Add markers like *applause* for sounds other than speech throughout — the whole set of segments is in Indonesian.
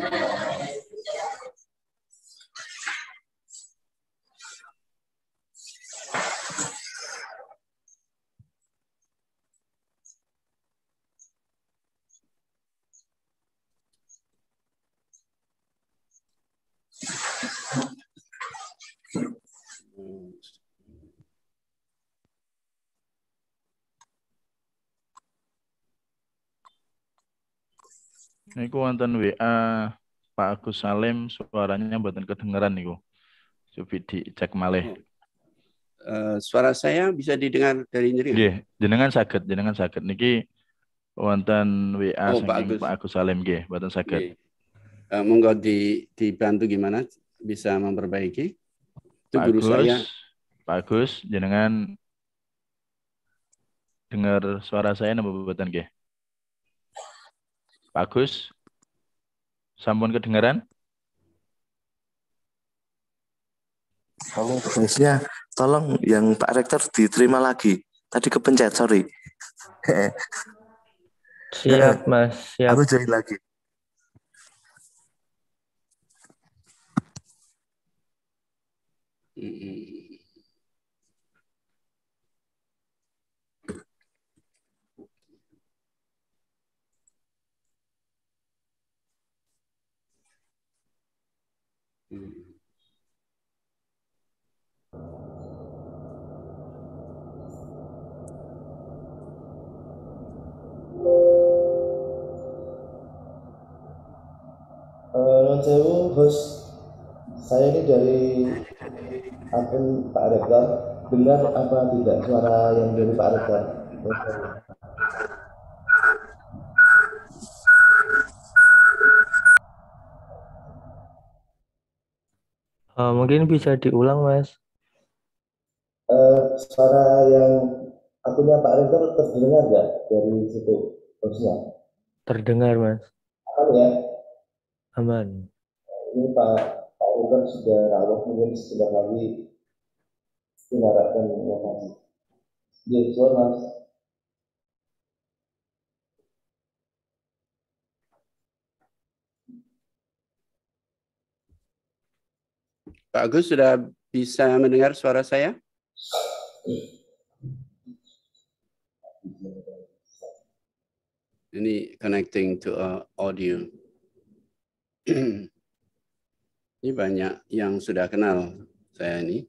Thank you. Niku wonten WA Pak Agus Salim suaranya mboten kedengeran niku. Coba dicek malih. Uh, suara saya bisa didengar dari nyeri. Nggih, jenengan sakit, jenengan sakit. Niki wonten WA oh, Pak Agus. Pak Agus Salim nggih, mboten sakit. Uh, eh, monggo di, dibantu gimana bisa memperbaiki? Itu Pak guru Agus, saya. Pak Agus, jenengan dengar suara saya napa mboten nggih? Pak Agus, sampun kedengaran? Halo, biasanya tolong yang Pak Rektor diterima lagi. Tadi kepencet, sorry. *laughs* siap, iya. Mas. Siap. Aku join lagi. mm hmm Nuwun sewu, Gus. Saya ini dari akun Pak Rektor. Benar apa tidak suara yang dari Pak Rektor? Uh, eh, mungkin bisa diulang, Mas. Uh, suara yang akunnya Pak Rektor terdengar nggak dari situ? Terusnya. Terdengar, Mas. Apa ya? Aman. Ini Pak Pak Urban sudah rawat mungkin sebentar lagi diharapkan lokasi. Dia jual mas. Pak Agus sudah bisa mendengar suara saya? Iya. Ini connecting to uh, audio. *clears throat* ini banyak yang sudah kenal saya ini.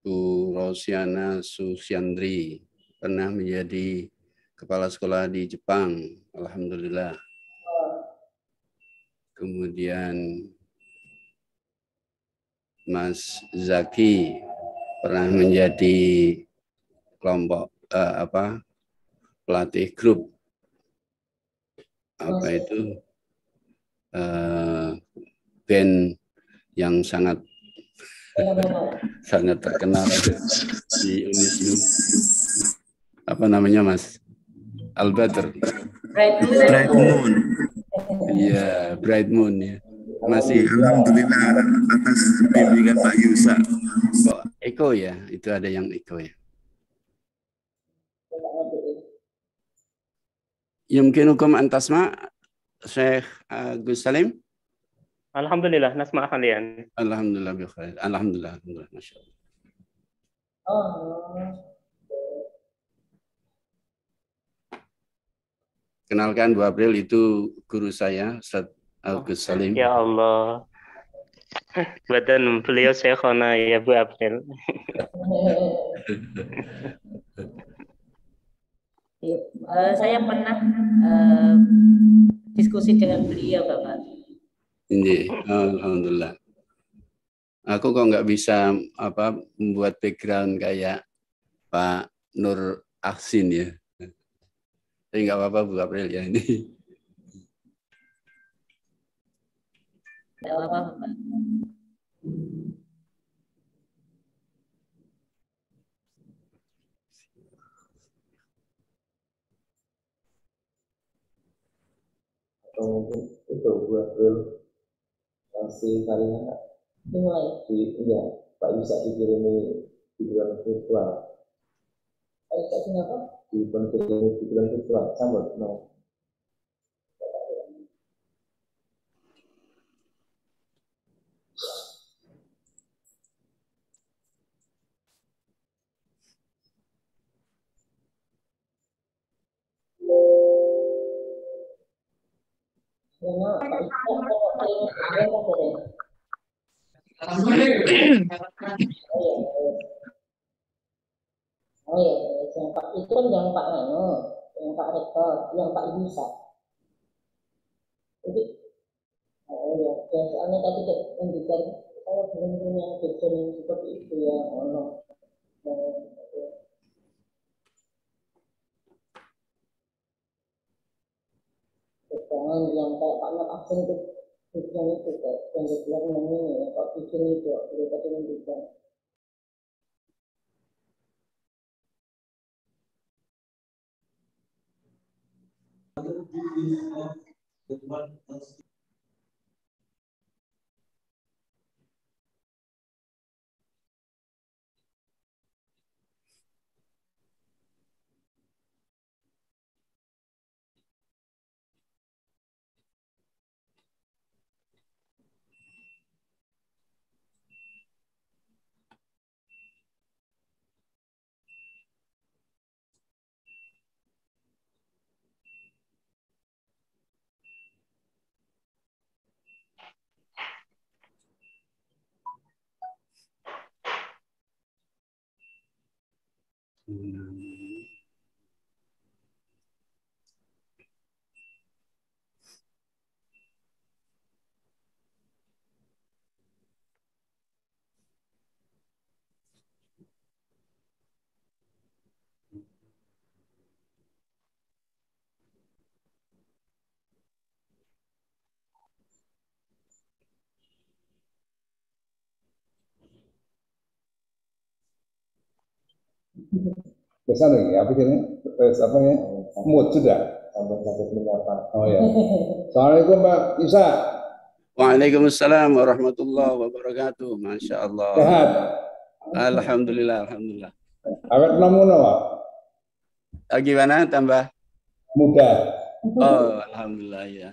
Bu Rosiana Susyandri pernah menjadi kepala sekolah di Jepang, alhamdulillah. Kemudian Mas Zaki pernah menjadi kelompok uh, apa pelatih grup apa itu uh, band yang sangat *laughs* sangat terkenal di Unislu. Apa namanya Mas? Albert Bright Moon. Iya, Bright Moon ya. Masih. Oh, Alhamdulillah atas bimbingan Pak Yusa. Oh, Eko ya, itu ada yang Eko ya. ya mungkin Yumkinukum antasma Syekh Agus Salim? Alhamdulillah, nasma ya. Alhamdulillah bi Alhamdulillah, Alhamdulillah, masyaallah. Kenalkan Bu April itu guru saya, Ustaz Agus Salim. Ya Allah. Badan beliau saya kena ya Bu April. *laughs* Uh, saya pernah uh, diskusi dengan beliau, Bapak. Ini, alhamdulillah. Aku kok nggak bisa apa membuat background kayak Pak Nur Aksin ya. Tapi nggak apa-apa Bu April ya ini. Nggak apa-apa mungkin itu iya. buat real sanksi kalian ini di Pak bisa dikirimi di bulan virtual eh kenapa di bulan virtual sambut no Oh iya, yang Pak itu kan yang Pak Nano, yang Pak Rektor, yang Pak Bisa. Jadi, oh iya, ya, soalnya tadi kan dicari, kalau belum punya dosen yang seperti itu ya, no. Jangan yang kayak Pak Nur Absen itu विज्ञानी होता है संगीतला मम्मी ने बाकीचे नाही किंवा लोकांचे विज्ञान Other duties of the one 嗯。ke sana ya pikirnya terus apa ya mood sudah sampai oh ya assalamualaikum pak Isa Waalaikumsalam warahmatullahi wabarakatuh. Masya Allah. Sehat. Alhamdulillah, alhamdulillah. Awet namuna, Pak. lagi ah, gimana tambah? Muda. Oh, alhamdulillah ya.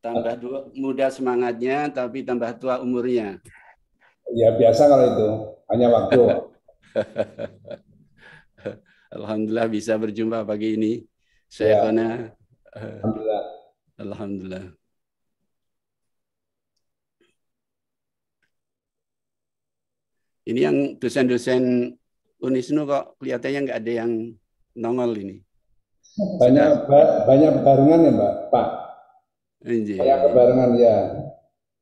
Tambah dua, muda semangatnya, tapi tambah tua umurnya. Ya biasa kalau itu, hanya waktu. *laughs* *laughs* Alhamdulillah bisa berjumpa pagi ini. Saya karena Alhamdulillah. Eh, Alhamdulillah. Ini yang dosen-dosen Unisnu kok kelihatannya nggak ada yang nongol ini. Banyak ba banyak barengan ya Mbak Pak. Inji. Banyak kebarengan ya.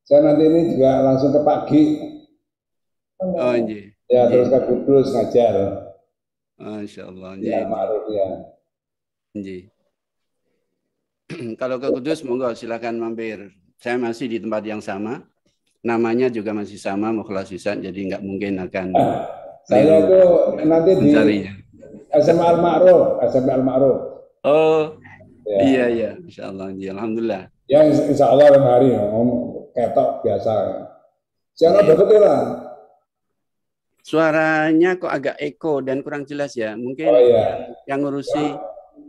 Saya nanti ini juga langsung ke pagi. Oh, inji. Ya, terus ke Kudus ngajar. Masya Allah. Ya, ma'ruf ya. Nji. *clears throat* Kalau ke Kudus, monggo silakan mampir. Saya masih di tempat yang sama. Namanya juga masih sama, Mukhlas jadi nggak mungkin akan ah, saya itu iya. nanti mencarinya. di SMA Al Ma'ruf, SMA Al Ma'ruf. Oh, ya. iya iya, Insya Allah, ya, Alhamdulillah. Ya Insya Allah hari ya, ketok biasa. Siapa iya. ya. deketin lah. Suaranya kok agak eko dan kurang jelas ya. Mungkin oh, iya. yang ngurusi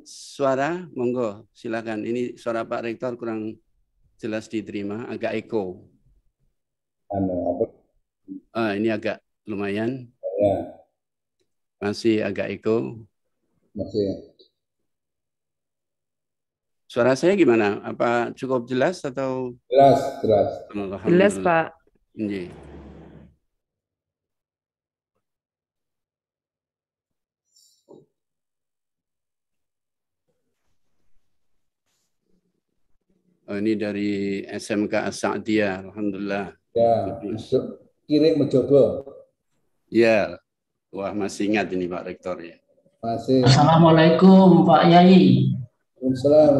suara, monggo silakan. Ini suara Pak Rektor kurang jelas diterima, agak eko. Anu, ah, ini agak lumayan. Ya. Masih agak eko. Masih. Suara saya gimana? Apa cukup jelas atau? Jelas, jelas. Jelas, Pak. Iya. Oh, ini dari SMK as alhamdulillah. Ya, kiri mencoba. Ya, wah masih ingat ini Pak Rektor ya. Masih. Assalamualaikum Pak Yai. Waalaikumsalam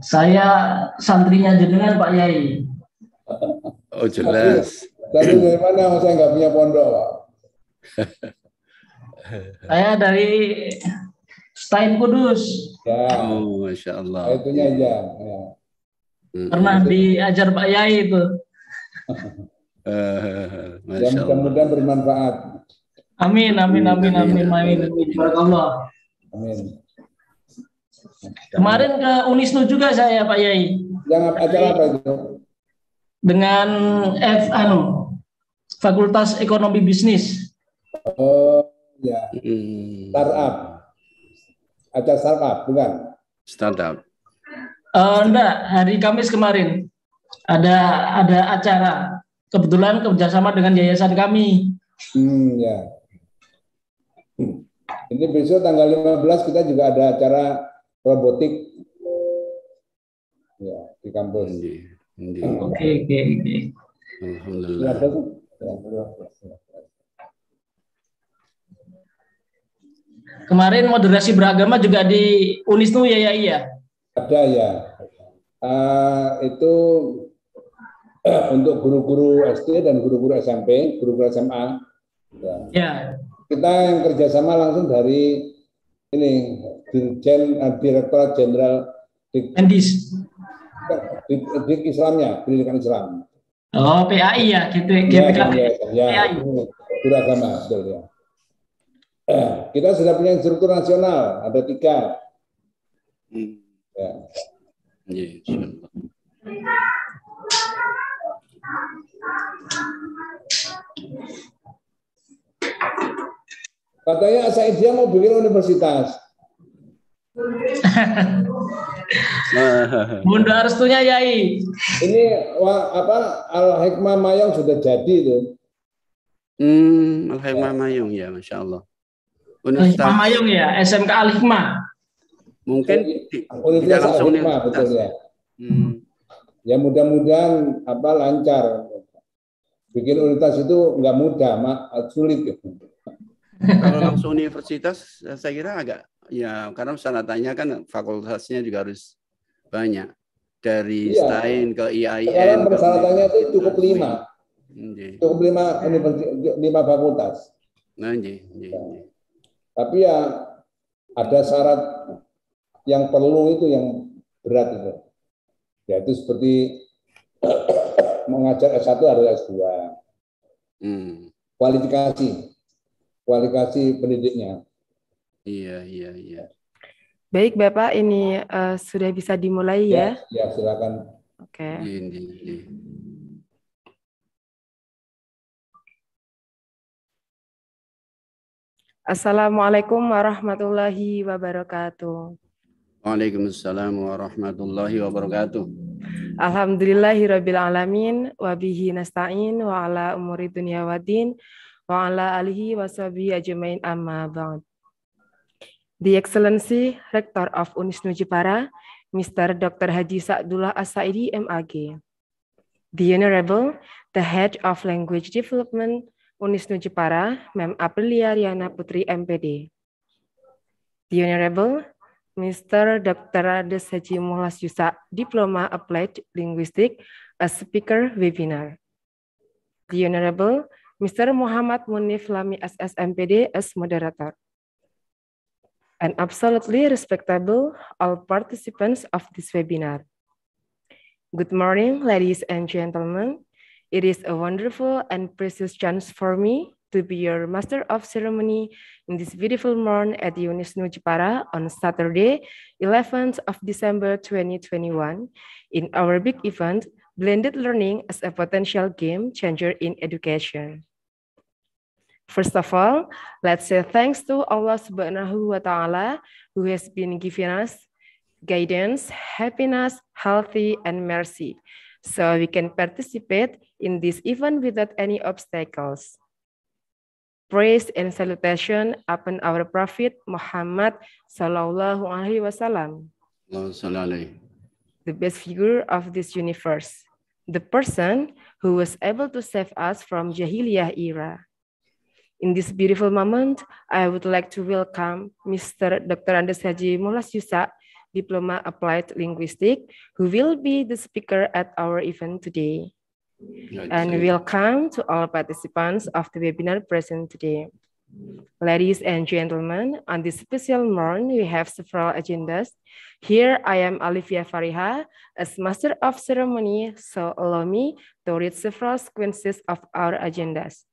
Saya santrinya jenengan Pak Yai. *laughs* Oh jelas. Tapi dari mana saya nggak punya pondok Pak? saya dari Stein Kudus. Jam. Oh, masya Allah. Itunya jam. Ya. Hmm. Pernah Maksud, diajar Pak Yai itu. Uh, *laughs* masya Dan mudah bermanfaat. Amin, amin, amin, amin, amin. Barakallah. Amin. Kemarin ke Unisnu juga saya Pak Yai. Yang acara apa itu? Dengan F anu Fakultas Ekonomi Bisnis. Oh ya. Hmm. Startup acara startup, bukan? Startup. Uh, eh, enggak, hari Kamis kemarin ada ada acara. Kebetulan kerjasama dengan yayasan kami. Hmm, ya. Hmm. Ini besok tanggal 15 kita juga ada acara robotik ya di kampus. Iya, iya. Oke, oke, oke. Alhamdulillah. Ya, Kemarin moderasi beragama juga di Unisnu ya ya iya. Ada ya. Uh, itu uh, *clears throat* untuk guru-guru SD dan guru-guru SMP, guru-guru SMA. Ya. ya. Kita yang kerjasama langsung dari ini Dirjen uh, Direktorat Jenderal Dik, Endis. Dik, Dik Islamnya, Pendidikan Islam. Oh, PAI ya, gitu, ya, Ya, ya, ya, PAI. Guru agama, betul ya. Kita sudah punya struktur nasional, ada tiga. Hmm. Ya. Yes. Iya, Katanya saya dia mau bikin universitas. Bunda *laughs* restunya Yai. Ini apa Al Hikmah Mayong sudah jadi itu. Hmm, Al Hikmah Mayong ya, masya Allah. Universitas eh, Al Mayung ya, SMK Al Hikmah. Mungkin Universitas tidak langsung Al Hikmah, betul ya. Hmm. Ya mudah-mudahan apa lancar. Bikin universitas itu nggak mudah, mak, sulit. Kalau langsung universitas, saya kira agak ya karena tanya kan fakultasnya juga harus banyak dari iya. STAIN ke IAIN. Sekarang persyaratannya itu cukup lima. Cukup lima, lima fakultas. Nah, tapi ya ada syarat yang perlu itu yang berat itu. Yaitu seperti *coughs* mengajar S1 harus S2. Hmm. Kualifikasi. Kualifikasi pendidiknya. Iya, iya, iya. Baik Bapak, ini uh, sudah bisa dimulai ya? Ya, ya silakan. Oke. Okay. ini. Assalamualaikum warahmatullahi wabarakatuh. Waalaikumsalam warahmatullahi wabarakatuh. Alhamdulillahirabbil alamin wa bihi nasta'in wa ala umuri dunya waddin wa ala alihi washabi ajmain amma ba'd. The Excellency Rector of Unis Nujipara, Mr. Dr. Haji Sa'dullah As-Saidi MAG. The Honorable, the Head of Language Development Unisnu Jepara, Mem Aprilia Riana Putri MPD. The Honorable Mr. Dr. Ades Haji Mulas Yusa, Diploma Applied Linguistics, a speaker webinar. The Honorable Mr. Muhammad Munif Lami SSMPD as moderator. And absolutely respectable all participants of this webinar. Good morning, ladies and gentlemen. It is a wonderful and precious chance for me to be your master of ceremony in this beautiful morn at Unisnu Jepara on Saturday, 11th of December 2021, in our big event, Blended Learning as a Potential Game Changer in Education. First of all, let's say thanks to Allah subhanahu wa ta'ala who has been giving us guidance, happiness, healthy, and mercy, so we can participate in this event, without any obstacles. Praise and salutation upon our Prophet Muhammad Sallallahu Alaihi Wasallam. The best figure of this universe, the person who was able to save us from Jahiliyah era. In this beautiful moment, I would like to welcome Mr. Dr. Andes Haji Mulas Yusa, Diploma Applied Linguistic, who will be the speaker at our event today and welcome to all participants of the webinar present today. Ladies and gentlemen, on this special morning, we have several agendas. Here I am Olivia Fariha, as Master of Ceremony, so allow me to read several sequences of our agendas.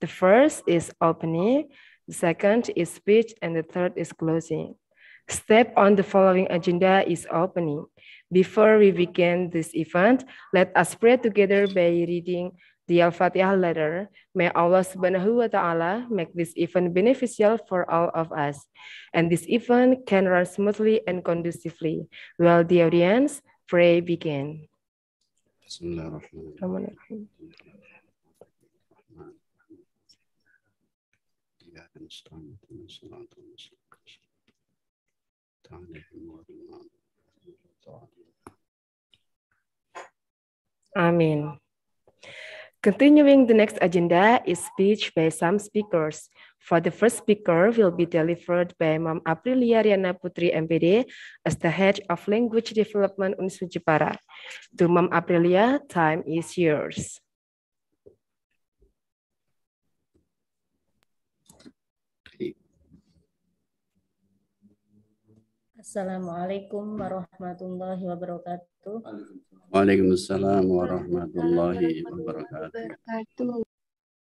The first is opening, the second is speech, and the third is closing. Step on the following agenda is opening. Before we begin this event, let us pray together by reading the Al-Fatiha letter. May Allah subhanahu wa ta'ala make this event beneficial for all of us. And this event can run smoothly and conducively. While the audience, pray begin. Bismillahirrahmanirrahim. Amin. Continuing, the next agenda is speech by some speakers. For the first speaker will be delivered by Mam Aprilia Riana Putri MPD as the head of Language Development Unisu Jepara. To Mam Aprilia, time is yours. Assalamualaikum warahmatullahi wabarakatuh. Waalaikumsalam warahmatullahi wabarakatuh.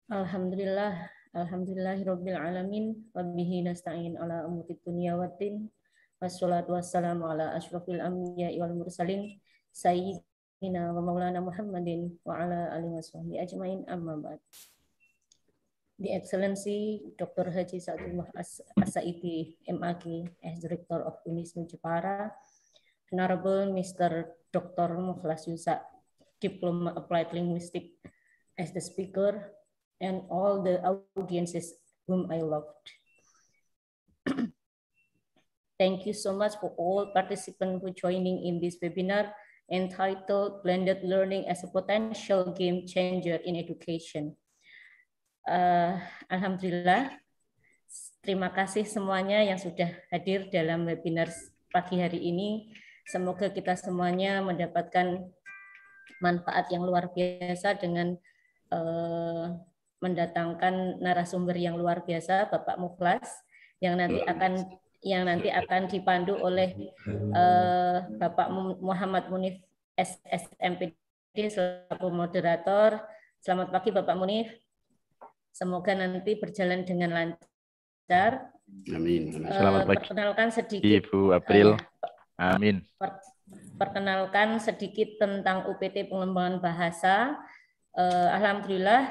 Alhamdulillah, alhamdulillahirabbil alamin, wabihi nasta'in ala umuri dunya waddin. Wassalatu wassalamu ala asyrofil anbiya'i wal mursalin sayyidina wa maulana Muhammadin wa ala alihi washabihi ajmain amma ba'd. Di Excellency Dr. Haji Saadullah As Asaidi MAG, as Director of UNIS Jepara, Honorable Mr. Dr. Mukhlas Yusa, Diploma Applied Linguistic as the speaker, and all the audiences whom I loved. *clears throat* Thank you so much for all participants who joining in this webinar entitled Blended Learning as a Potential Game Changer in Education. Uh, Alhamdulillah, terima kasih semuanya yang sudah hadir dalam webinar pagi hari ini. Semoga kita semuanya mendapatkan manfaat yang luar biasa dengan eh, mendatangkan narasumber yang luar biasa Bapak Muklas yang nanti akan yang nanti akan dipandu oleh eh, Bapak Muhammad Munif SSMPD selaku moderator. Selamat pagi Bapak Munif. Semoga nanti berjalan dengan lancar. Amin. Eh, Selamat pagi. Perkenalkan sedikit Ibu April. Eh, Amin. Perkenalkan sedikit tentang UPT Pengembangan Bahasa. Uh, Alhamdulillah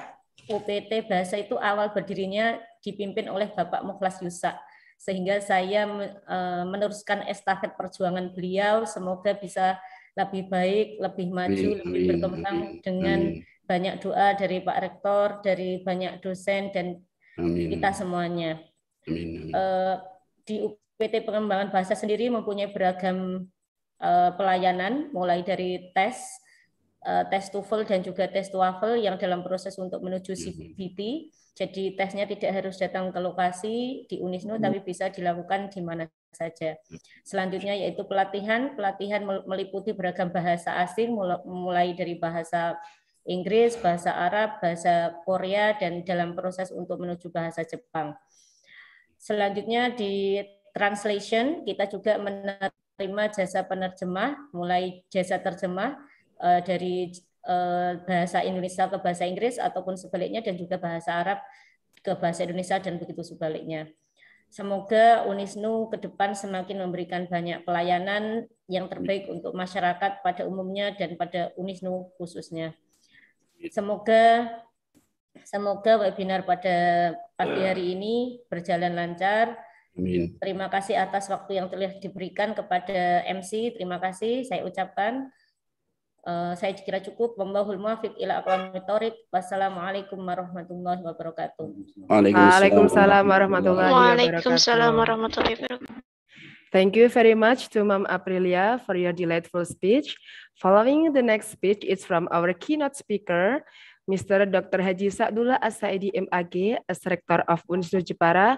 UPT Bahasa itu awal berdirinya dipimpin oleh Bapak Mukhlas Yusak sehingga saya eh, meneruskan estafet perjuangan beliau semoga bisa lebih baik, lebih maju, amin, lebih berkembang amin, dengan amin. banyak doa dari Pak Rektor, dari banyak dosen dan amin. kita semuanya. Amin, amin. Eh, di PT Pengembangan Bahasa sendiri mempunyai beragam eh, pelayanan mulai dari tes eh, tes TOEFL dan juga tes TOEFL yang dalam proses untuk menuju mhm. CBT. Jadi tesnya tidak harus datang ke lokasi di Unisnu tapi mhm. bisa dilakukan di mana saja. Mhm. Selanjutnya yaitu pelatihan. Pelatihan meliputi beragam bahasa asing mulai dari bahasa Inggris, bahasa Arab, bahasa Korea dan dalam proses untuk menuju bahasa Jepang. Selanjutnya di translation, kita juga menerima jasa penerjemah, mulai jasa terjemah uh, dari uh, bahasa Indonesia ke bahasa Inggris ataupun sebaliknya dan juga bahasa Arab ke bahasa Indonesia dan begitu sebaliknya. Semoga Unisnu ke depan semakin memberikan banyak pelayanan yang terbaik untuk masyarakat pada umumnya dan pada Unisnu khususnya. Semoga semoga webinar pada pagi hari ini berjalan lancar Amin. Terima kasih atas waktu yang telah diberikan kepada MC. Terima kasih saya ucapkan. Uh, saya kira cukup. Wallahul muwafiq ila aqwamit Wassalamualaikum warahmatullahi wabarakatuh. Waalaikumsalam warahmatullahi wabarakatuh. Waalaikumsalam warahmatullahi wabarakatuh. Thank you very much to Mam Aprilia for your delightful speech. Following the next speech is from our keynote speaker, Mr. Dr. Haji Sa'dullah Asaidi, MAG, as Rector of Unsur Jepara,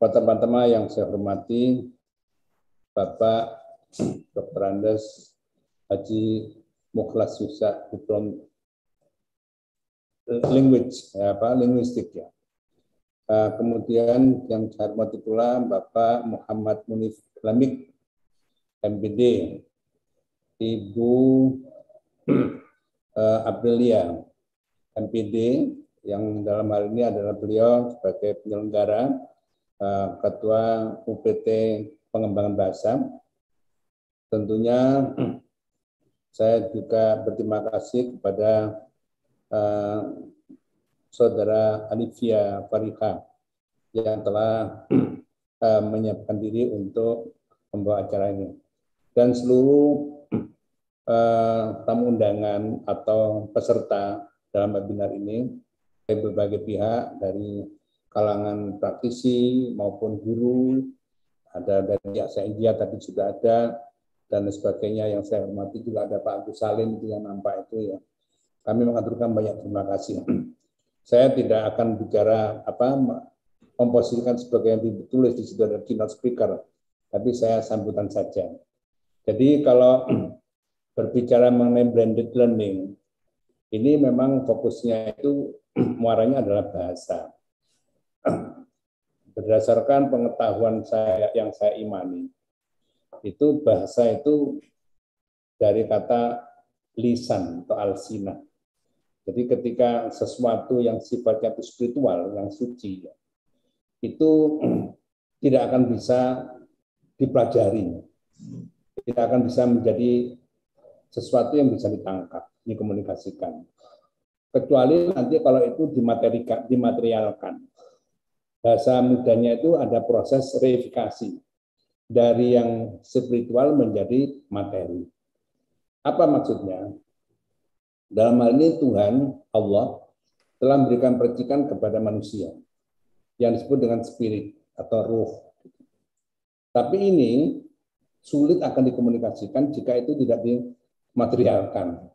teman-teman *clears throat* yang saya hormati Bapak Dr. Andes Haji Mukhlas Yusa Diplom eh, Language, ya apa, linguistik ya. Uh, kemudian yang saya hormati pula Bapak Muhammad Munif Lamik, MBD, Ibu uh, *clears throat* Aprilia, MPD, yang dalam hal ini adalah beliau sebagai penyelenggara eh, Ketua UPT Pengembangan Bahasa. Tentunya *clears throat* saya juga berterima kasih kepada uh, Saudara Alivia Fariha yang telah uh, *clears throat* menyiapkan diri untuk membawa acara ini. Dan seluruh uh, *clears throat* tamu undangan atau peserta dalam webinar ini dari berbagai pihak, dari kalangan praktisi maupun guru, ada dari Aksa India tadi sudah ada, dan sebagainya yang saya hormati juga ada Pak Agus Salim itu yang nampak itu ya. Kami mengaturkan banyak terima kasih. *clears throat* saya tidak akan bicara apa memposisikan sebagai yang ditulis di situ ada keynote speaker, tapi saya sambutan saja. Jadi kalau *clears throat* berbicara mengenai blended learning, ini memang fokusnya itu *clears throat* muaranya adalah bahasa. *clears throat* Berdasarkan pengetahuan saya yang saya imani, itu bahasa itu dari kata lisan atau alsina. Jadi ketika sesuatu yang sifatnya spiritual, yang suci, itu *clears throat* tidak akan bisa dipelajari, tidak akan bisa menjadi sesuatu yang bisa ditangkap, dikomunikasikan kecuali nanti kalau itu dimaterikan, dimaterialkan. Bahasa mudanya itu ada proses reifikasi dari yang spiritual menjadi materi. Apa maksudnya? Dalam hal ini Tuhan, Allah, telah memberikan percikan kepada manusia yang disebut dengan spirit atau ruh. Tapi ini sulit akan dikomunikasikan jika itu tidak dimaterialkan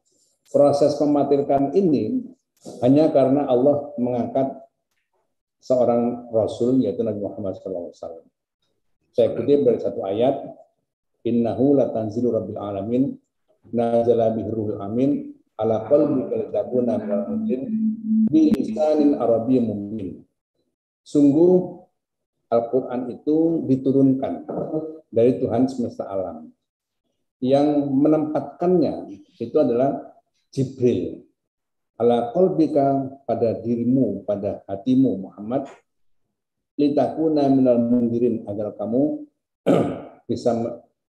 proses mematikan ini hanya karena Allah mengangkat seorang rasul yaitu Nabi Muhammad SAW. Saya kutip dari satu ayat, Innahu latanzilu rabbil alamin, nazala ruhul amin, ala qalbi kalitabuna ma'amudin, bi insanin arabi mumin. Sungguh Al-Quran itu diturunkan dari Tuhan semesta alam. Yang menempatkannya itu adalah Jibril ala kolbika pada dirimu, pada hatimu Muhammad, litakuna minal mundirin agar kamu *clears throat* bisa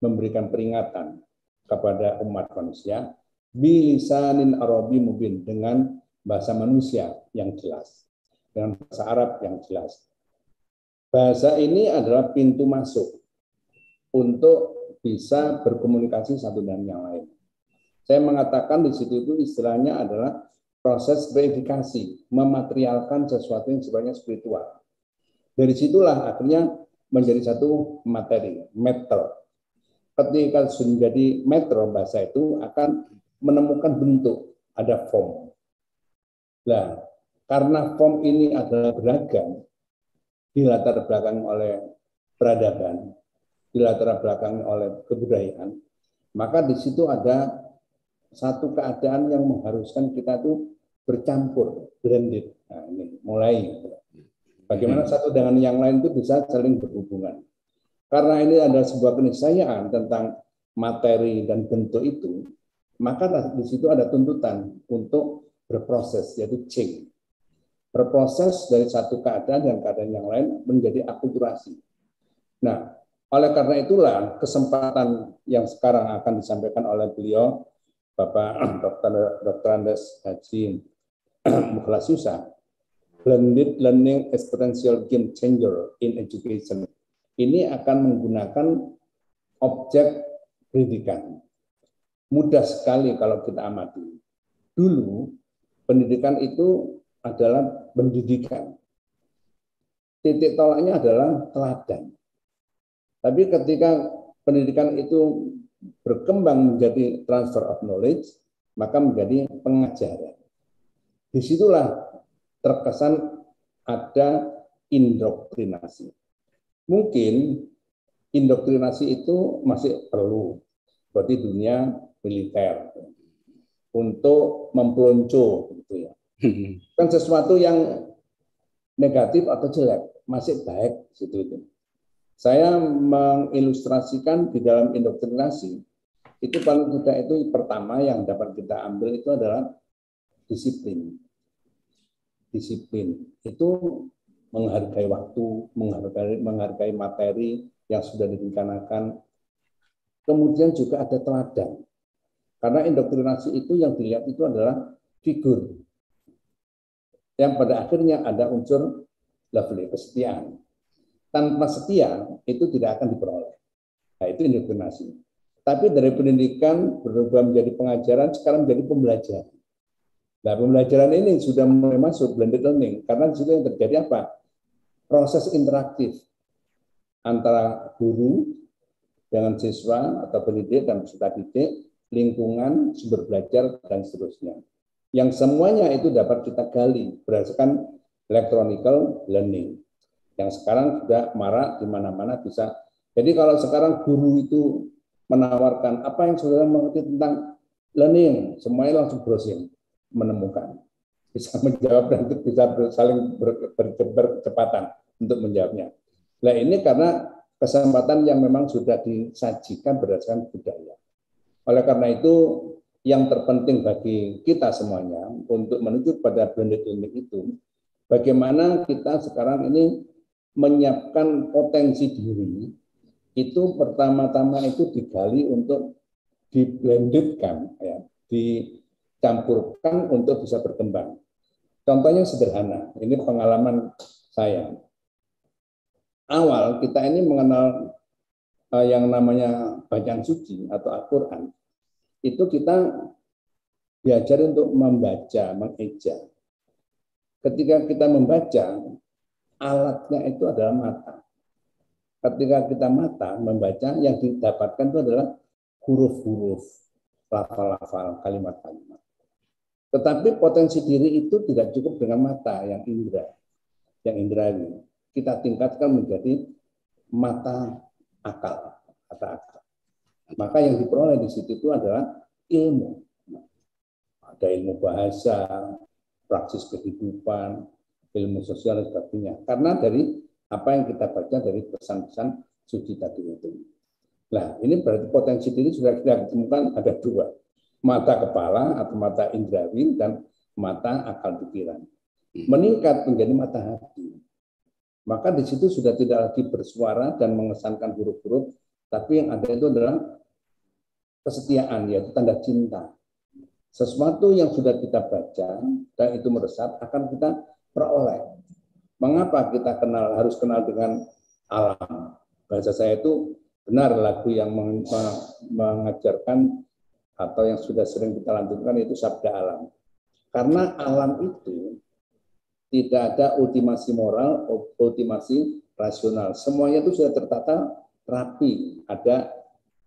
memberikan peringatan kepada umat manusia bilisanin arabi mubin dengan bahasa manusia yang jelas, dengan bahasa Arab yang jelas. Bahasa ini adalah pintu masuk untuk bisa berkomunikasi satu dengan yang lain saya mengatakan di situ itu istilahnya adalah proses verifikasi, mematerialkan sesuatu yang sifatnya spiritual. Dari situlah akhirnya menjadi satu materi, metal. Ketika sudah menjadi metro bahasa itu akan menemukan bentuk, ada form. Nah, karena form ini adalah beragam, dilatar belakang oleh peradaban, dilatar belakang oleh kebudayaan, maka di situ ada satu keadaan yang mengharuskan kita tuh bercampur, blended. Nah, ini mulai. Bagaimana hmm. satu dengan yang lain itu bisa saling berhubungan. Karena ini adalah sebuah keniscayaan tentang materi dan bentuk itu, maka di situ ada tuntutan untuk berproses, yaitu change. Berproses dari satu keadaan dan keadaan yang lain menjadi akulturasi. Nah, oleh karena itulah kesempatan yang sekarang akan disampaikan oleh beliau Bapak *clears throat* Dr. Dr. Andes Haji *clears throat* Mukhlas Yusa, Blended Learning experiential Game Changer in Education. Ini akan menggunakan objek pendidikan. Mudah sekali kalau kita amati. Dulu pendidikan itu adalah pendidikan. Titik tolaknya adalah teladan. Tapi ketika pendidikan itu berkembang menjadi transfer of knowledge, maka menjadi pengajaran. Disitulah terkesan ada indoktrinasi. Mungkin indoktrinasi itu masih perlu, seperti dunia militer, untuk mempelonco. Gitu ya. *laughs* Kan sesuatu yang negatif atau jelek, masih baik. Situ, itu. Saya mengilustrasikan di dalam indoktrinasi, itu paling tidak itu pertama yang dapat kita ambil itu adalah disiplin. Disiplin itu menghargai waktu, menghargai, menghargai materi yang sudah direncanakan. Kemudian juga ada teladan. Karena indoktrinasi itu yang dilihat itu adalah figur. Yang pada akhirnya ada unsur level kesetiaan tanpa setia itu tidak akan diperoleh. Nah, itu indoktrinasi. Tapi dari pendidikan berubah menjadi pengajaran, sekarang menjadi pembelajaran. Nah, pembelajaran ini sudah mulai masuk blended learning karena di situ yang terjadi apa? Proses interaktif antara guru dengan siswa atau pendidik dan peserta didik, lingkungan, sumber belajar dan seterusnya. Yang semuanya itu dapat kita gali berdasarkan electronical learning yang sekarang sudah marak di mana-mana bisa. Jadi kalau sekarang guru itu menawarkan apa yang saudara mengerti tentang learning, semuanya langsung browsing menemukan. Bisa *laughs* menjawab dan bisa saling berkecepatan untuk menjawabnya. Nah ini karena kesempatan yang memang sudah disajikan berdasarkan budaya. Oleh karena itu yang terpenting bagi kita semuanya untuk menuju pada blended learning itu bagaimana kita sekarang ini menyiapkan potensi diri itu pertama-tama itu digali untuk diblendedkan ya, dicampurkan untuk bisa berkembang. Contohnya sederhana, ini pengalaman saya. Awal kita ini mengenal uh, yang namanya bacaan suci atau Al-Quran. Itu kita diajar untuk membaca, mengeja. Ketika kita membaca, alatnya itu adalah mata. Ketika kita mata membaca, yang didapatkan itu adalah huruf-huruf, lafal-lafal, kalimat-kalimat. Tetapi potensi diri itu tidak cukup dengan mata yang indra, yang ini Kita tingkatkan menjadi mata akal, mata akal. Maka yang diperoleh di situ itu adalah ilmu. Ada ilmu bahasa, praksis kehidupan, ilmu sosial dan sebagainya. Karena dari apa yang kita baca dari pesan-pesan suci tadi itu. Nah, ini berarti potensi diri sudah kita temukan ada dua. Mata kepala atau mata indrawi dan mata akal pikiran. Hmm. Meningkat menjadi mata hati. Maka di situ sudah tidak lagi bersuara dan mengesankan huruf-huruf, tapi yang ada itu adalah kesetiaan, yaitu tanda cinta. Sesuatu yang sudah kita baca dan itu meresap akan kita peroleh. Mengapa kita kenal harus kenal dengan alam? Bahasa saya itu benar lagu yang mengajarkan atau yang sudah sering kita lantunkan itu sabda alam. Karena alam itu tidak ada ultimasi moral, ultimasi rasional. Semuanya itu sudah tertata rapi, ada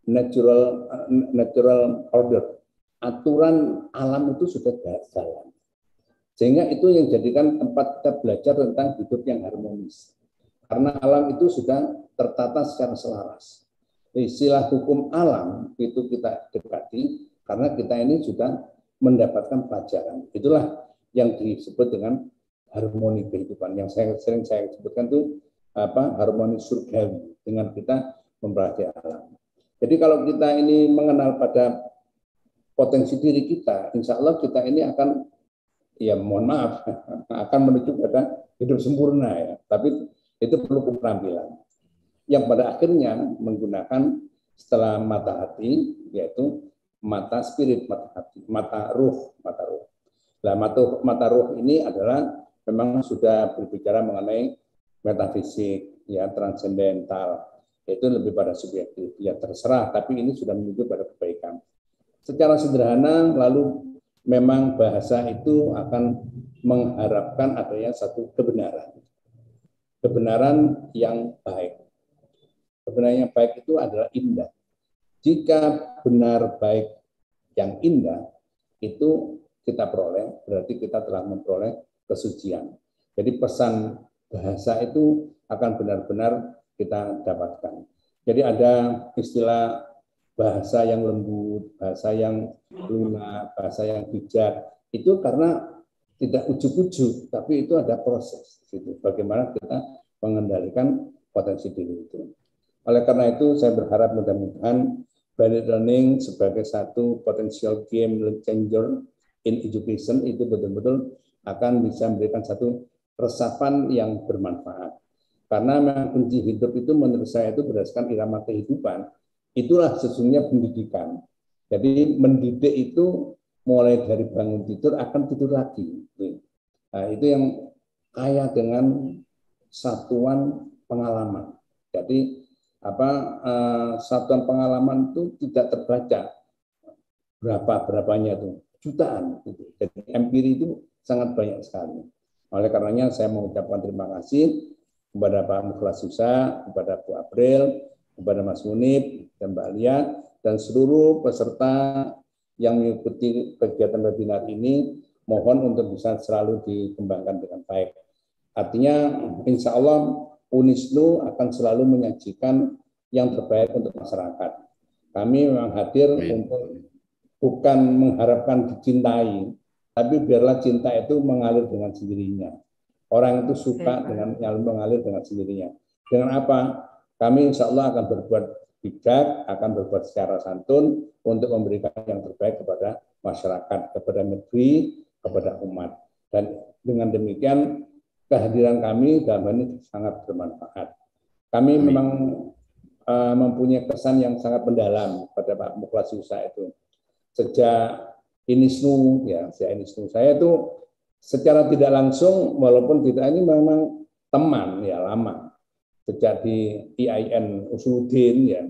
natural eh, natural order. Aturan alam itu sudah jalan. Sehingga itu yang jadikan tempat kita belajar tentang hidup yang harmonis. Karena alam itu sudah tertata secara selaras. Istilah hukum alam itu kita dekati karena kita ini sudah mendapatkan pelajaran. Itulah yang disebut dengan harmoni kehidupan yang saya sering saya sebutkan itu apa harmoni surgawi dengan kita mempelajari alam. Jadi kalau kita ini mengenal pada potensi diri kita, insya Allah kita ini akan ya mohon maaf *laughs* akan menuju pada hidup sempurna ya. Tapi itu perlu keterampilan. Yang pada akhirnya menggunakan setelah mata hati yaitu mata spirit, mata hati, mata ruh, mata ruh. Nah, mata, mata ruh ini adalah memang sudah berbicara mengenai metafisik, ya transendental, itu lebih pada subjektif, ya terserah, tapi ini sudah menuju pada kebaikan. Secara sederhana, lalu memang bahasa itu akan mengharapkan adanya satu kebenaran. Kebenaran yang baik. Kebenaran yang baik itu adalah indah. Jika benar baik yang indah, itu kita peroleh, berarti kita telah memperoleh kesucian. Jadi pesan bahasa itu akan benar-benar kita dapatkan. Jadi ada istilah bahasa yang lembut, bahasa yang lunak, bahasa yang bijak. Itu karena tidak ujuk-ujuk, tapi itu ada proses. Gitu. Bagaimana kita mengendalikan potensi diri itu. Oleh karena itu, saya berharap mudah-mudahan Blended Learning sebagai satu potensial game changer in education itu betul-betul akan bisa memberikan satu resapan yang bermanfaat. Karena kunci hidup itu menurut saya itu berdasarkan irama kehidupan Itulah sesungguhnya pendidikan. Jadi mendidik itu mulai dari bangun tidur akan tidur lagi. Nah, itu yang kaya dengan satuan pengalaman. Jadi apa eh, satuan pengalaman itu tidak terbaca berapa berapanya itu jutaan. Gitu. Jadi empiri itu sangat banyak sekali. Oleh karenanya saya mengucapkan terima kasih kepada Pak Mukhlas Susa, kepada Bu April, kepada Mas Munib, dan Mbak dan seluruh peserta yang mengikuti kegiatan webinar ini mohon untuk bisa selalu dikembangkan dengan baik. Artinya insya Allah Unislu akan selalu menyajikan yang terbaik untuk masyarakat. Kami memang hadir untuk bukan mengharapkan dicintai, tapi biarlah cinta itu mengalir dengan sendirinya. Orang itu suka dengan mengalir dengan sendirinya. Dengan apa? Kami insya Allah akan berbuat bijak, akan berbuat secara santun untuk memberikan yang terbaik kepada masyarakat, kepada negeri, kepada umat. Dan dengan demikian kehadiran kami dalam ini sangat bermanfaat. Kami Amin. memang uh, mempunyai kesan yang sangat mendalam pada Pak Mukhlas Yusa itu. Sejak Inisnu, ya, sejak Inisnu saya itu secara tidak langsung walaupun tidak ini memang teman ya lama sejak di IAIN usudin ya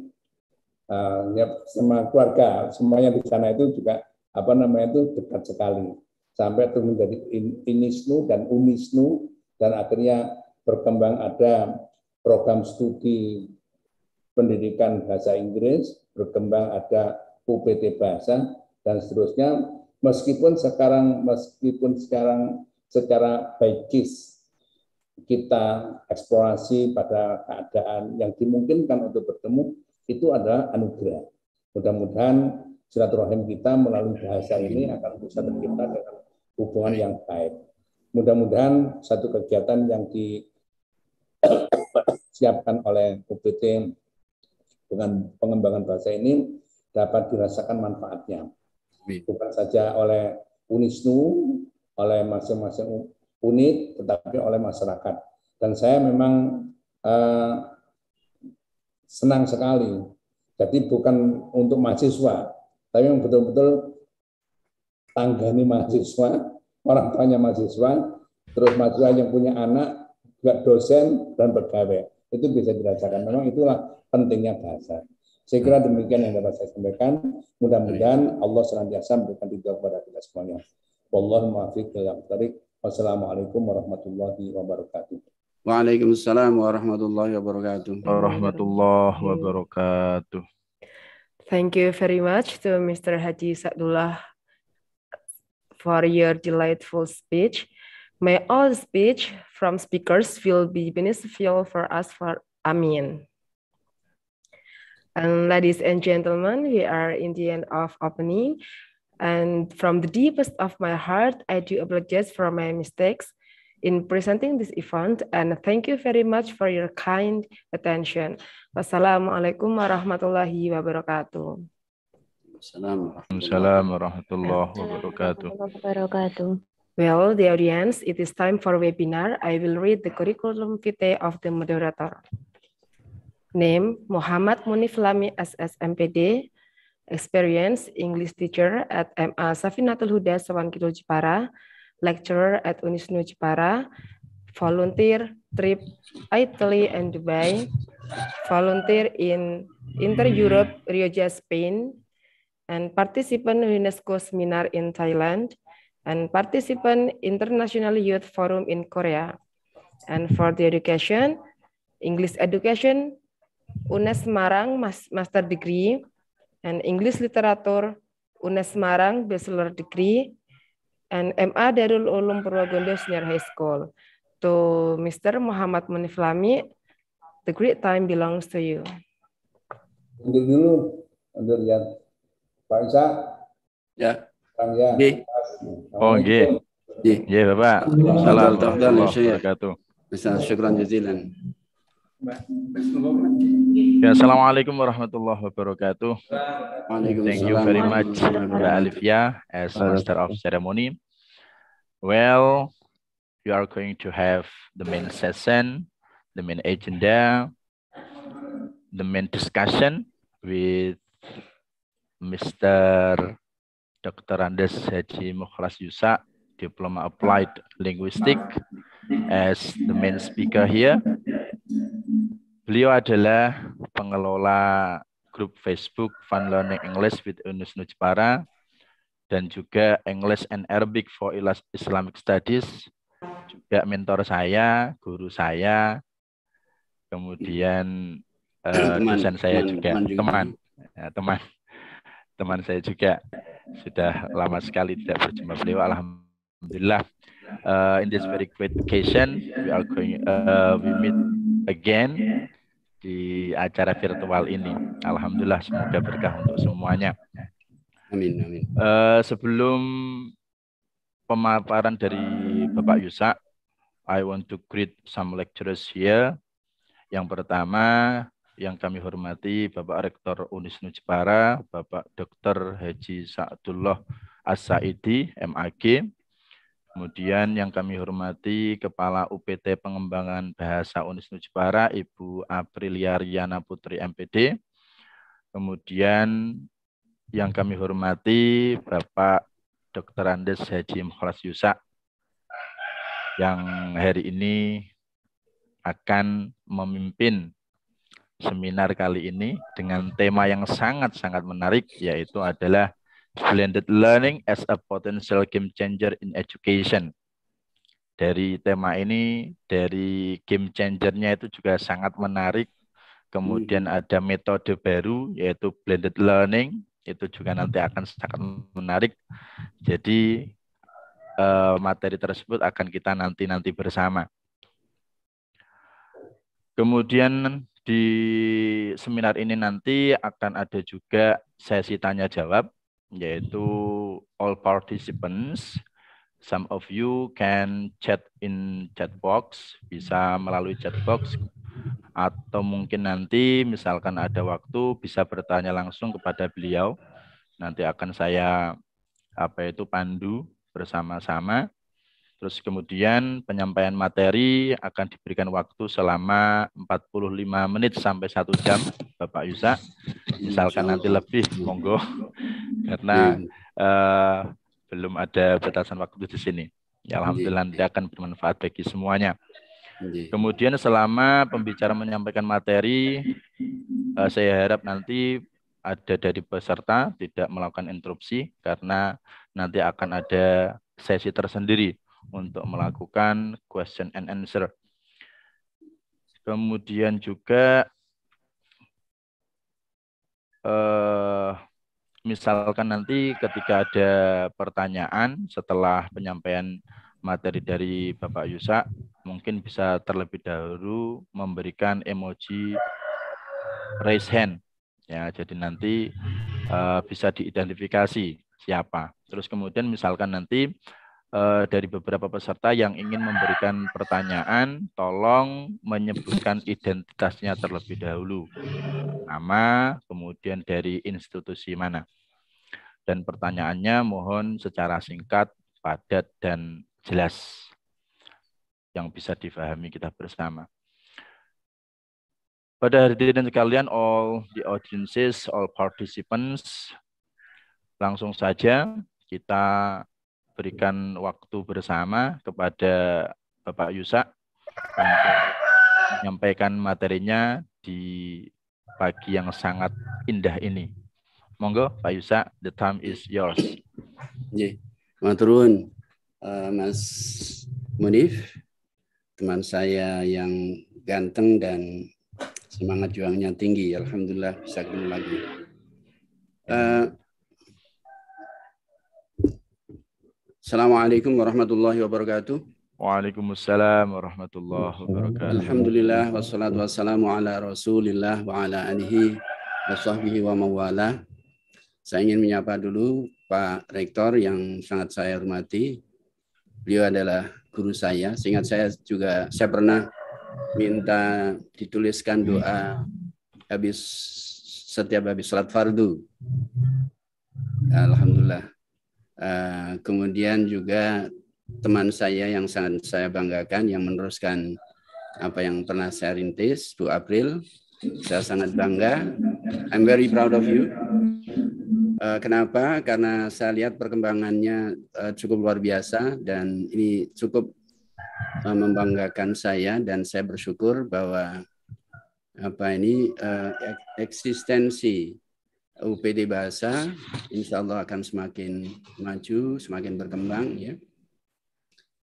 uh, ya sama keluarga semuanya di sana itu juga apa namanya itu dekat sekali sampai itu menjadi Inisnu dan Unisnu dan akhirnya berkembang ada program studi pendidikan bahasa Inggris berkembang ada UPT bahasa dan seterusnya meskipun sekarang meskipun sekarang secara baikis kita eksplorasi pada keadaan yang dimungkinkan untuk bertemu itu adalah anugerah. Mudah-mudahan silaturahim kita melalui bahasa ini akan bisa tercipta dengan hubungan yang baik. Mudah-mudahan satu kegiatan yang disiapkan oleh UPT dengan pengembangan bahasa ini dapat dirasakan manfaatnya. Bukan saja oleh Unisnu, oleh masing-masing unit tetapi oleh masyarakat. Dan saya memang eh, senang sekali. Jadi bukan untuk mahasiswa, tapi yang betul-betul tanggani mahasiswa, *laughs* orang tuanya mahasiswa, terus mahasiswa yang punya anak, juga dosen dan pegawai. Itu bisa dirasakan. Memang itulah pentingnya bahasa. Saya kira demikian yang dapat saya sampaikan. Mudah-mudahan Allah senantiasa memberikan tiga kepada kita semuanya. Wallahu muwaffiq ila Wassalamualaikum warahmatullahi wabarakatuh. Waalaikumsalam warahmatullahi wabarakatuh. Warahmatullahi wabarakatuh. Thank you very much to Mr. Haji Sadullah for your delightful speech. May all speech from speakers will be beneficial for us for Amin. And ladies and gentlemen, we are in the end of opening. And from the deepest of my heart, I do apologize for my mistakes in presenting this event and thank you very much for your kind attention. Wassalamualaikum warahmatullahi wabarakatuh. Assalamualaikum warahmatullahi wabarakatuh. Well, the audience, it is time for webinar. I will read the curriculum vitae of the moderator. Name, Muhammad Munif Lami S.S.M.P.D. experience English teacher at MA Safinatul Huda Kidul Jepara, lecturer at Unisnu Jepara, volunteer trip Italy and Dubai, volunteer in Inter-Europe Rioja, Spain, and participant UNESCO seminar in Thailand, and participant International Youth Forum in Korea. And for the education, English education, UNES Marang master degree, and English Literature UNES Semarang Bachelor Degree and MA Darul Ulum Purwagondo Senior High School. To Mr. Muhammad Munif the great time belongs to you. Undur dulu, untuk lihat. Pak Isa. Ya. Bang ya. Oh, nggih. Ya, Bapak. Assalamualaikum warahmatullahi wabarakatuh. Bisa syukran jazilan. Ya, Assalamualaikum warahmatullahi wabarakatuh. Thank you very much, Mbak Alifia, as Master of Ceremony. Well, you are going to have the main session, the main agenda, the main discussion with Mr. Dr. Andes Haji Mukhlas Yusa, Diploma Applied Linguistic, as the main speaker here. Beliau adalah pengelola grup Facebook Fun Learning English with Unus Nujpara dan juga English and Arabic for Islamic Studies juga mentor saya, guru saya, kemudian uh, teman, dosen saya teman, juga teman teman ya, teman teman saya juga sudah lama sekali tidak berjumpa beliau alhamdulillah uh, in this very great occasion we are going uh, we meet again di acara virtual ini. Alhamdulillah semoga berkah untuk semuanya. Amin amin. Uh, sebelum pemaparan dari Bapak Yusa, I want to greet some lecturers here. Yang pertama yang kami hormati Bapak Rektor Unisnu Jepara, Bapak Dr. Haji Sa'dullah As-Saidi, MAG, Kemudian yang kami hormati Kepala UPT Pengembangan Bahasa Unisnu Jepara, Ibu Aprilia Riana Putri MPD. Kemudian yang kami hormati Bapak Dr. Andes Haji Mukhlas Yusak yang hari ini akan memimpin seminar kali ini dengan tema yang sangat-sangat menarik yaitu adalah Blended Learning as a Potential Game Changer in Education. Dari tema ini, dari game changernya itu juga sangat menarik. Kemudian hmm. ada metode baru yaitu blended learning, itu juga hmm. nanti akan sangat menarik. Jadi eh, materi tersebut akan kita nanti nanti bersama. Kemudian di seminar ini nanti akan ada juga sesi tanya jawab yaitu all participants. Some of you can chat in chat box, bisa melalui chat box atau mungkin nanti misalkan ada waktu bisa bertanya langsung kepada beliau. Nanti akan saya apa itu pandu bersama-sama. Terus kemudian penyampaian materi akan diberikan waktu selama 45 menit sampai satu jam, Bapak Yusa. Misalkan nanti lebih, monggo, *laughs* karena eh, belum ada batasan waktu di sini. Ya, Alhamdulillah nanti akan bermanfaat bagi semuanya. Kemudian selama pembicara menyampaikan materi, eh, saya harap nanti ada dari peserta tidak melakukan interupsi karena nanti akan ada sesi tersendiri untuk melakukan question and answer. Kemudian juga eh, misalkan nanti ketika ada pertanyaan setelah penyampaian materi dari Bapak Yusa, mungkin bisa terlebih dahulu memberikan emoji raise hand. Ya, jadi nanti uh, bisa diidentifikasi siapa. Terus kemudian misalkan nanti eh, dari beberapa peserta yang ingin memberikan pertanyaan, tolong menyebutkan identitasnya terlebih dahulu. Nama, kemudian dari institusi mana. Dan pertanyaannya mohon secara singkat, padat, dan jelas yang bisa difahami kita bersama. Pada hadirin sekalian, all the audiences, all participants, langsung saja kita berikan waktu bersama kepada Bapak Yusak untuk menyampaikan materinya di pagi yang sangat indah ini. Monggo Pak Yusak, the time is yours. Nggih. Maturun uh, eh, Mas Munif, teman saya yang ganteng dan semangat juangnya tinggi. Alhamdulillah bisa ketemu lagi. Uh, Assalamualaikum warahmatullahi wabarakatuh. Waalaikumsalam warahmatullahi wabarakatuh. Alhamdulillah wassalatu wassalamu ala Rasulillah wa ala alihi wa sahbihi wa mawala. Saya ingin menyapa dulu Pak Rektor yang sangat saya hormati. Beliau adalah guru saya. Seingat saya juga saya pernah minta dituliskan doa habis setiap habis salat fardu. Alhamdulillah Eh, kemudian juga teman saya yang sangat saya banggakan yang meneruskan apa yang pernah saya rintis Bu April. Saya sangat bangga. I'm very proud of you. Eh, kenapa? Karena saya lihat perkembangannya eh, cukup luar biasa dan ini cukup membanggakan saya dan saya bersyukur bahwa apa ini eksistensi UPD Bahasa, insya Allah akan semakin maju, semakin berkembang ya.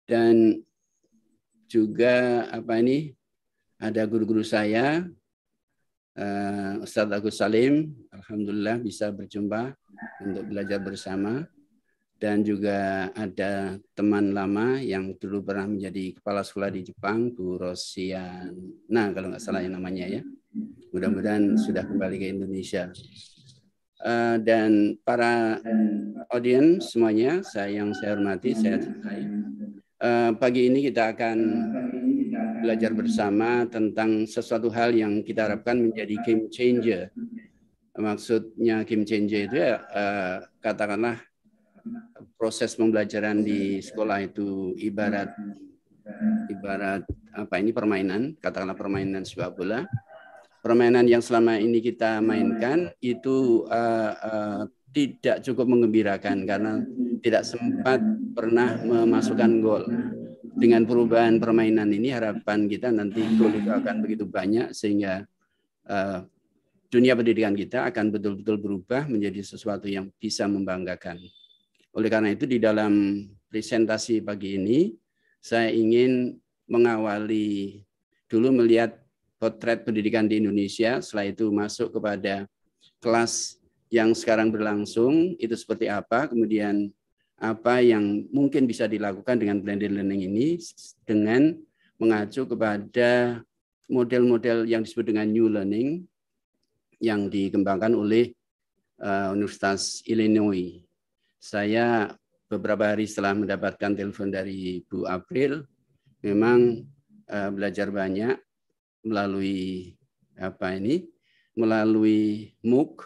Dan juga apa ini ada guru-guru saya uh, Ustadz Agus Salim, alhamdulillah bisa berjumpa untuk belajar bersama dan juga ada teman lama yang dulu pernah menjadi kepala sekolah di Jepang, Bu Rosian. Nah, kalau nggak salah yang namanya ya. Mudah-mudahan sudah kembali ke Indonesia. Eh, dan para audiens semuanya saya yang saya hormati saya uh, pagi ini kita akan belajar bersama tentang sesuatu hal yang kita harapkan menjadi game changer maksudnya game changer itu ya uh, katakanlah proses pembelajaran di sekolah itu ibarat ibarat apa ini permainan katakanlah permainan sepak bola permainan yang selama ini kita mainkan itu uh, uh, tidak cukup mengembirakan karena tidak sempat pernah memasukkan gol. Dengan perubahan permainan ini harapan kita nanti gol itu akan begitu banyak sehingga uh, dunia pendidikan kita akan betul-betul berubah menjadi sesuatu yang bisa membanggakan. Oleh karena itu di dalam presentasi pagi ini saya ingin mengawali dulu melihat potret pendidikan di Indonesia, setelah itu masuk kepada kelas yang sekarang berlangsung itu seperti apa, kemudian apa yang mungkin bisa dilakukan dengan blended learning ini dengan mengacu kepada model-model yang disebut dengan new learning yang dikembangkan oleh eh, Universitas Illinois. Saya beberapa hari setelah mendapatkan telepon dari Bu April memang eh, belajar banyak melalui apa ini melalui MOOC.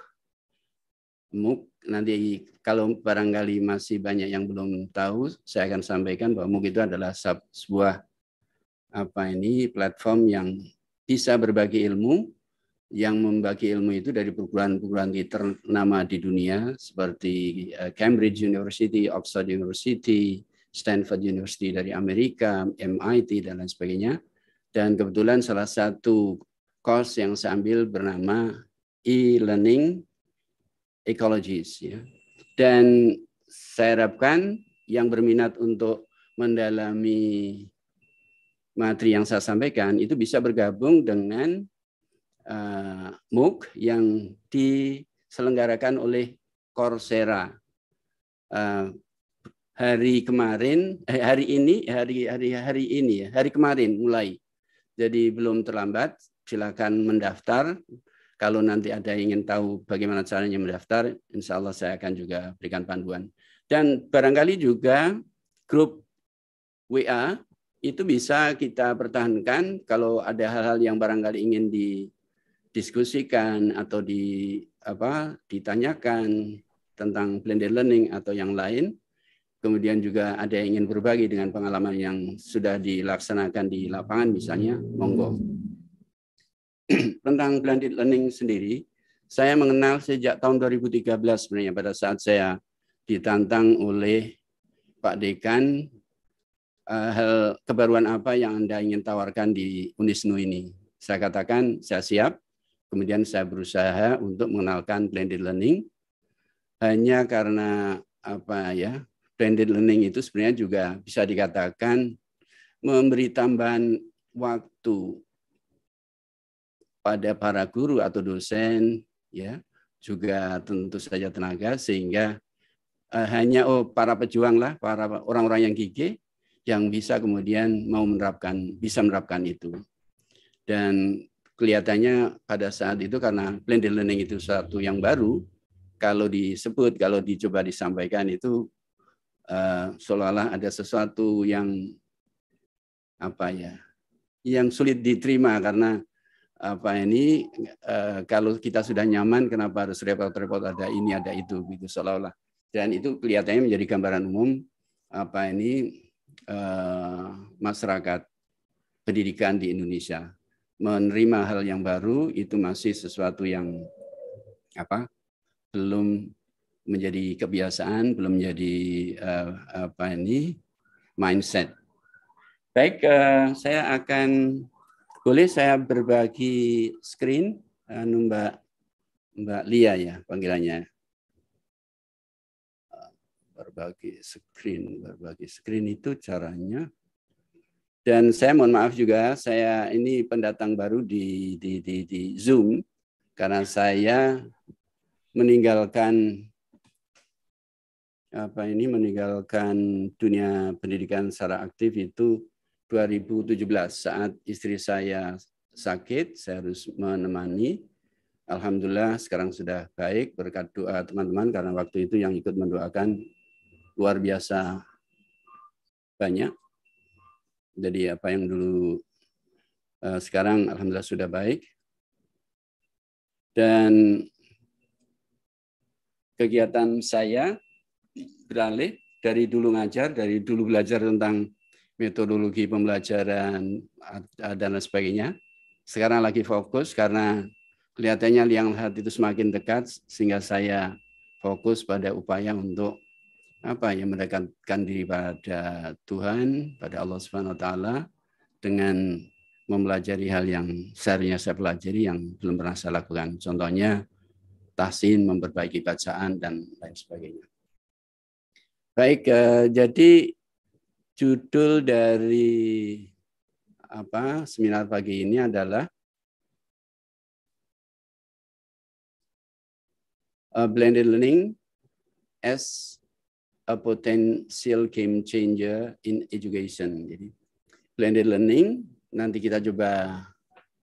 MOOC nanti kalau barangkali masih banyak yang belum tahu, saya akan sampaikan bahwa MOOC itu adalah sebuah apa ini platform yang bisa berbagi ilmu yang membagi ilmu itu dari perguruan-perguruan ternama di dunia seperti eh, Cambridge University, Oxford University, Stanford University dari Amerika, MIT dan lain sebagainya dan kebetulan salah satu course yang saya ambil bernama e-learning ecologies. Ya. Dan saya harapkan yang berminat untuk mendalami materi yang saya sampaikan itu bisa bergabung dengan uh, eh, MOOC yang diselenggarakan oleh Coursera. Uh, hari kemarin eh, hari ini hari hari hari ini ya, hari kemarin mulai jadi belum terlambat, silakan mendaftar. Kalau nanti ada yang ingin tahu bagaimana caranya mendaftar, insya Allah saya akan juga berikan panduan. Dan barangkali juga grup WA itu bisa kita pertahankan kalau ada hal-hal yang barangkali ingin didiskusikan atau di apa ditanyakan tentang blended learning atau yang lain kemudian juga ada yang ingin berbagi dengan pengalaman yang sudah dilaksanakan di lapangan misalnya, monggo. *clears throat* Tentang blended learning sendiri, saya mengenal sejak tahun 2013 sebenarnya pada saat saya ditantang oleh Pak Dekan eh, hal kebaruan apa yang Anda ingin tawarkan di Unisnu ini. Saya katakan saya siap, kemudian saya berusaha untuk mengenalkan blended learning hanya karena apa ya blended learning itu sebenarnya juga bisa dikatakan memberi tambahan waktu pada para guru atau dosen ya juga tentu saja tenaga sehingga uh, hanya oh para pejuang lah para orang-orang yang gigih yang bisa kemudian mau menerapkan bisa menerapkan itu dan kelihatannya pada saat itu karena blended learning itu satu yang baru kalau disebut kalau dicoba disampaikan itu Eh, seolah-olah ada sesuatu yang apa ya yang sulit diterima karena apa ini eh, kalau kita sudah nyaman kenapa harus repot-repot ada ini ada itu gitu seolah-olah dan itu kelihatannya menjadi gambaran umum apa ini eh, masyarakat pendidikan di Indonesia menerima hal yang baru itu masih sesuatu yang apa belum menjadi kebiasaan, belum menjadi uh, apa ini mindset. Baik, uh, saya akan boleh saya berbagi screen uh, Mbak Mbak Lia ya panggilannya. Berbagi screen, berbagi screen itu caranya. Dan saya mohon maaf juga, saya ini pendatang baru di di di, di Zoom karena saya meninggalkan apa ini meninggalkan dunia pendidikan secara aktif itu 2017 saat istri saya sakit, saya harus menemani. Alhamdulillah sekarang sudah baik berkat doa teman-teman karena waktu itu yang ikut mendoakan luar biasa banyak. Jadi apa yang dulu eh, sekarang alhamdulillah sudah baik. Dan kegiatan saya beralih dari dulu ngajar, dari dulu belajar tentang metodologi pembelajaran dan lain sebagainya. Sekarang lagi fokus karena kelihatannya liang lahat itu semakin dekat sehingga saya fokus pada upaya untuk apa yang mendekatkan diri pada Tuhan, pada Allah Subhanahu wa taala dengan mempelajari hal yang seharusnya saya pelajari yang belum pernah saya lakukan. Contohnya tahsin, memperbaiki bacaan dan lain sebagainya. Baik, eh, jadi judul dari apa seminar pagi ini adalah A eh, blended learning as a potential game changer in education. Jadi blended learning nanti kita coba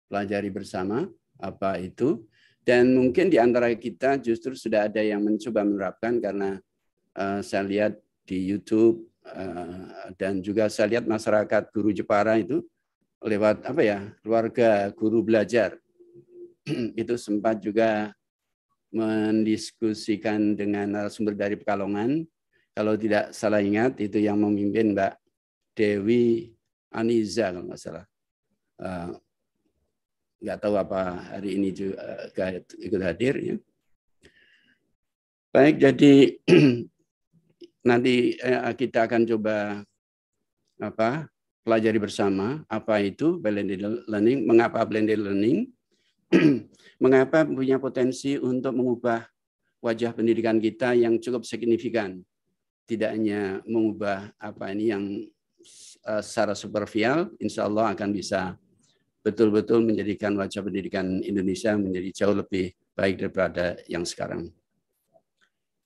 pelajari bersama apa itu dan mungkin di antara kita justru sudah ada yang mencoba menerapkan karena Eh, saya lihat di YouTube eh, dan juga saya lihat masyarakat guru Jepara itu lewat apa ya keluarga guru belajar *clears throat* itu sempat juga mendiskusikan dengan sumber dari Pekalongan. Kalau tidak salah ingat, itu yang memimpin Mbak Dewi Aniza kalau nggak salah. Eh, nggak tahu apa hari ini juga ikut hadir. Ya. Baik, jadi *clears throat* nanti eh, kita akan coba apa pelajari bersama apa itu blended learning, mengapa blended learning, *clears throat* mengapa punya potensi untuk mengubah wajah pendidikan kita yang cukup signifikan. Tidak hanya mengubah apa ini yang eh, secara superficial, insya Allah akan bisa betul-betul menjadikan wajah pendidikan Indonesia menjadi jauh lebih baik daripada yang sekarang.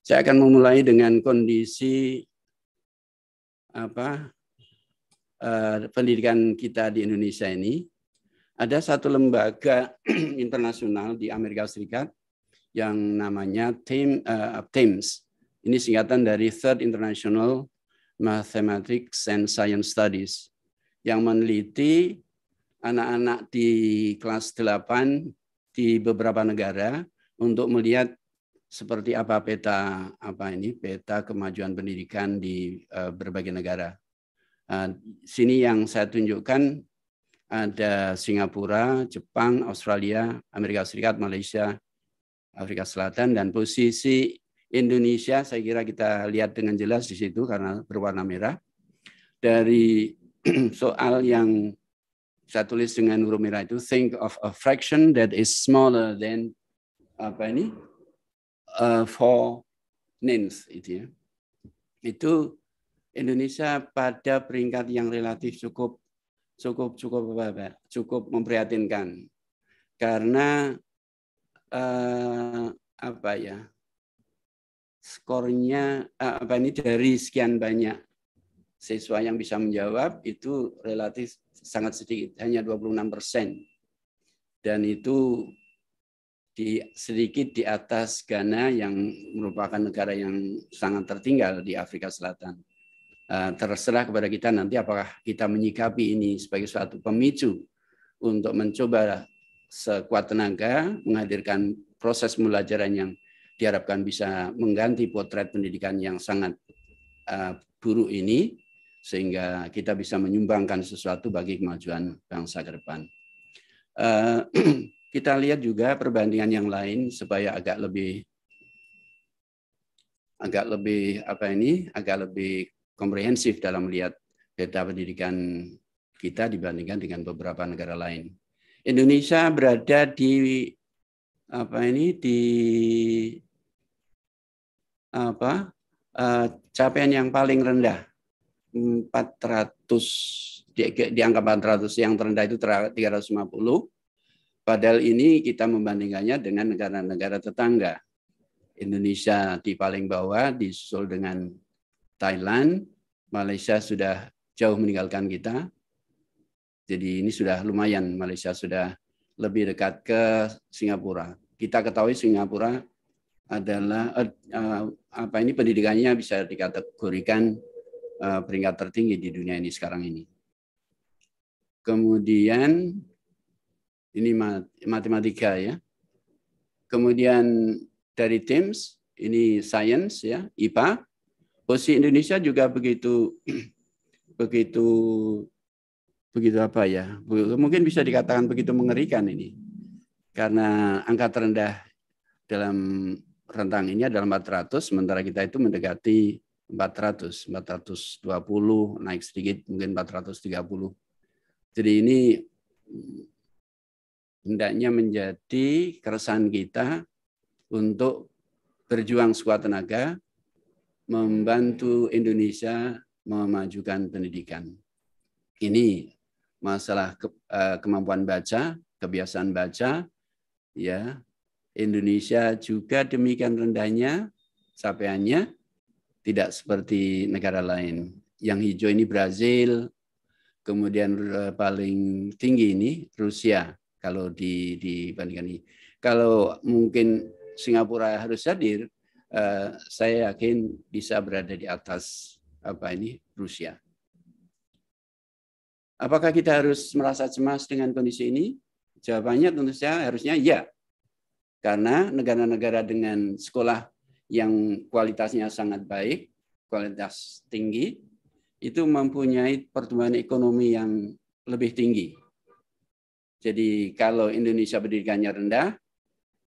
Saya akan memulai dengan kondisi apa eh, pendidikan kita di Indonesia ini. Ada satu lembaga *clears throat* internasional di Amerika Serikat yang namanya TAME, eh, Ini singkatan dari Third International Mathematics and Science Studies yang meneliti anak-anak di kelas 8 di beberapa negara untuk melihat seperti apa peta apa ini peta kemajuan pendidikan di uh, berbagai negara. Uh, sini yang saya tunjukkan ada Singapura, Jepang, Australia, Amerika Serikat, Malaysia, Afrika Selatan dan posisi Indonesia saya kira kita lihat dengan jelas di situ karena berwarna merah. Dari *clears throat* soal yang saya tulis dengan huruf merah itu think of a fraction that is smaller than apa ini uh, eh, for names itu ya. Itu Indonesia pada peringkat yang relatif cukup cukup cukup apa, cukup memprihatinkan karena uh, apa ya skornya eh, apa ini dari sekian banyak siswa yang bisa menjawab itu relatif sangat sedikit hanya 26 persen dan itu di sedikit di atas Ghana yang merupakan negara yang sangat tertinggal di Afrika Selatan. Eh, terserah kepada kita nanti apakah kita menyikapi ini sebagai suatu pemicu untuk mencoba sekuat tenaga menghadirkan proses pembelajaran yang diharapkan bisa mengganti potret pendidikan yang sangat eh, buruk ini sehingga kita bisa menyumbangkan sesuatu bagi kemajuan bangsa ke depan. Eh, *clears throat* Kita lihat juga perbandingan yang lain supaya agak lebih agak lebih apa ini agak lebih komprehensif dalam melihat data pendidikan kita dibandingkan dengan beberapa negara lain. Indonesia berada di apa ini di apa eh, capaian yang paling rendah 400 di, di angka 400 yang terendah itu 350 Padahal ini kita membandingkannya dengan negara-negara tetangga. Indonesia di paling bawah disusul dengan Thailand, Malaysia sudah jauh meninggalkan kita. Jadi ini sudah lumayan Malaysia sudah lebih dekat ke Singapura. Kita ketahui Singapura adalah eh, eh apa ini pendidikannya bisa dikategorikan eh, peringkat tertinggi di dunia ini sekarang ini. Kemudian ini matematika ya. Kemudian dari TIMS, e ini sains ya, IPA. Posisi Indonesia juga begitu *clears throat* begitu begitu apa ya? Mungkin bisa dikatakan begitu mengerikan ini. Karena angka terendah dalam rentang ini adalah 400 sementara kita itu mendekati 400, 420 naik sedikit mungkin 430. Jadi ini hendaknya menjadi keresahan kita untuk berjuang sekuat tenaga membantu Indonesia memajukan pendidikan. Ini masalah ke, eh, kemampuan baca, kebiasaan baca, ya. Indonesia juga demikian rendahnya capaiannya tidak seperti negara lain. Yang hijau ini Brazil, kemudian eh, paling tinggi ini Rusia kalau di dibandingkan ini. Kalau mungkin Singapura harus hadir, eh, saya yakin bisa berada di atas apa ini Rusia. Apakah kita harus merasa cemas dengan kondisi ini? Jawabannya tentu saja harusnya ya. Karena negara-negara dengan sekolah yang kualitasnya sangat baik, kualitas tinggi, itu mempunyai pertumbuhan ekonomi yang lebih tinggi jadi kalau Indonesia pendidikannya rendah,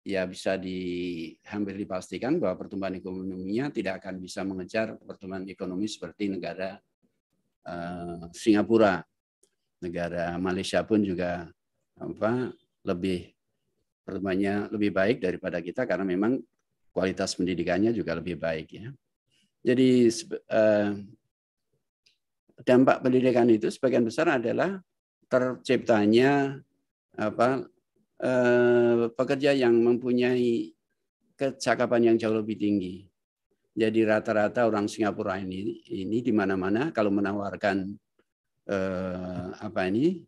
ya bisa di hampir dipastikan bahwa pertumbuhan ekonominya tidak akan bisa mengejar pertumbuhan ekonomi seperti negara uh, Singapura. Negara Malaysia pun juga apa lebih pertumbuhannya lebih baik daripada kita karena memang kualitas pendidikannya juga lebih baik ya. Jadi eh, dampak pendidikan itu sebagian besar adalah terciptanya apa eh, pekerja yang mempunyai kecakapan yang jauh lebih tinggi. Jadi rata-rata orang Singapura ini ini di mana-mana kalau menawarkan eh, apa ini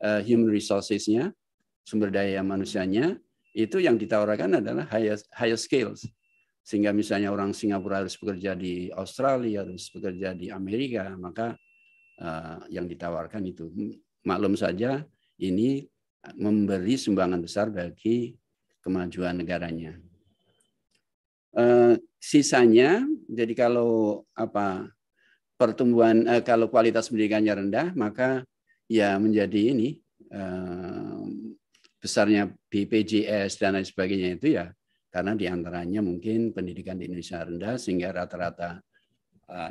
eh, human resourcesnya sumber daya manusianya itu yang ditawarkan adalah higher higher skills sehingga misalnya orang Singapura harus bekerja di Australia harus bekerja di Amerika maka eh, yang ditawarkan itu maklum saja ini e, memberi sumbangan besar bagi kemajuan negaranya. E, sisanya, jadi kalau apa pertumbuhan e, kalau kualitas pendidikannya rendah, maka ya menjadi ini besarnya BPJS dan lain sebagainya itu ya karena diantaranya mungkin pendidikan di Indonesia rendah sehingga rata-rata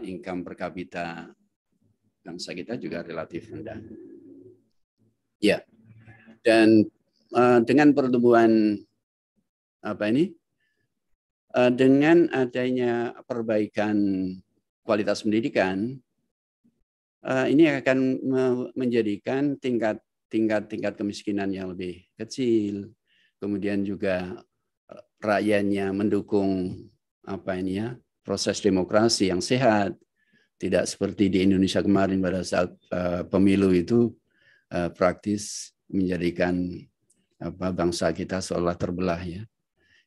income per kapita bangsa kita juga relatif rendah. Ya. Dan uh, dengan pertumbuhan apa ini? Uh, dengan adanya perbaikan kualitas pendidikan, uh, ini akan menjadikan tingkat tingkat tingkat kemiskinan yang lebih kecil, kemudian juga rakyatnya mendukung apa ini ya proses demokrasi yang sehat, tidak seperti di Indonesia kemarin pada saat uh, pemilu itu uh, praktis menjadikan apa bangsa kita seolah terbelah ya.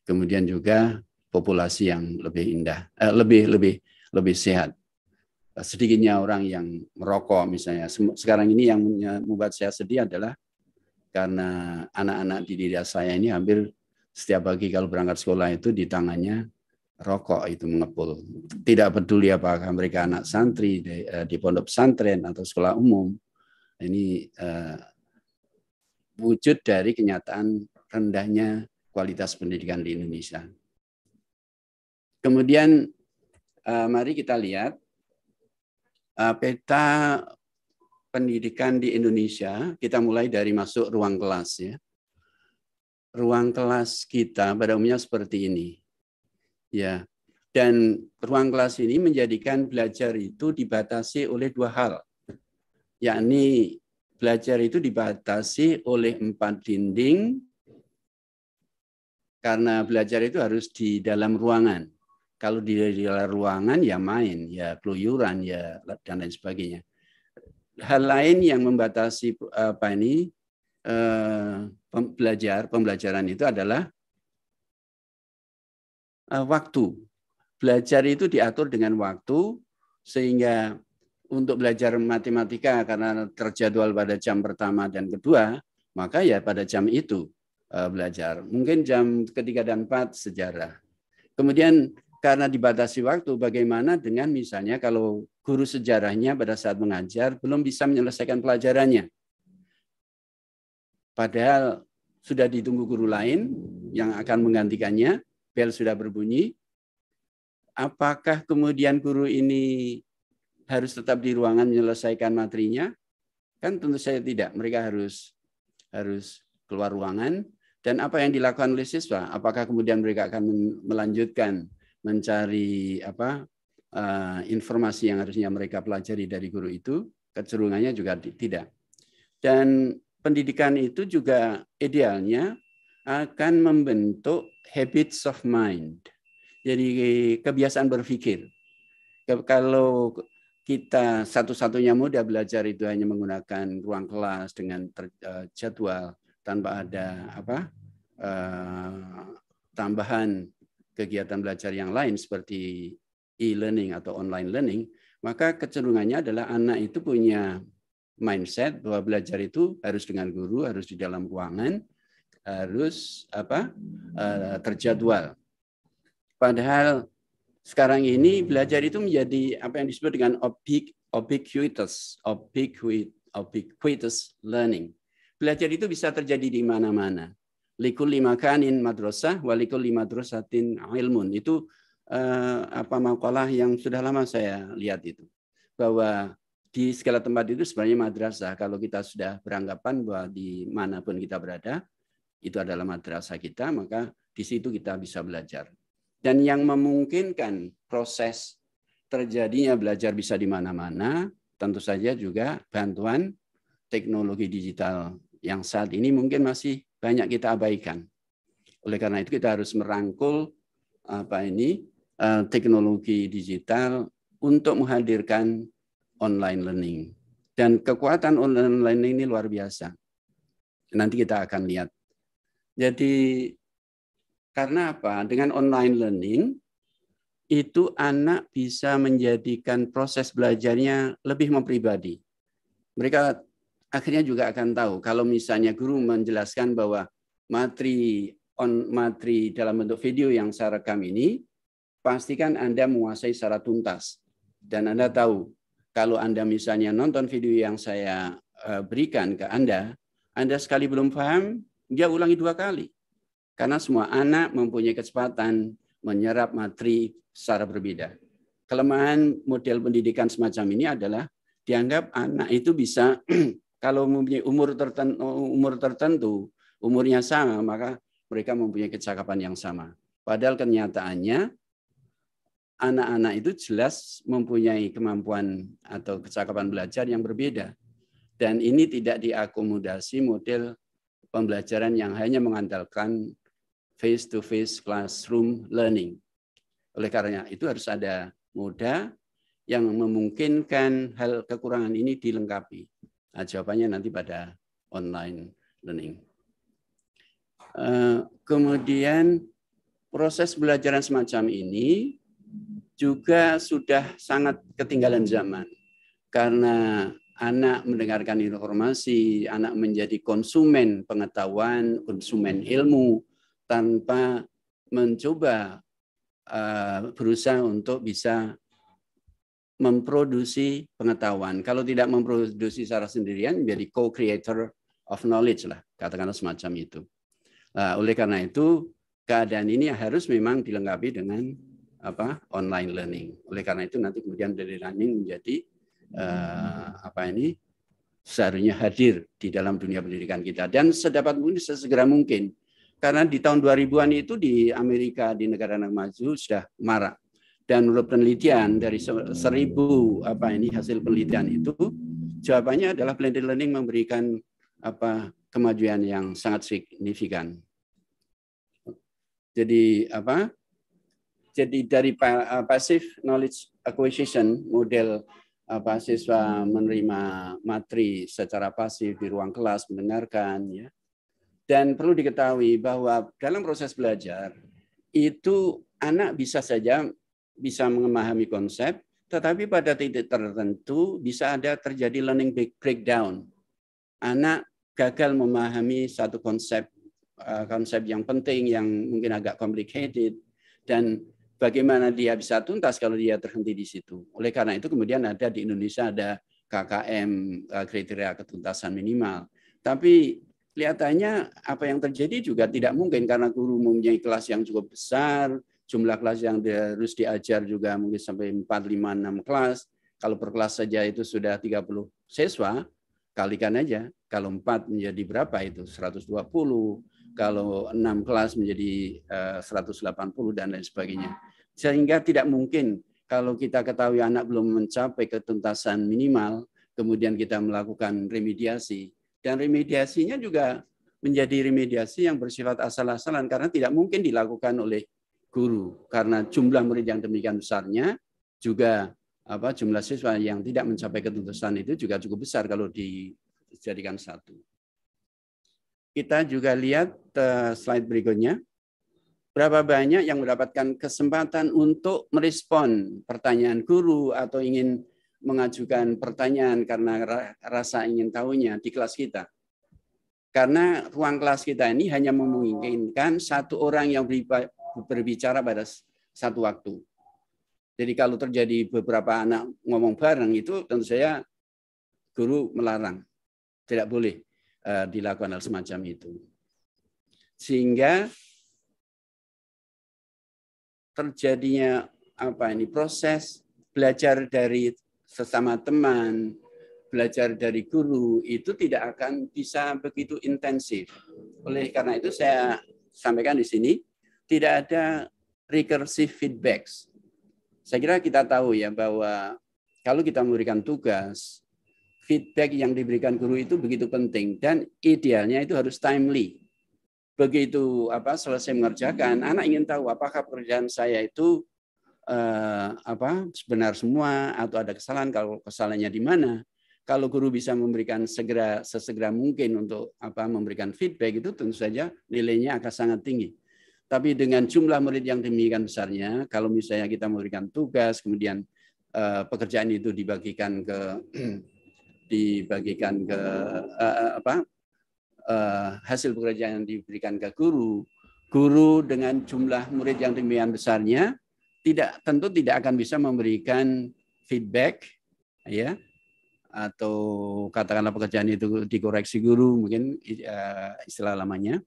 Kemudian juga populasi yang lebih indah, uh, lebih lebih lebih sehat. Eh, sedikitnya orang yang merokok misalnya. Sekarang ini yang membuat saya sedih adalah karena anak-anak di diri saya ini hampir setiap pagi kalau berangkat sekolah itu di tangannya rokok itu mengepul. Tidak peduli apakah mereka anak santri di, di pondok pesantren atau sekolah umum ini uh, wujud dari kenyataan rendahnya kualitas pendidikan di Indonesia. Kemudian uh, mari kita lihat uh, peta pendidikan di Indonesia. Kita mulai dari masuk ruang kelas ya. Ruang kelas kita pada umumnya seperti ini. Ya. Dan ruang kelas ini menjadikan belajar itu dibatasi oleh dua hal yakni belajar itu dibatasi oleh empat dinding karena belajar itu harus di dalam ruangan. Kalau di dalam ruangan ya main, ya keluyuran, ya dan lain sebagainya. Hal lain yang membatasi apa ini eh, pembelajar pembelajaran itu adalah eh, waktu. Belajar itu diatur dengan waktu sehingga untuk belajar matematika karena terjadwal pada jam pertama dan kedua, maka ya pada jam itu eh, belajar. Mungkin jam ketiga dan empat sejarah. Kemudian karena dibatasi waktu, bagaimana dengan misalnya kalau guru sejarahnya pada saat mengajar belum bisa menyelesaikan pelajarannya. Padahal sudah ditunggu guru lain yang akan menggantikannya, bel sudah berbunyi. Apakah kemudian guru ini harus tetap di ruangan menyelesaikan materinya? Kan tentu saja tidak. Mereka harus harus keluar ruangan dan apa yang dilakukan oleh siswa? Apakah kemudian mereka akan melanjutkan mencari apa eh, informasi yang harusnya mereka pelajari dari guru itu? Kecerungannya juga tidak. Dan pendidikan itu juga idealnya akan membentuk habits of mind. Jadi kebiasaan berpikir. Kalau kita satu-satunya mudah belajar itu hanya menggunakan ruang kelas dengan ter, eh, jadwal tanpa ada apa uh, tambahan kegiatan belajar yang lain seperti e-learning atau online learning, maka kecenderungannya adalah anak itu punya mindset bahwa belajar itu harus dengan guru, harus di dalam ruangan, harus apa uh, terjadwal. Padahal sekarang ini belajar itu menjadi apa yang disebut dengan obik ubiquitous, ubiquit, ubiquitous learning. Belajar itu bisa terjadi di mana-mana. Likul kanin madrasah walikul madrasatin ilmun. Itu eh, apa makalah yang sudah lama saya lihat itu. Bahwa di segala tempat itu sebenarnya madrasah. Kalau kita sudah beranggapan bahwa di manapun kita berada, itu adalah madrasah kita, maka di situ kita bisa belajar dan yang memungkinkan proses terjadinya belajar bisa di mana-mana, tentu saja juga bantuan teknologi digital yang saat ini mungkin masih banyak kita abaikan. Oleh karena itu kita harus merangkul apa ini eh, teknologi digital untuk menghadirkan online learning. Dan kekuatan online learning ini luar biasa. Nanti kita akan lihat. Jadi karena apa? Dengan online learning, itu anak bisa menjadikan proses belajarnya lebih mempribadi. Mereka akhirnya juga akan tahu kalau misalnya guru menjelaskan bahwa materi on materi dalam bentuk video yang saya rekam ini pastikan Anda menguasai secara tuntas dan Anda tahu kalau Anda misalnya nonton video yang saya eh, berikan ke Anda, Anda sekali belum paham, dia ulangi dua kali. Karena semua anak mempunyai kesempatan menyerap materi secara berbeda. Kelemahan model pendidikan semacam ini adalah dianggap anak itu bisa *clears throat* kalau mempunyai umur tertentu, umur tertentu, umurnya sama, maka mereka mempunyai kecakapan yang sama. Padahal kenyataannya anak-anak itu jelas mempunyai kemampuan atau kecakapan belajar yang berbeda. Dan ini tidak diakomodasi model pembelajaran yang hanya mengandalkan face to face classroom learning. Oleh karenanya itu harus ada moda yang memungkinkan hal kekurangan ini dilengkapi. Nah, jawabannya nanti pada online learning. Eh, kemudian proses belajaran semacam ini juga sudah sangat ketinggalan zaman karena anak mendengarkan informasi, anak menjadi konsumen pengetahuan, konsumen ilmu, tanpa mencoba uh, berusaha untuk bisa memproduksi pengetahuan. Kalau tidak memproduksi secara sendirian, menjadi co-creator of knowledge lah, katakanlah semacam itu. Uh, oleh karena itu, keadaan ini harus memang dilengkapi dengan apa online learning. Oleh karena itu nanti kemudian dari learning menjadi uh, apa ini seharusnya hadir di dalam dunia pendidikan kita dan sedapat mungkin sesegera mungkin karena di tahun 2000-an itu di Amerika, di negara-negara maju sudah marak. Dan menurut penelitian dari seribu apa ini hasil penelitian itu, jawabannya adalah blended learning memberikan apa kemajuan yang sangat signifikan. Jadi apa? Jadi dari uh, passive knowledge acquisition model apa siswa menerima materi secara pasif di ruang kelas mendengarkan ya dan perlu diketahui bahwa dalam proses belajar itu anak bisa saja bisa memahami konsep, tetapi pada titik tertentu bisa ada terjadi learning breakdown. Anak gagal memahami satu konsep eh, konsep yang penting yang mungkin agak complicated dan bagaimana dia bisa tuntas kalau dia terhenti di situ. Oleh karena itu kemudian ada di Indonesia ada KKM eh, kriteria ketuntasan minimal. Tapi kelihatannya apa yang terjadi juga tidak mungkin karena guru mempunyai kelas yang cukup besar, jumlah kelas yang harus diajar juga mungkin sampai 4, 5, 6 kelas. Kalau per kelas saja itu sudah 30 siswa, kalikan aja. Kalau 4 menjadi berapa itu? 120. Kalau 6 kelas menjadi 180 eh, dan lain sebagainya. Sehingga tidak mungkin kalau kita ketahui anak belum mencapai ketuntasan minimal, kemudian kita melakukan remediasi, dan remediasinya juga menjadi remediasi yang bersifat asal-asalan karena tidak mungkin dilakukan oleh guru karena jumlah murid yang demikian besarnya juga apa jumlah siswa yang tidak mencapai ketuntusan itu juga cukup besar kalau dijadikan satu. Kita juga lihat eh, slide berikutnya. Berapa banyak yang mendapatkan kesempatan untuk merespon pertanyaan guru atau ingin mengajukan pertanyaan karena rasa ingin tahunya di kelas kita. Karena ruang kelas kita ini hanya memungkinkan satu orang yang berbicara pada satu waktu. Jadi kalau terjadi beberapa anak ngomong bareng itu tentu saya guru melarang. Tidak boleh eh, dilakukan hal semacam itu. Sehingga terjadinya apa ini proses belajar dari sesama teman, belajar dari guru itu tidak akan bisa begitu intensif. Oleh karena itu saya sampaikan di sini tidak ada recursive feedbacks. Saya kira kita tahu ya bahwa kalau kita memberikan tugas, feedback yang diberikan guru itu begitu penting dan idealnya itu harus timely. Begitu apa selesai mengerjakan, anak ingin tahu apakah pekerjaan saya itu eh, apa benar semua atau ada kesalahan kalau kesalahannya di mana kalau guru bisa memberikan segera sesegera mungkin untuk apa memberikan feedback itu tentu saja nilainya akan sangat tinggi. Tapi dengan jumlah murid yang demikian besarnya, kalau misalnya kita memberikan tugas, kemudian eh, pekerjaan itu dibagikan ke *clears throat* dibagikan ke eh, eh, apa eh, hasil pekerjaan yang diberikan ke guru, guru dengan jumlah murid yang demikian besarnya tidak tentu tidak akan bisa memberikan feedback ya atau katakanlah pekerjaan itu dikoreksi guru mungkin uh, istilah lamanya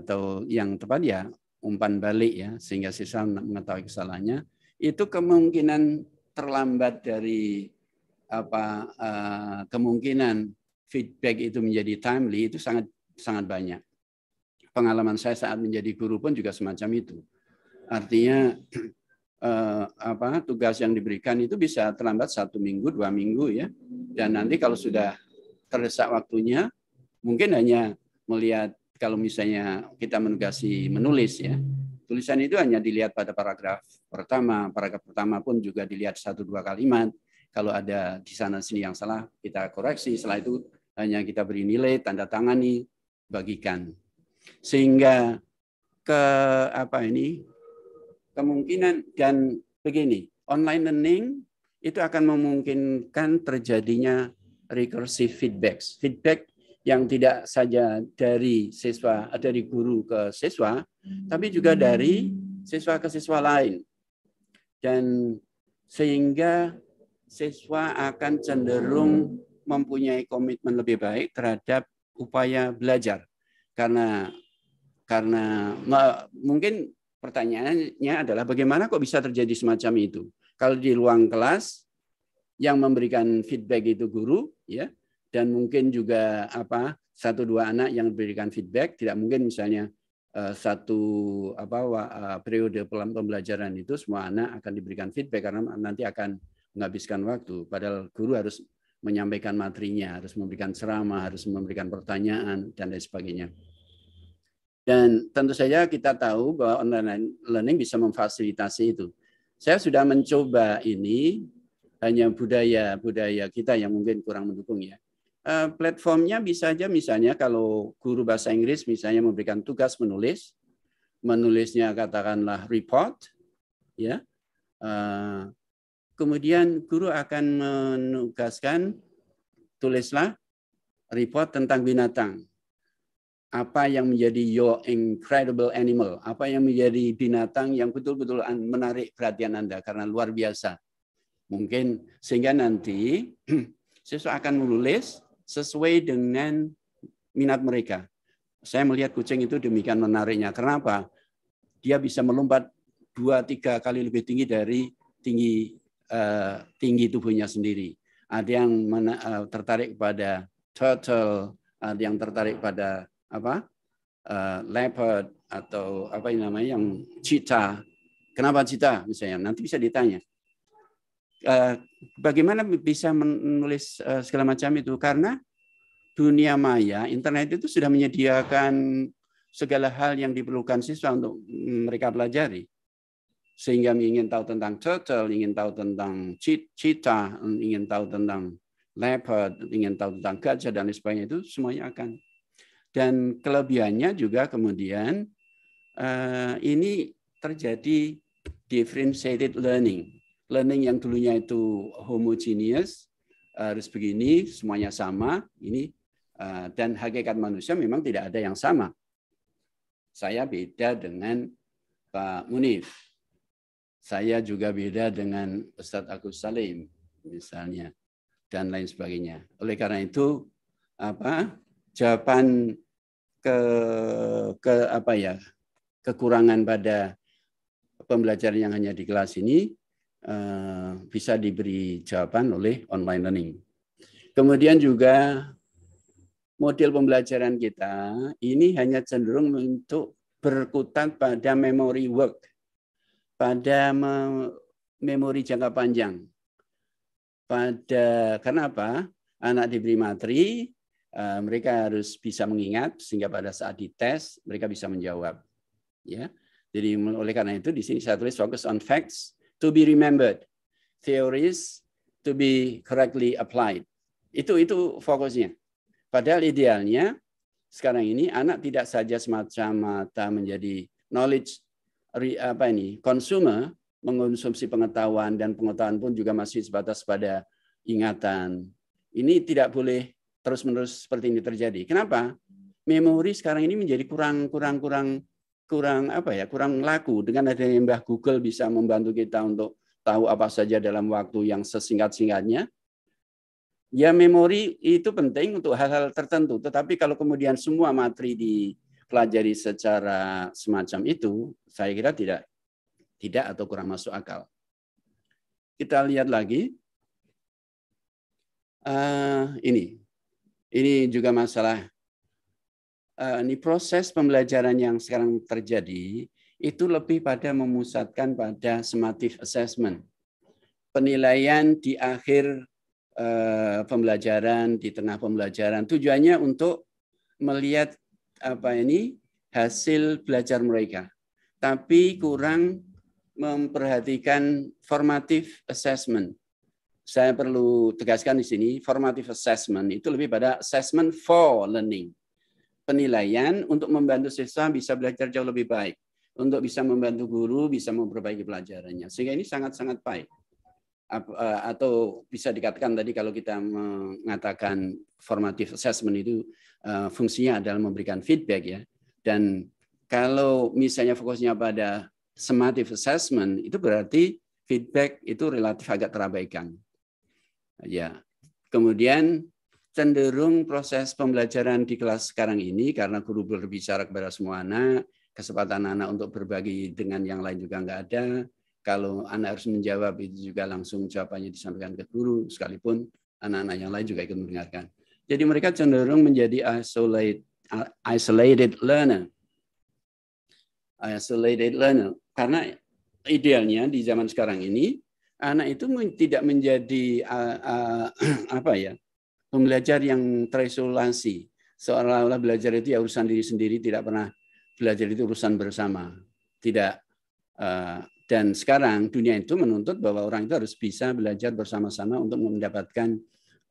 atau yang tepat ya umpan balik ya sehingga siswa mengetahui kesalahannya itu kemungkinan terlambat dari apa uh, kemungkinan feedback itu menjadi timely itu sangat sangat banyak pengalaman saya saat menjadi guru pun juga semacam itu Artinya *clears throat* eh, apa tugas yang diberikan itu bisa terlambat satu minggu, dua minggu ya. Dan nanti kalau sudah terdesak waktunya, mungkin hanya melihat kalau misalnya kita menugasi menulis ya. Tulisan itu hanya dilihat pada paragraf pertama, paragraf pertama pun juga dilihat satu dua kalimat. Kalau ada di sana sini yang salah, kita koreksi. Setelah itu hanya kita beri nilai, tanda tangani, bagikan. Sehingga ke apa ini kemungkinan dan begini, online learning itu akan memungkinkan terjadinya recursive feedback. Feedback yang tidak saja dari siswa dari guru ke siswa, tapi juga dari siswa ke siswa lain. Dan sehingga siswa akan cenderung mempunyai komitmen lebih baik terhadap upaya belajar karena karena mungkin Pertanyaannya adalah bagaimana kok bisa terjadi semacam itu? Kalau di ruang kelas yang memberikan feedback itu guru, ya, dan mungkin juga apa satu dua anak yang memberikan feedback, tidak mungkin misalnya eh, satu apa eh, periode pembelajaran itu semua anak akan diberikan feedback karena nanti akan menghabiskan waktu. Padahal guru harus menyampaikan materinya, harus memberikan ceramah, harus memberikan pertanyaan dan lain sebagainya. Dan tentu saja kita tahu bahwa online learning bisa memfasilitasi itu. Saya sudah mencoba ini hanya budaya budaya kita yang mungkin kurang mendukung ya. Eh, platformnya bisa aja misalnya kalau guru bahasa Inggris misalnya memberikan tugas menulis, menulisnya katakanlah report, ya. Eh, kemudian guru akan menugaskan tulislah report tentang binatang apa yang menjadi your incredible animal, apa yang menjadi binatang yang betul-betul menarik perhatian Anda karena luar biasa. Mungkin sehingga nanti siswa *clears throat* akan menulis sesuai dengan minat mereka. Saya melihat kucing itu demikian menariknya. Kenapa? Dia bisa melompat dua tiga kali lebih tinggi dari tinggi uh, tinggi tubuhnya sendiri. Ada yang mena, uh, eh, tertarik pada turtle, ada yang tertarik pada apa uh, leopard atau apa yang namanya yang cita. Kenapa cita misalnya? Nanti bisa ditanya. Uh, bagaimana bisa menulis uh, segala macam itu? Karena dunia maya, internet itu sudah menyediakan segala hal yang diperlukan siswa untuk mereka pelajari sehingga ingin tahu tentang turtle, ingin tahu tentang cheetah, ingin tahu tentang leopard, ingin tahu tentang gajah dan lain sebagainya itu semuanya akan dan kelebihannya juga kemudian eh, ini terjadi differentiated learning. Learning yang dulunya itu homogeneous, harus begini, semuanya sama, ini eh, dan hakikat manusia memang tidak ada yang sama. Saya beda dengan Pak Munif. Saya juga beda dengan Ustadz Agus Salim misalnya dan lain sebagainya. Oleh karena itu apa jawaban ke ke apa ya kekurangan pada pembelajaran yang hanya di kelas ini eh, bisa diberi jawaban oleh online learning. Kemudian juga model pembelajaran kita ini hanya cenderung untuk berkutat pada memory work, pada memori jangka panjang. Pada kenapa Anak diberi materi, Eh, mereka harus bisa mengingat sehingga pada saat dites mereka bisa menjawab. Ya. Jadi oleh karena itu di sini saya tulis focus on facts to be remembered, theories to be correctly applied. Itu itu fokusnya. Padahal idealnya sekarang ini anak tidak saja semacam mata menjadi knowledge apa ini consumer mengonsumsi pengetahuan dan pengetahuan pun juga masih sebatas pada ingatan. Ini tidak boleh terus-menerus seperti ini terjadi. Kenapa? Memori sekarang ini menjadi kurang kurang kurang kurang apa ya? kurang laku dengan adanya Mbah Google bisa membantu kita untuk tahu apa saja dalam waktu yang sesingkat-singkatnya. Ya memori itu penting untuk hal-hal tertentu, tetapi kalau kemudian semua materi dipelajari secara semacam itu, saya kira tidak tidak atau kurang masuk akal. Kita lihat lagi. Uh, ini ini juga masalah uh, ini proses pembelajaran yang sekarang terjadi itu lebih pada memusatkan pada summative assessment. Penilaian di akhir eh, pembelajaran, di tengah pembelajaran. Tujuannya untuk melihat apa ini hasil belajar mereka. Tapi kurang memperhatikan formative assessment saya perlu tegaskan di sini, formative assessment itu lebih pada assessment for learning. Penilaian untuk membantu siswa bisa belajar jauh lebih baik. Untuk bisa membantu guru, bisa memperbaiki pelajarannya. Sehingga ini sangat-sangat baik. Eh, atau bisa dikatakan tadi kalau kita mengatakan formative assessment itu eh, fungsinya adalah memberikan feedback ya. Dan kalau misalnya fokusnya pada summative assessment, itu berarti feedback itu relatif agak terabaikan. Ya. Kemudian cenderung proses pembelajaran di kelas sekarang ini karena guru berbicara kepada semua anak, kesempatan anak untuk berbagi dengan yang lain juga nggak ada. Kalau anak harus menjawab itu juga langsung jawabannya disampaikan ke guru sekalipun anak-anak yang lain juga ikut mendengarkan. Jadi mereka cenderung menjadi isolated, isolated learner. Isolated learner. Karena idealnya di zaman sekarang ini anak itu tidak menjadi *clears throat* apa ya pembelajar yang terisolasi seolah-olah belajar itu ya urusan diri sendiri tidak pernah belajar itu urusan bersama tidak dan sekarang dunia itu menuntut bahwa orang itu harus bisa belajar bersama-sama untuk mendapatkan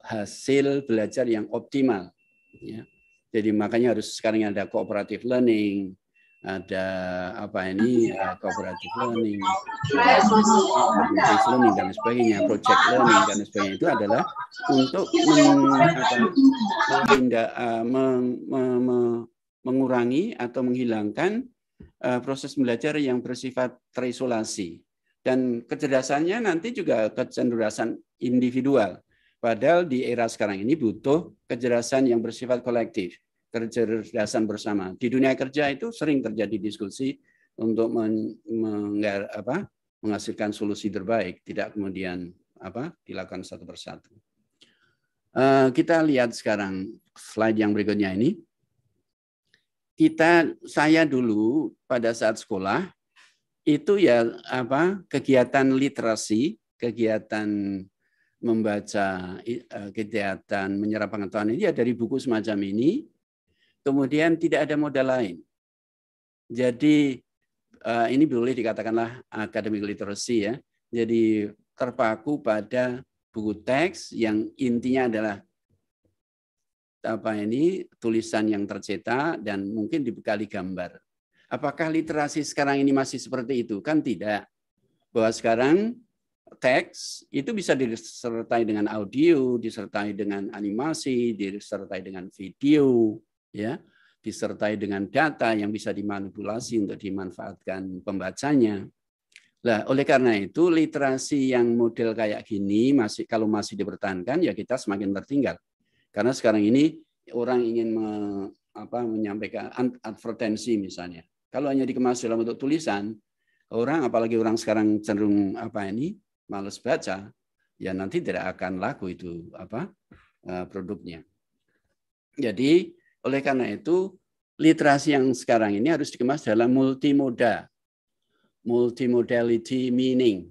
hasil belajar yang optimal ya. jadi makanya harus sekarang ada cooperative learning ada apa ini uh, learning, uh, learning dan sebagainya, project nah, learning dan nah, sebagainya itu adalah nah, untuk eh, mengurangi atau menghilangkan uh, proses belajar yang bersifat terisolasi dan kecerdasannya nanti juga kecerdasan individual. Padahal di era sekarang ini butuh kecerdasan yang bersifat kolektif kecerdasan bersama. Di dunia kerja itu sering terjadi diskusi untuk menghasilkan solusi terbaik, tidak kemudian apa dilakukan satu persatu. Uh, kita lihat sekarang slide yang berikutnya ini. Kita saya dulu pada saat sekolah itu ya apa kegiatan literasi, kegiatan membaca, eh, kegiatan menyerap pengetahuan ini ya dari buku semacam ini kemudian tidak ada modal lain. Jadi eh, ini boleh dikatakanlah akademik literasi ya. Jadi terpaku pada buku teks yang intinya adalah apa ini tulisan yang tercetak dan mungkin dibekali gambar. Apakah literasi sekarang ini masih seperti itu? Kan tidak. Bahwa sekarang teks itu bisa disertai dengan audio, disertai dengan animasi, disertai dengan video, ya disertai dengan data yang bisa dimanipulasi untuk dimanfaatkan pembacanya. Lah, oleh karena itu literasi yang model kayak gini masih kalau masih dipertahankan ya kita semakin tertinggal. Karena sekarang ini orang ingin me, apa, menyampaikan advertensi misalnya. Kalau hanya dikemas dalam bentuk tulisan, orang apalagi orang sekarang cenderung apa ini males baca, ya nanti tidak akan laku itu apa eh, produknya. Jadi oleh karena itu, literasi yang sekarang ini harus dikemas dalam multimoda. Multimodality meaning.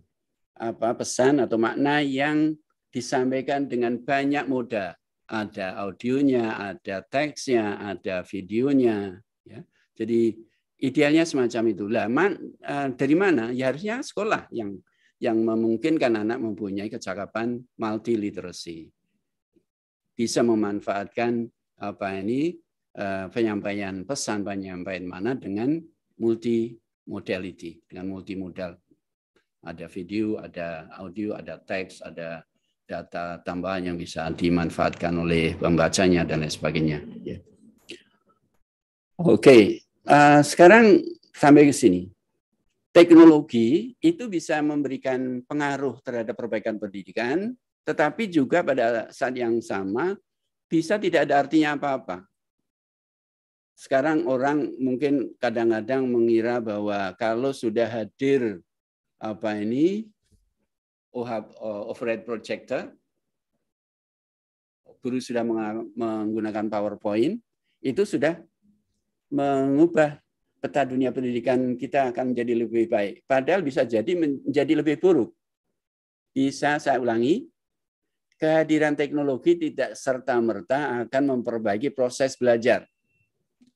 Apa pesan atau makna yang disampaikan dengan banyak moda. Ada audionya, ada teksnya, ada videonya. Ya. Jadi idealnya semacam itulah. Man, eh, dari mana? Ya harusnya sekolah yang yang memungkinkan anak mempunyai kecakapan multiliterasi. Bisa memanfaatkan apa ini Eh, penyampaian pesan, penyampaian mana dengan multimodality, dengan multimodal. Ada video, ada audio, ada teks, ada data tambahan yang bisa dimanfaatkan oleh pembacanya dan lain sebagainya. Yeah. Oke, okay. uh, eh, sekarang sampai ke sini. Teknologi itu bisa memberikan pengaruh terhadap perbaikan pendidikan, tetapi juga pada saat yang sama bisa tidak ada artinya apa-apa sekarang orang mungkin kadang-kadang mengira bahwa kalau sudah hadir apa ini eh, overhead projector, guru sudah menggunakan PowerPoint, itu sudah mengubah peta dunia pendidikan kita akan menjadi lebih baik. Padahal bisa jadi menjadi lebih buruk. Bisa saya ulangi, kehadiran teknologi tidak serta-merta akan memperbaiki proses belajar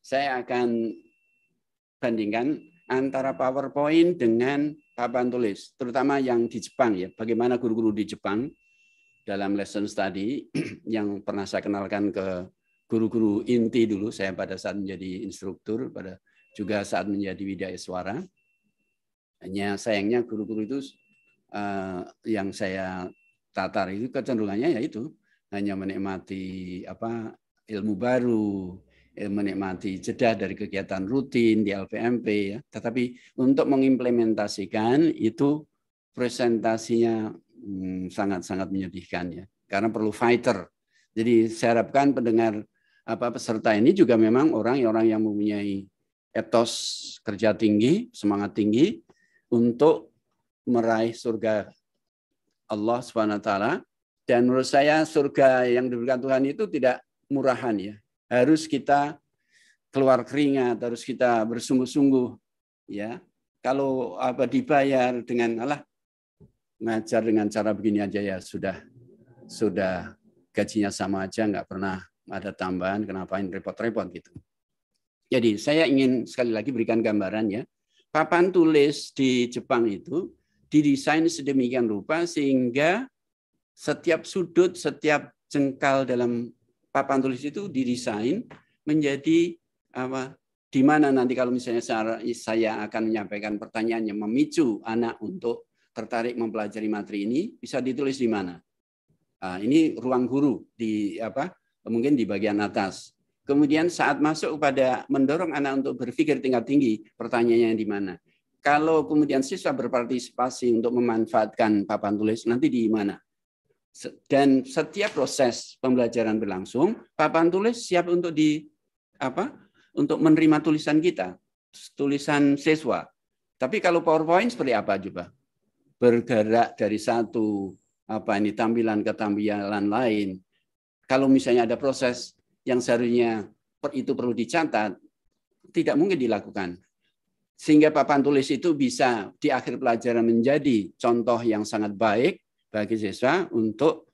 saya akan bandingkan antara PowerPoint dengan papan tulis, terutama yang di Jepang ya. Bagaimana guru-guru di Jepang dalam lesson study *clears throat* yang pernah saya kenalkan ke guru-guru inti dulu saya pada saat menjadi instruktur pada juga saat menjadi widaya suara. Hanya sayangnya guru-guru itu eh, yang saya tatar itu kecenderungannya yaitu hanya menikmati apa ilmu baru, Eh, menikmati jeda dari kegiatan rutin di LPMP ya. Tetapi untuk mengimplementasikan itu presentasinya hmm, sangat-sangat hmm, menyedihkan ya. Karena perlu fighter. Jadi saya harapkan pendengar apa peserta ini juga memang orang-orang yang mempunyai etos kerja tinggi, semangat tinggi untuk meraih surga Allah swt. dan menurut saya surga yang diberikan Tuhan itu tidak murahan ya harus kita keluar keringat, harus kita bersungguh-sungguh ya. Kalau apa dibayar dengan Allah ngajar dengan cara begini aja ya sudah sudah gajinya sama aja nggak pernah ada tambahan kenapa ini repot-repot gitu. Jadi saya ingin sekali lagi berikan gambaran ya. Papan tulis di Jepang itu didesain sedemikian rupa sehingga setiap sudut, setiap jengkal dalam papan tulis itu didesain menjadi apa di mana nanti kalau misalnya saya akan menyampaikan pertanyaan yang memicu anak untuk tertarik mempelajari materi ini bisa ditulis di mana ah, ini ruang guru di apa mungkin di bagian atas kemudian saat masuk kepada mendorong anak untuk berpikir tingkat tinggi pertanyaannya di mana kalau kemudian siswa berpartisipasi untuk memanfaatkan papan tulis nanti di mana dan setiap proses pembelajaran berlangsung, papan tulis siap untuk di apa? Untuk menerima tulisan kita, tulisan siswa. Tapi kalau PowerPoint seperti apa coba? Bergerak dari satu apa ini tampilan ke tampilan lain. Kalau misalnya ada proses yang seharusnya itu perlu dicatat, tidak mungkin dilakukan. Sehingga papan tulis itu bisa di akhir pelajaran menjadi contoh yang sangat baik bagi siswa untuk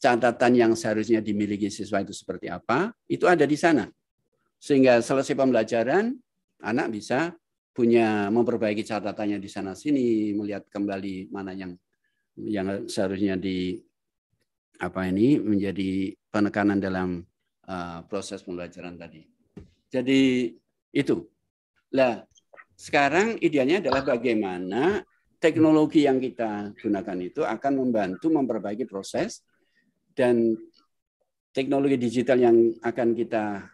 catatan yang seharusnya dimiliki siswa itu seperti apa, itu ada di sana. Sehingga selesai pembelajaran, anak bisa punya memperbaiki catatannya di sana sini, melihat kembali mana yang yang seharusnya di apa ini menjadi penekanan dalam uh, proses pembelajaran tadi. Jadi itu. Lah, sekarang idealnya adalah bagaimana teknologi yang kita gunakan itu akan membantu memperbaiki proses dan teknologi digital yang akan kita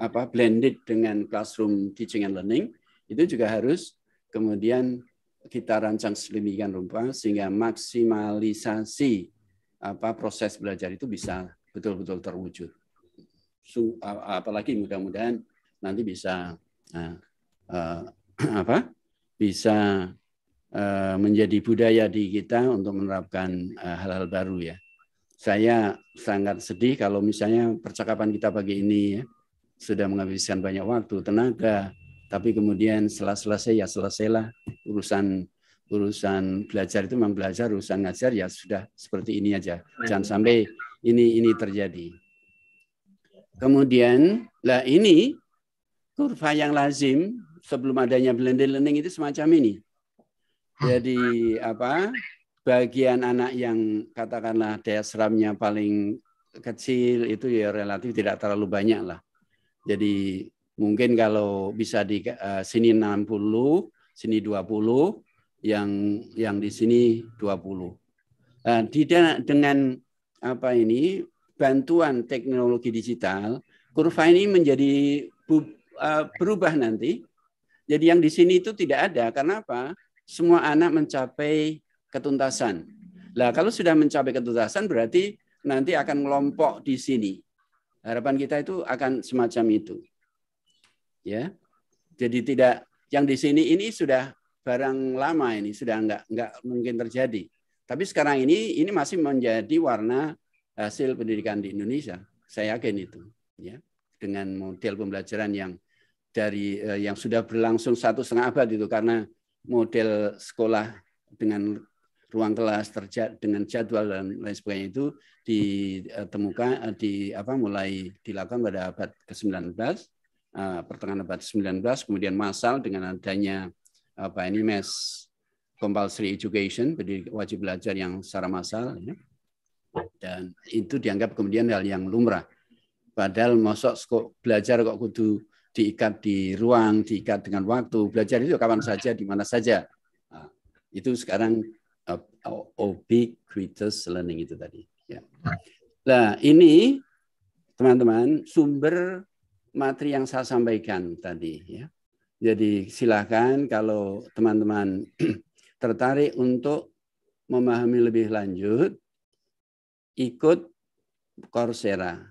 apa blended dengan classroom teaching and learning itu juga harus kemudian kita rancang sedemikian rupa sehingga maksimalisasi apa proses belajar itu bisa betul-betul terwujud. Apalagi mudah-mudahan nanti bisa uh, uh, *clears throat* apa bisa Eh, menjadi budaya di kita untuk menerapkan eh, hal-hal baru ya. Saya sangat sedih kalau misalnya percakapan kita pagi ini ya, sudah menghabiskan banyak waktu, tenaga, tapi kemudian setelah selesai ya selesailah urusan urusan belajar itu memang belajar, urusan ngajar ya sudah seperti ini aja. Jangan sampai ini ini terjadi. Kemudian lah ini kurva yang lazim sebelum adanya blended learning itu semacam ini Hmm. Jadi apa? Bagian anak yang katakanlah daya seramnya paling kecil itu ya relatif tidak terlalu banyak lah. Jadi mungkin kalau bisa di uh, sini 60, sini 20, yang yang di sini 20. Uh, nah, di dengan apa ini bantuan teknologi digital, kurva ini menjadi bu, uh, berubah nanti. Jadi yang di sini itu tidak ada. Karena apa? semua anak mencapai ketuntasan. Nah, kalau sudah mencapai ketuntasan berarti nanti akan melompok di sini. Harapan kita itu akan semacam itu. Ya. Jadi tidak yang di sini ini sudah barang lama ini sudah enggak enggak mungkin terjadi. Tapi sekarang ini ini masih menjadi warna hasil pendidikan di Indonesia. Saya yakin itu ya. Dengan model pembelajaran yang dari eh, yang sudah berlangsung satu setengah abad itu karena model sekolah dengan ruang kelas terjad dengan jadwal dan lain sebagainya itu ditemukan eh, di apa mulai dilakukan pada abad ke-19 eh, pertengahan abad 19 kemudian massal dengan adanya apa ini mass compulsory education jadi wajib belajar yang secara massal ya. dan itu dianggap kemudian hal yang lumrah padahal mosok belajar kok kudu diikat di ruang, diikat dengan waktu. Belajar itu kapan saja, di mana saja. Nah, itu sekarang uh, uh, ubiquitous learning itu tadi. Ya. Nah ini teman-teman sumber materi yang saya sampaikan tadi. Ya. Jadi silahkan kalau teman-teman *clears throat* tertarik untuk memahami lebih lanjut, ikut Coursera.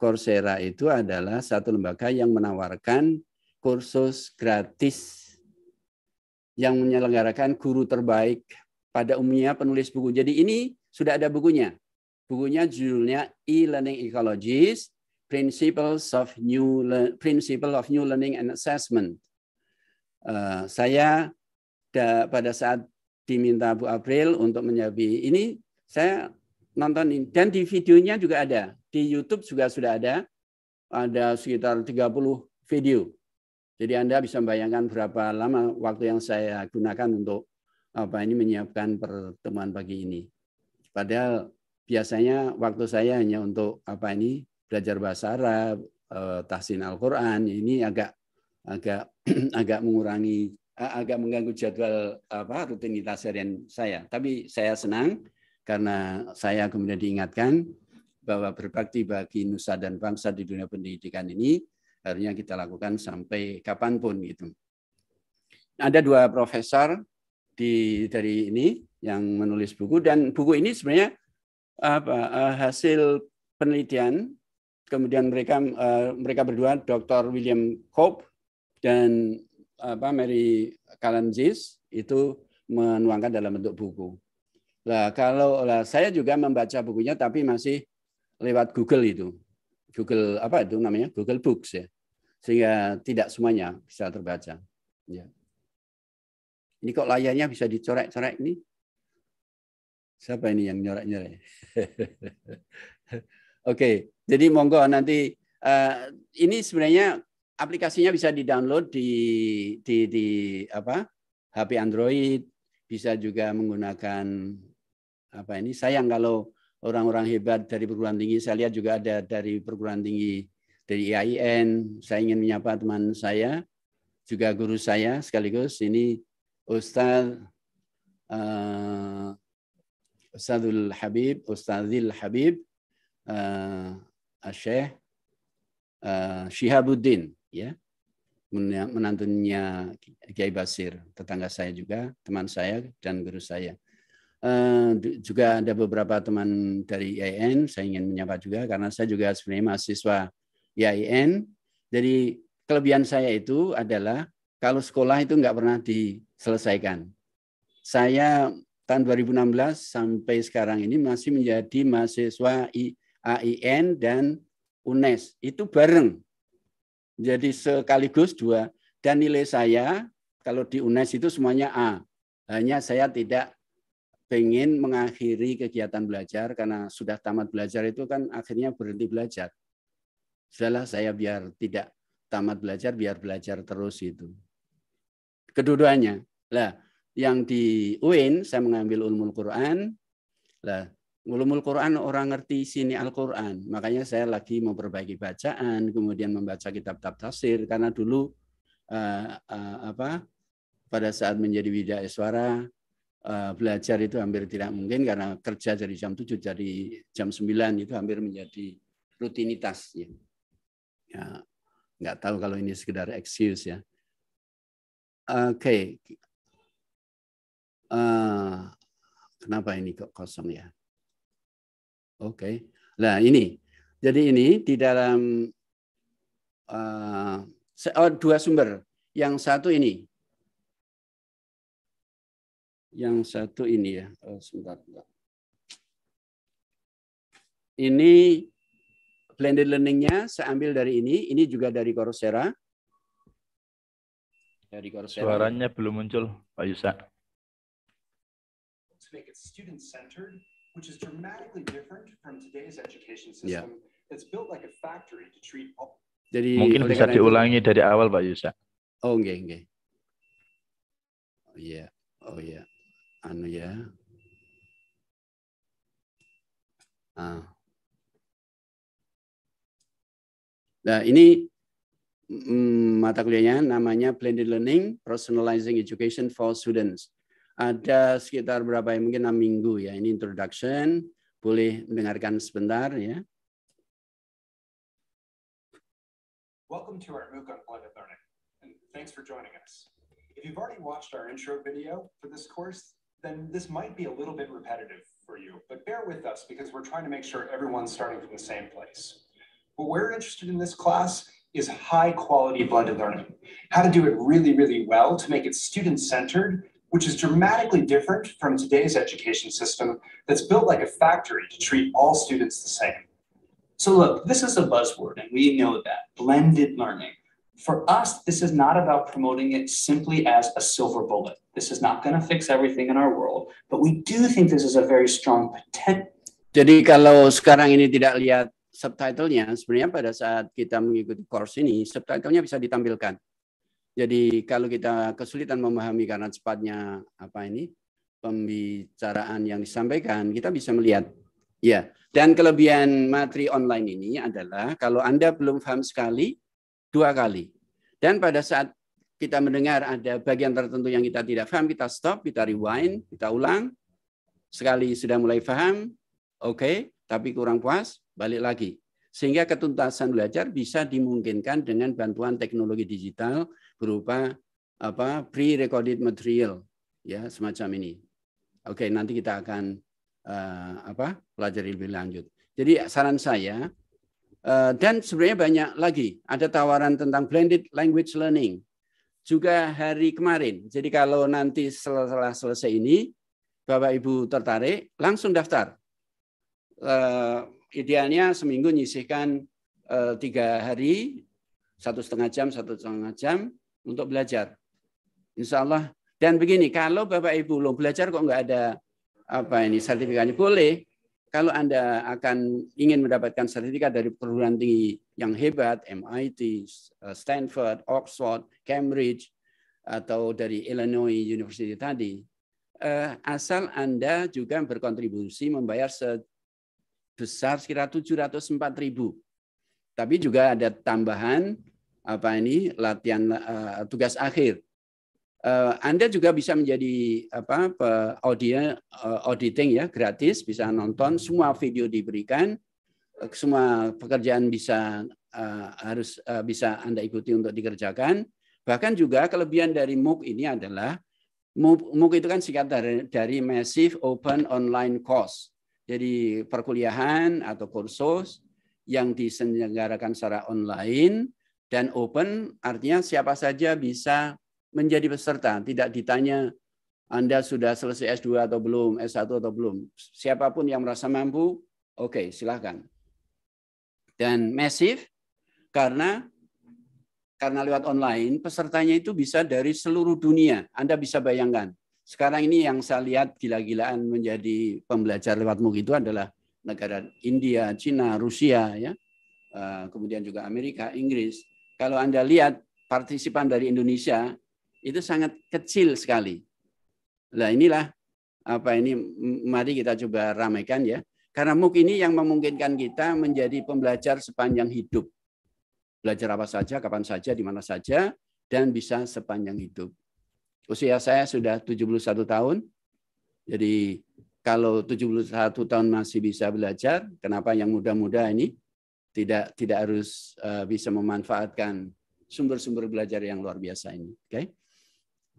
Coursera itu adalah satu lembaga yang menawarkan kursus gratis yang menyelenggarakan guru terbaik pada umumnya penulis buku. Jadi ini sudah ada bukunya. Bukunya judulnya E-Learning Ecologies, Principles of New Le Principle of New Learning and Assessment. Uh, saya da, pada saat diminta Bu April untuk menyabi ini, saya nonton dan di videonya juga ada di YouTube juga sudah ada ada sekitar 30 video. Jadi Anda bisa bayangkan berapa lama waktu yang saya gunakan untuk apa ini menyiapkan pertemuan pagi ini. Padahal biasanya waktu saya hanya untuk apa ini belajar bahasa Arab, eh, tahsin Al-Qur'an. Ini agak agak *clears throat* agak mengurangi agak mengganggu jadwal apa rutinitas harian saya. Tapi saya senang karena saya kemudian diingatkan bahwa berbakti bagi nusa dan bangsa di dunia pendidikan ini harusnya kita lakukan sampai kapanpun gitu. Ada dua profesor di dari ini yang menulis buku dan buku ini sebenarnya apa eh, hasil penelitian kemudian mereka eh, mereka berdua Dr. William Cope dan apa Mary Kalanzis itu menuangkan dalam bentuk buku. Nah, kalau lah, saya juga membaca bukunya tapi masih lewat Google itu. Google apa itu namanya? Google Books ya. Sehingga tidak semuanya bisa terbaca. Ya. Ini kok layarnya bisa dicorek-corek ini? Siapa ini yang nyorek-nyorek? *laughs* Oke, jadi monggo nanti uh, ini sebenarnya aplikasinya bisa di-download di di di apa? HP Android, bisa juga menggunakan apa ini. Sayang kalau orang-orang hebat dari perguruan tinggi. Saya lihat juga ada dari perguruan tinggi dari IAIN. Saya ingin menyapa teman saya, juga guru saya sekaligus. Ini Ustaz uh, Ustazul Habib, Ustazil Habib, uh, eh, eh, Syekh uh, Syihabuddin. Ya menantunya Kiai Basir, tetangga saya juga, teman saya dan guru saya. Eh, juga ada beberapa teman dari IAIN, saya ingin menyapa juga karena saya juga sebenarnya mahasiswa IAIN. Jadi kelebihan saya itu adalah kalau sekolah itu nggak pernah diselesaikan. Saya tahun 2016 sampai sekarang ini masih menjadi mahasiswa IAIN dan UNES. Itu bareng. Jadi sekaligus dua. Dan nilai saya kalau di UNES itu semuanya A. Hanya saya tidak pengen mengakhiri kegiatan belajar karena sudah tamat belajar itu kan akhirnya berhenti belajar. Setelah saya biar tidak tamat belajar, biar belajar terus itu. Kedua-duanya. Lah, yang di UIN saya mengambil ulumul Quran. Lah, ulumul Quran orang ngerti sini Al-Qur'an. Makanya saya lagi memperbaiki bacaan, kemudian membaca kitab-kitab tafsir karena dulu uh, uh, apa pada saat menjadi widya suara Eh, belajar itu hampir tidak mungkin karena kerja dari jam 7 jadi jam 9 itu hampir menjadi rutinitas ya. ya. nggak tahu kalau ini sekedar excuse ya. Oke. Okay. Eh, kenapa ini kok kosong ya? Oke. Okay. Nah, ini. Jadi ini di dalam eh, oh, dua sumber. Yang satu ini yang satu ini ya. Oh, sebentar, sebentar. Ini blended learningnya saya ambil dari ini. Ini juga dari Coursera. Dari Coursera. Suaranya belum muncul, Pak Yusa. Jadi, Mungkin bisa diulangi itu. dari awal, Pak Yusa. Oh, enggak, enggak. Oh, iya. Yeah. Oh, iya. Yeah anu ya. Nah. nah ini mm, mata kuliahnya namanya blended learning personalizing education for students. Ada sekitar berapa ya mungkin 6 minggu ya ini introduction. Boleh mendengarkan sebentar ya. Welcome to our MOOC on blended learning and thanks for joining us. If you've already watched our intro video for this course, then this might be a little bit repetitive for you, but bear with us because we're trying to make sure everyone's starting from the same place. What we're interested in this class is high quality blended learning, how to do it really, really well to make it student centered, which is dramatically different from today's education system that's built like a factory to treat all students the same. So, look, this is a buzzword, and we know that blended learning. for us, this is not about promoting it simply as a silver bullet. This is not going to fix everything in our world, but we do think this is a very strong potential. Jadi kalau sekarang ini tidak lihat subtitlenya, sebenarnya pada saat kita mengikuti course ini, subtitlenya bisa ditampilkan. Jadi kalau kita kesulitan memahami karena cepatnya apa ini pembicaraan yang disampaikan, kita bisa melihat. Ya, dan kelebihan materi online ini adalah kalau Anda belum paham sekali, dua kali. Dan pada saat kita mendengar ada bagian tertentu yang kita tidak paham, kita stop, kita rewind, kita ulang. Sekali sudah mulai paham, oke, okay, tapi kurang puas, balik lagi. Sehingga ketuntasan belajar bisa dimungkinkan dengan bantuan teknologi digital berupa apa pre-recorded material ya semacam ini. Oke, okay, nanti kita akan uh, apa pelajari lebih lanjut. Jadi saran saya Eh, dan sebenarnya banyak lagi. Ada tawaran tentang blended language learning juga hari kemarin. Jadi kalau nanti setelah selesai ini, Bapak Ibu tertarik, langsung daftar. Uh, idealnya seminggu nyisihkan uh, tiga hari, satu setengah jam, satu setengah jam untuk belajar. Insya Allah. Dan begini, kalau Bapak Ibu belum belajar kok nggak ada apa ini sertifikatnya boleh kalau Anda akan ingin mendapatkan sertifikat dari perguruan tinggi yang hebat, MIT, eh, Stanford, Oxford, Cambridge, atau dari Illinois University tadi, eh, asal Anda juga berkontribusi membayar sebesar sekitar 704 ribu. Tapi juga ada tambahan apa ini latihan eh, tugas akhir Eh, Anda juga bisa menjadi apa audio eh, auditing ya gratis bisa nonton semua video diberikan eh, semua pekerjaan bisa harus bisa Anda ikuti untuk dikerjakan bahkan juga kelebihan dari MOOC ini adalah MOOC itu kan singkat dari, dari Massive Open Online Course jadi perkuliahan atau kursus yang diselenggarakan secara online dan open artinya siapa saja bisa menjadi peserta, tidak ditanya Anda sudah selesai S2 atau belum, S1 atau belum. Siapapun yang merasa mampu, oke, okay, silahkan. Dan masif karena karena lewat online, pesertanya itu bisa dari seluruh dunia. Anda bisa bayangkan. Sekarang ini yang saya lihat gila-gilaan menjadi pembelajar lewat MOOC itu adalah negara India, Cina, Rusia, ya, eh, kemudian juga Amerika, Inggris. Kalau Anda lihat partisipan dari Indonesia itu sangat kecil sekali. Nah inilah apa ini mari kita coba ramaikan ya. Karena MOOC ini yang memungkinkan kita menjadi pembelajar sepanjang hidup. Belajar apa saja, kapan saja, di mana saja, dan bisa sepanjang hidup. Usia saya sudah 71 tahun. Jadi kalau 71 tahun masih bisa belajar, kenapa yang muda-muda ini tidak tidak harus eh, bisa memanfaatkan sumber-sumber belajar yang luar biasa ini, oke? Okay?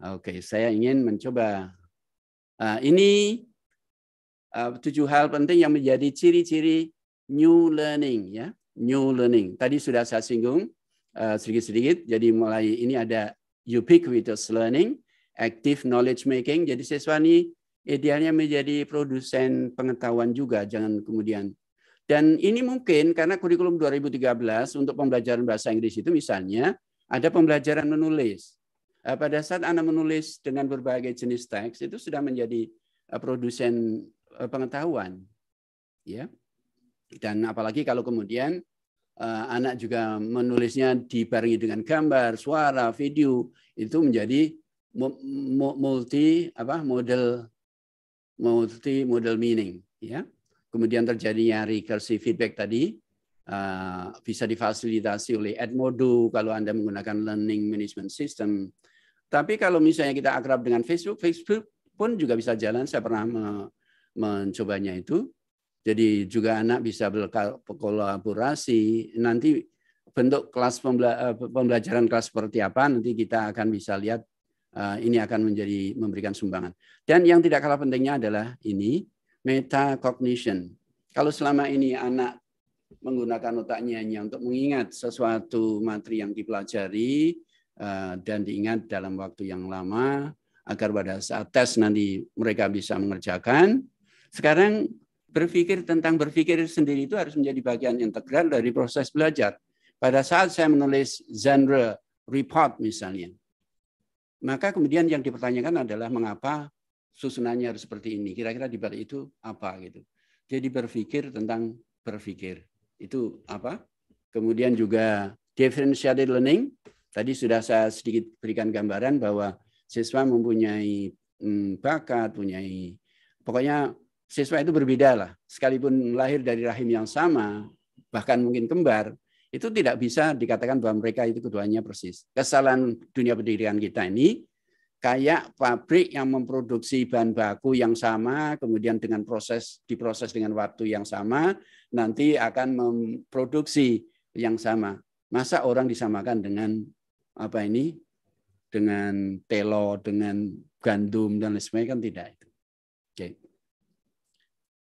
Oke, saya ingin mencoba. Uh, ini uh, tujuh hal penting yang menjadi ciri-ciri new learning ya, new learning. Tadi sudah saya singgung ah, sedikit-sedikit. Uh, jadi mulai ini ada ubiquitous learning, active knowledge making. Jadi siswa ini idealnya menjadi produsen pengetahuan juga, jangan kemudian. Dan ini mungkin karena kurikulum 2013 untuk pembelajaran bahasa Inggris itu misalnya ada pembelajaran menulis. Eh, pada saat Anda menulis dengan berbagai jenis teks itu sudah menjadi eh, produsen eh, pengetahuan. Ya. Dan apalagi kalau kemudian anak juga menulisnya dibarengi dengan gambar, suara, video, itu menjadi multi apa model multi model meaning ya. Kemudian terjadinya recursive feedback tadi bisa difasilitasi oleh Edmodo kalau Anda menggunakan learning management system tapi kalau misalnya kita akrab dengan Facebook, Facebook pun juga bisa jalan. Saya pernah mencobanya itu. Jadi juga anak bisa berkolaborasi. Nanti bentuk kelas eh, pembelajaran kelas seperti apa nanti kita akan bisa lihat eh, ini akan menjadi memberikan sumbangan. Dan yang tidak kalah pentingnya adalah ini metacognition. Kalau selama ini anak menggunakan otaknya hanya untuk mengingat sesuatu materi yang dipelajari, Eh, dan diingat dalam waktu yang lama agar pada saat tes nanti mereka bisa mengerjakan. Sekarang berpikir tentang berpikir sendiri itu harus menjadi bagian integral dari proses belajar. Pada saat saya menulis genre report misalnya, maka kemudian yang dipertanyakan adalah mengapa susunannya harus seperti ini. Kira-kira di balik itu apa gitu. Jadi berpikir tentang berpikir. Itu apa? Kemudian juga differentiated learning Tadi sudah saya sedikit berikan gambaran bahwa siswa mempunyai hmm, bakat, mempunyai pokoknya siswa itu berbeda lah. Sekalipun lahir dari rahim yang sama, bahkan mungkin kembar, itu tidak bisa dikatakan bahwa mereka itu keduanya persis. Kesalahan dunia pendidikan kita ini kayak pabrik yang memproduksi bahan baku yang sama, kemudian dengan proses diproses dengan waktu yang sama, nanti akan memproduksi yang sama. Masa orang disamakan dengan apa ini dengan telo, dengan gandum dan lain sebagainya kan tidak itu. Oke.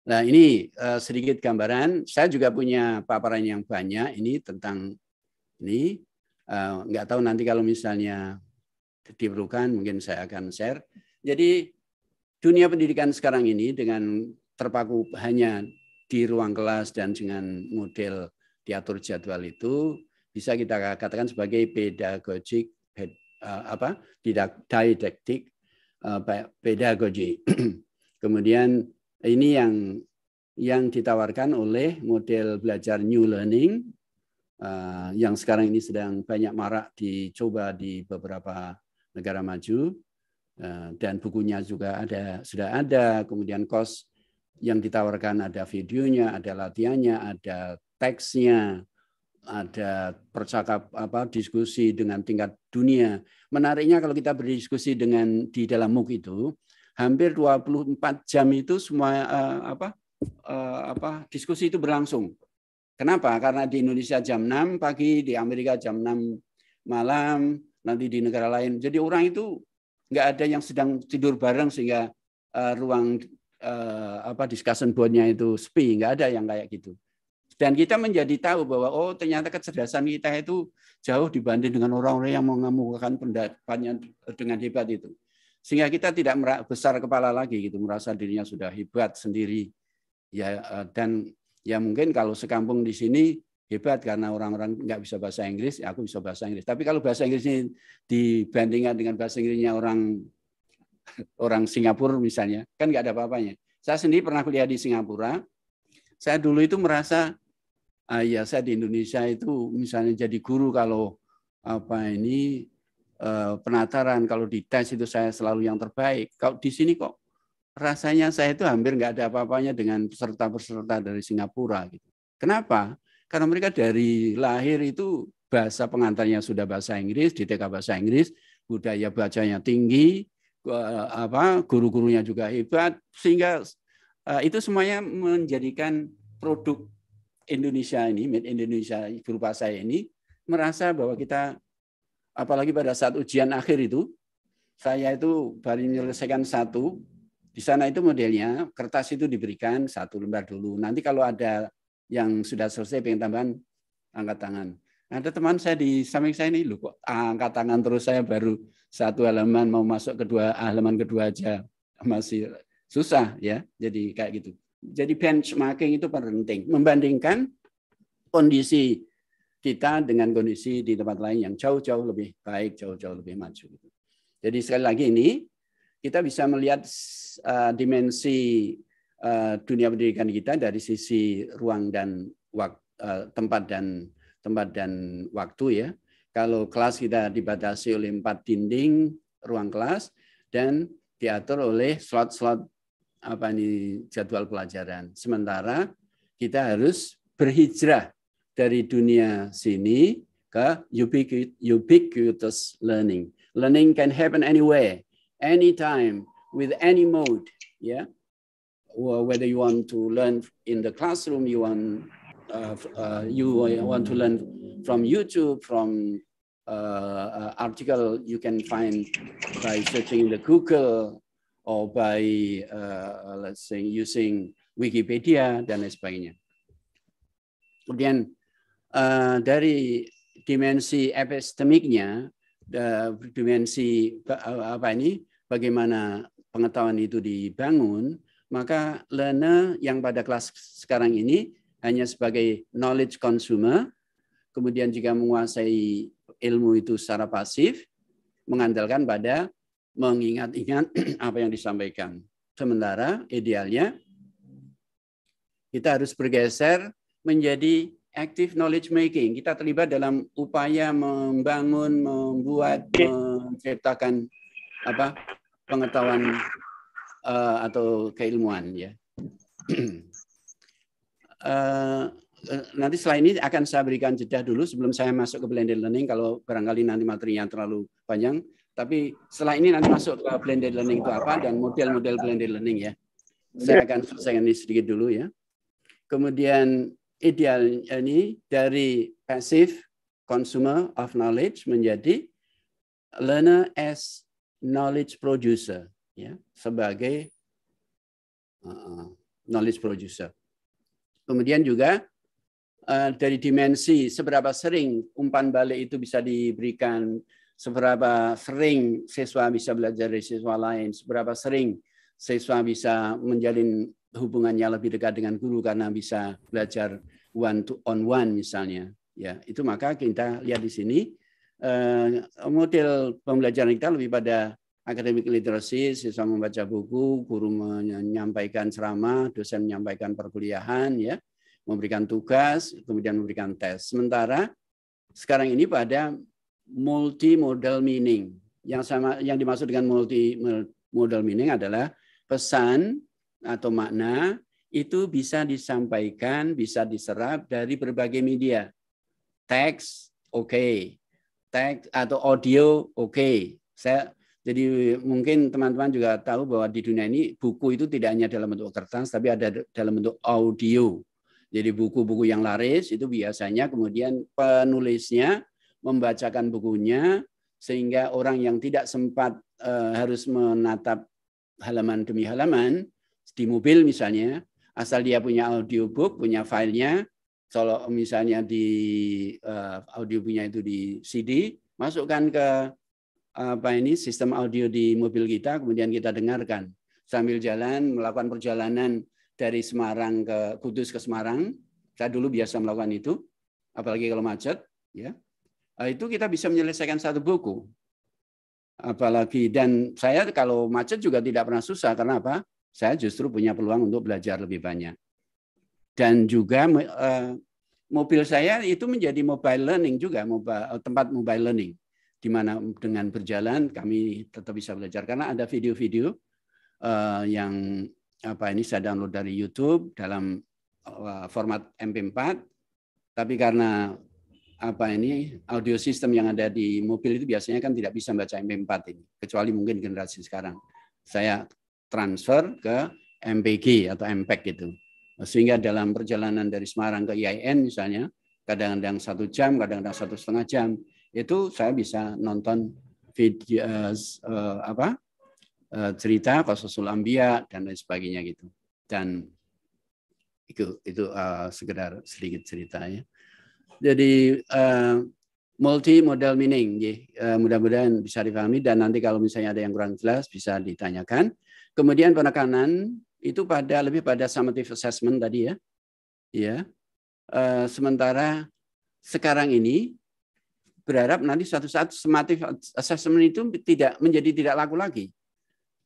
Nah, ini eh, sedikit gambaran. Saya juga punya paparan yang banyak ini tentang ini uh, tahu nanti kalau misalnya diperlukan mungkin saya akan share. Jadi dunia pendidikan sekarang ini dengan terpaku hanya di ruang kelas dan dengan model diatur jadwal itu bisa kita katakan sebagai pedagogik ped, uh, apa tidak didaktik uh, pedagogi. *clears throat* Kemudian ini yang yang ditawarkan oleh model belajar new learning eh, yang sekarang ini sedang banyak marak dicoba di beberapa negara maju dan bukunya juga ada sudah ada kemudian kos yang ditawarkan ada videonya ada latihannya ada teksnya ada percakap apa diskusi dengan tingkat dunia. Menariknya kalau kita berdiskusi dengan di dalam MOOC itu hampir 24 jam itu semua uh, apa uh, apa diskusi itu berlangsung. Kenapa? Karena di Indonesia jam 6 pagi, di Amerika jam 6 malam, nanti di negara lain. Jadi orang itu nggak ada yang sedang tidur bareng sehingga uh, ruang uh, apa discussion board-nya itu sepi, nggak ada yang kayak gitu. Dan kita menjadi tahu bahwa oh ternyata kecerdasan kita itu jauh dibanding dengan orang-orang yang mengemukakan pendapatnya dengan hebat itu. Sehingga kita tidak besar kepala lagi gitu, merasa dirinya sudah hebat sendiri. Ya eh, dan ya mungkin kalau sekampung di sini hebat karena orang-orang nggak bisa bahasa Inggris, ya aku bisa bahasa Inggris. Tapi kalau bahasa Inggris ini dibandingkan dengan bahasa Inggrisnya orang orang Singapura misalnya, kan nggak ada apa-apanya. Saya sendiri pernah kuliah di Singapura. Saya dulu itu merasa ya saya di Indonesia itu misalnya jadi guru kalau apa ini eh, penataran kalau di tes itu saya selalu yang terbaik. Kalau di sini kok rasanya saya itu hampir nggak ada apa-apanya dengan peserta-peserta dari Singapura gitu. Kenapa? Karena mereka dari lahir itu bahasa pengantarnya sudah bahasa Inggris, di TK bahasa Inggris, budaya bacanya tinggi, eh, apa guru-gurunya juga hebat sehingga eh, itu semuanya menjadikan produk Indonesia ini, made Indonesia berupa saya ini merasa bahwa kita apalagi pada saat ujian akhir itu saya itu baru menyelesaikan satu di sana itu modelnya kertas itu diberikan satu lembar dulu nanti kalau ada yang sudah selesai pengen tambahan angkat tangan ada teman saya di samping saya ini lu kok angkat tangan terus saya baru satu halaman mau masuk kedua halaman kedua aja masih susah ya jadi kayak gitu jadi benchmarking itu penting. Membandingkan kondisi kita dengan kondisi di tempat lain yang jauh-jauh lebih baik, jauh-jauh lebih maju. Gitu. Jadi sekali lagi ini kita bisa melihat uh, dimensi uh, dunia pendidikan kita dari sisi ruang dan uh, tempat dan tempat dan waktu ya. Kalau kelas kita dibatasi oleh empat dinding ruang kelas dan diatur oleh slot-slot apa ini jadwal pelajaran. Sementara kita harus berhijrah dari dunia sini ke ubiquitous learning. Learning can happen anywhere, anytime, with any mode. Yeah, whether you want to learn in the classroom, you want uh, uh, you want to learn from YouTube, from uh, uh article you can find by searching the Google or by uh, uh, let's say using Wikipedia dan lain sebagainya. Kemudian uh, dari dimensi epistemiknya, dimensi uh, apa ini, bagaimana pengetahuan itu dibangun, maka learner yang pada kelas sekarang ini hanya sebagai knowledge consumer, kemudian jika menguasai ilmu itu secara pasif, mengandalkan pada mengingat-ingat *clears throat* apa yang disampaikan. Sementara idealnya kita harus bergeser menjadi active knowledge making. Kita terlibat dalam upaya membangun, membuat, menciptakan apa pengetahuan uh, atau keilmuan ya. uh, *clears throat* nanti setelah ini akan saya berikan jeda dulu sebelum saya masuk ke blended learning kalau barangkali nanti materinya terlalu panjang tapi setelah ini nanti masuk ke blended learning itu apa dan model-model blended learning ya. Saya akan selesaikan ini sedikit dulu ya. Kemudian ideal ini dari passive consumer of knowledge menjadi learner as knowledge producer ya sebagai uh, knowledge producer. Kemudian juga uh, dari dimensi seberapa sering umpan balik itu bisa diberikan seberapa sering siswa bisa belajar dari siswa lain, seberapa sering siswa bisa menjalin hubungannya lebih dekat dengan guru karena bisa belajar one to on one misalnya. Ya, itu maka kita lihat di sini eh, model pembelajaran kita lebih pada akademik literasi siswa membaca buku, guru menyampaikan ceramah, dosen menyampaikan perkuliahan ya, memberikan tugas, kemudian memberikan tes. Sementara sekarang ini pada multimodal meaning. Yang sama yang dimaksud dengan multimodal meaning adalah pesan atau makna itu bisa disampaikan, bisa diserap dari berbagai media. Teks, oke. Okay. Teks atau audio, oke. Okay. Saya jadi mungkin teman-teman juga tahu bahwa di dunia ini buku itu tidak hanya dalam bentuk kertas, tapi ada dalam bentuk audio. Jadi buku-buku yang laris itu biasanya kemudian penulisnya membacakan bukunya sehingga orang yang tidak sempat eh, harus menatap halaman demi halaman di mobil misalnya asal dia punya audiobook punya filenya kalau misalnya di uh, audiobooknya itu di CD masukkan ke apa ini sistem audio di mobil kita kemudian kita dengarkan sambil jalan melakukan perjalanan dari Semarang ke Kudus ke Semarang saya dulu biasa melakukan itu apalagi kalau macet ya Eh, itu kita bisa menyelesaikan satu buku. Apalagi dan saya kalau macet juga tidak pernah susah karena apa? Saya justru punya peluang untuk belajar lebih banyak. Dan juga eh, mobil saya itu menjadi mobile learning juga, eh, tempat mobile learning di mana dengan berjalan kami tetap bisa belajar karena ada video-video yang apa ini saya download dari YouTube dalam format MP4 tapi karena apa ini audio system yang ada di mobil itu biasanya kan tidak bisa baca MP4 ini, kecuali mungkin generasi sekarang. Saya transfer ke MPG atau MPEG gitu. Sehingga dalam perjalanan dari Semarang ke IAIN misalnya, kadang-kadang satu jam, kadang-kadang satu setengah jam, itu saya bisa nonton video uh, uh, apa uh, cerita kasus Ambia dan lain sebagainya gitu. Dan itu itu uh, sekedar sedikit cerita ya jadi uh, eh, multi modal meaning uh, mudah-mudahan bisa dipahami dan nanti kalau misalnya ada yang kurang jelas bisa ditanyakan kemudian penekanan itu pada lebih pada summative assessment tadi ya ya uh, sementara sekarang ini berharap nanti suatu saat summative assessment itu tidak menjadi tidak laku lagi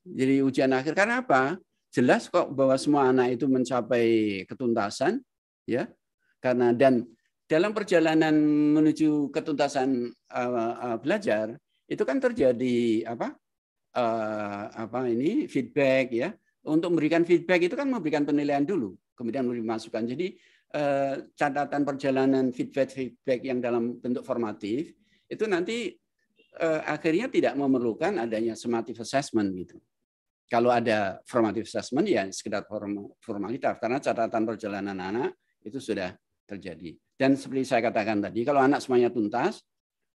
jadi ujian akhir karena apa jelas kok bahwa semua anak itu mencapai ketuntasan ya karena dan dalam perjalanan menuju ketuntasan uh, uh, belajar itu kan terjadi apa uh, apa ini feedback ya untuk memberikan feedback itu kan memberikan penilaian dulu kemudian memberi masukan jadi uh, catatan perjalanan feedback feedback yang dalam bentuk formatif itu nanti uh, akhirnya tidak memerlukan adanya summative assessment gitu kalau ada formative assessment ya sekedar formalitas karena catatan perjalanan anak itu sudah terjadi. Dan seperti saya katakan tadi, kalau anak semuanya tuntas,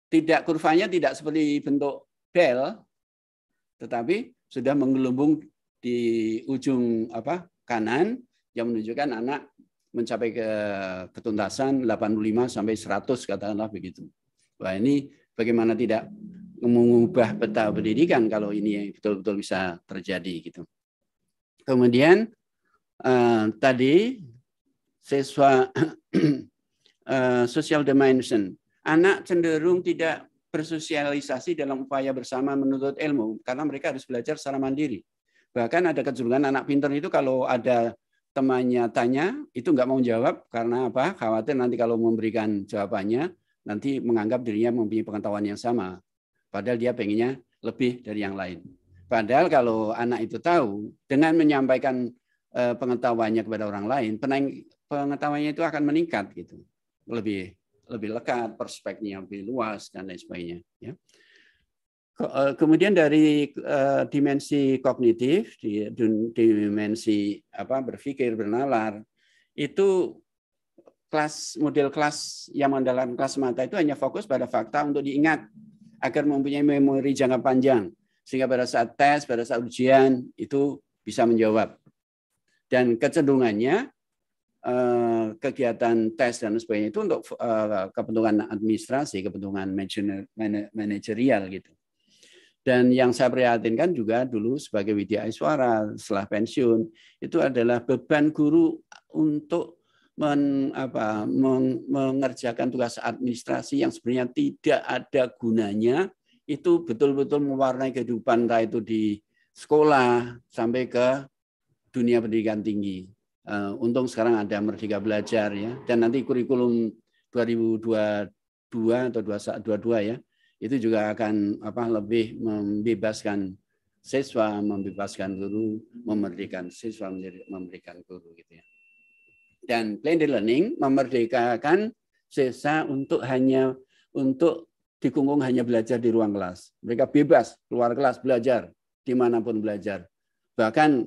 tidak kurvanya tidak seperti bentuk bel, tetapi sudah menggelembung di ujung apa kanan yang menunjukkan anak mencapai ke ketuntasan 85 sampai 100 katakanlah begitu. Wah ini bagaimana tidak mengubah peta pendidikan kalau ini betul-betul bisa terjadi gitu. Kemudian eh, tadi siswa *clears throat* Eh, social dimension. Anak cenderung tidak bersosialisasi dalam upaya bersama menuntut ilmu karena mereka harus belajar secara mandiri. Bahkan ada kecenderungan anak pintar itu kalau ada temannya tanya itu nggak mau jawab karena apa? Khawatir nanti kalau memberikan jawabannya nanti menganggap dirinya mempunyai pengetahuan yang sama. Padahal dia pengennya lebih dari yang lain. Padahal kalau anak itu tahu dengan menyampaikan eh, pengetahuannya kepada orang lain, pengetahuannya itu akan meningkat gitu. Lebih lebih lekat, perspektifnya lebih luas dan lain sebagainya ya. Eh, kemudian dari eh, dimensi kognitif, di, dimensi apa berpikir, bernalar, itu kelas model kelas yang mendalam kelas mata itu hanya fokus pada fakta untuk diingat agar mempunyai memori jangka panjang sehingga pada saat tes, pada saat ujian itu bisa menjawab. Dan kecenderungannya Eh, kegiatan tes dan sebagainya itu untuk eh, kepentingan administrasi, kepentingan manajerial gitu. Dan yang saya prihatinkan juga dulu sebagai Widya Iswara setelah pensiun itu adalah beban guru untuk men, apa, meng, mengerjakan tugas administrasi yang sebenarnya tidak ada gunanya itu betul-betul mewarnai kehidupan entah itu di sekolah sampai ke dunia pendidikan tinggi Eh, untung sekarang ada Merdeka Belajar ya, dan nanti kurikulum 2022 atau 2022 ya, itu juga akan apa lebih membebaskan siswa, membebaskan guru, memerdekakan siswa, memberikan guru gitu ya. Dan blended learning memerdekakan siswa untuk hanya untuk dikungkung hanya belajar di ruang kelas. Mereka bebas keluar kelas belajar dimanapun belajar. Bahkan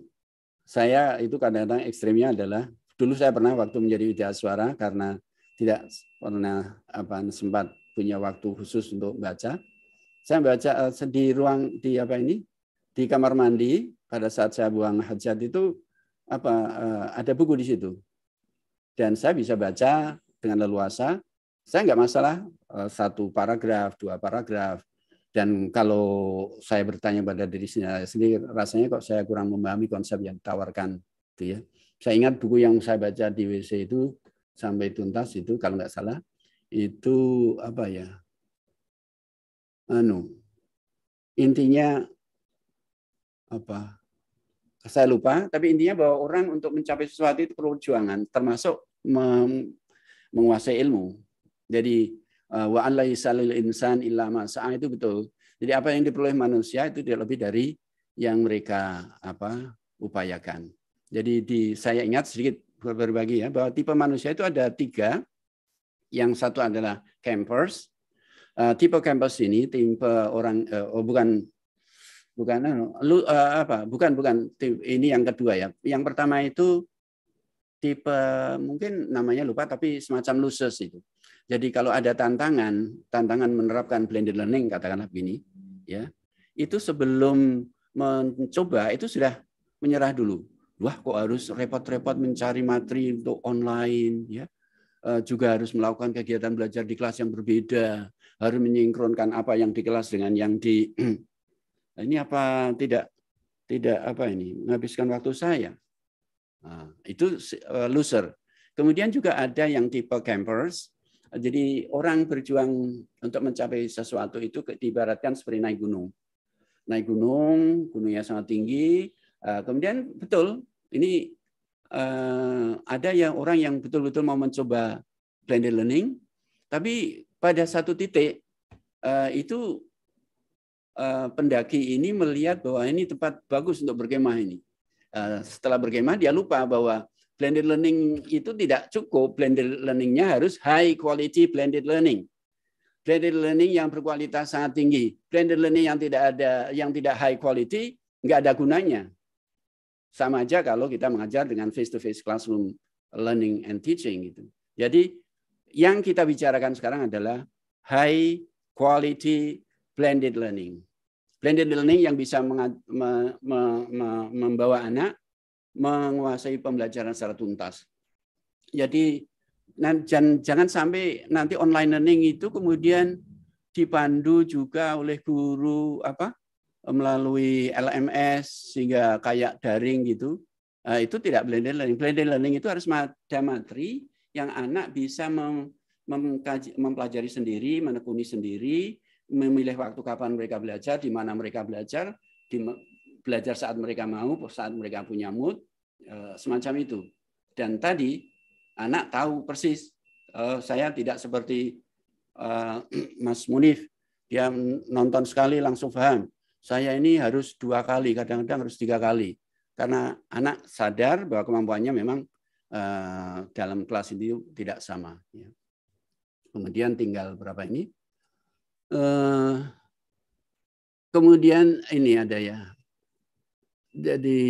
saya itu kadang-kadang ekstrimnya adalah dulu saya pernah waktu menjadi UTA suara karena tidak pernah apa sempat punya waktu khusus untuk baca. Saya baca eh, di ruang di apa ini di kamar mandi pada saat saya buang hajat itu apa eh, ada buku di situ dan saya bisa baca dengan leluasa. Saya nggak masalah eh, satu paragraf, dua paragraf, dan kalau saya bertanya pada diri sendiri, rasanya kok saya kurang memahami konsep yang ditawarkan. itu ya. Saya ingat buku yang saya baca di WC itu sampai tuntas itu kalau nggak salah itu apa ya? Anu, intinya apa? Saya lupa, tapi intinya bahwa orang untuk mencapai sesuatu itu perlu perjuangan, termasuk menguasai ilmu. Jadi Eh, wa an insan ilama saat itu betul. Jadi apa yang diperoleh manusia itu tidak lebih dari yang mereka apa upayakan. Jadi di saya ingat sedikit berbagi ya bahwa tipe manusia itu ada tiga. Yang satu adalah campers. Eh, tipe campers ini tipe orang uh, oh bukan bukan lu, apa bukan bukan ini yang kedua ya. Yang pertama itu tipe mungkin namanya lupa tapi semacam losers itu. Jadi kalau ada tantangan, tantangan menerapkan blended learning katakanlah begini, ya. Itu sebelum mencoba itu sudah menyerah dulu. Wah, kok harus repot-repot mencari materi untuk online ya. E, juga harus melakukan kegiatan belajar di kelas yang berbeda, harus menyinkronkan apa yang di kelas dengan yang di *clears throat* ini apa tidak tidak apa ini menghabiskan waktu saya. Nah, itu eh, loser. Kemudian juga ada yang tipe campers, jadi orang berjuang untuk mencapai sesuatu itu diibaratkan seperti naik gunung. Naik gunung, gunungnya sangat tinggi. Eh, kemudian betul, ini eh, ada yang orang yang betul-betul mau mencoba blended learning, tapi pada satu titik eh, itu pendaki ini melihat bahwa ini tempat bagus untuk berkemah ini. Setelah berkemah dia lupa bahwa blended learning itu tidak cukup. Blended learningnya harus high quality blended learning. Blended learning yang berkualitas sangat tinggi. Blended learning yang tidak ada, yang tidak high quality, nggak ada gunanya. Sama aja kalau kita mengajar dengan face to face classroom learning and teaching gitu. Jadi yang kita bicarakan sekarang adalah high quality blended learning. Blended learning yang bisa membawa anak menguasai pembelajaran secara tuntas. Jadi jangan, sampai nanti online learning itu kemudian dipandu juga oleh guru apa melalui LMS sehingga kayak daring gitu. Eh, itu tidak blended learning. Blended learning itu harus ada materi yang anak bisa mem, memkaji, mempelajari sendiri, menekuni sendiri, memilih waktu kapan mereka belajar, di mana mereka belajar, di belajar saat mereka mau, saat mereka punya mood, eh, semacam itu. Dan tadi anak tahu persis, eh, saya tidak seperti eh, *clears throat* Mas Munif, dia nonton sekali langsung paham. Saya ini harus dua kali, kadang-kadang harus tiga kali. Karena anak sadar bahwa kemampuannya memang dalam kelas itu tidak sama. Ya. Kemudian tinggal berapa ini? Kemudian ini ada ya jadi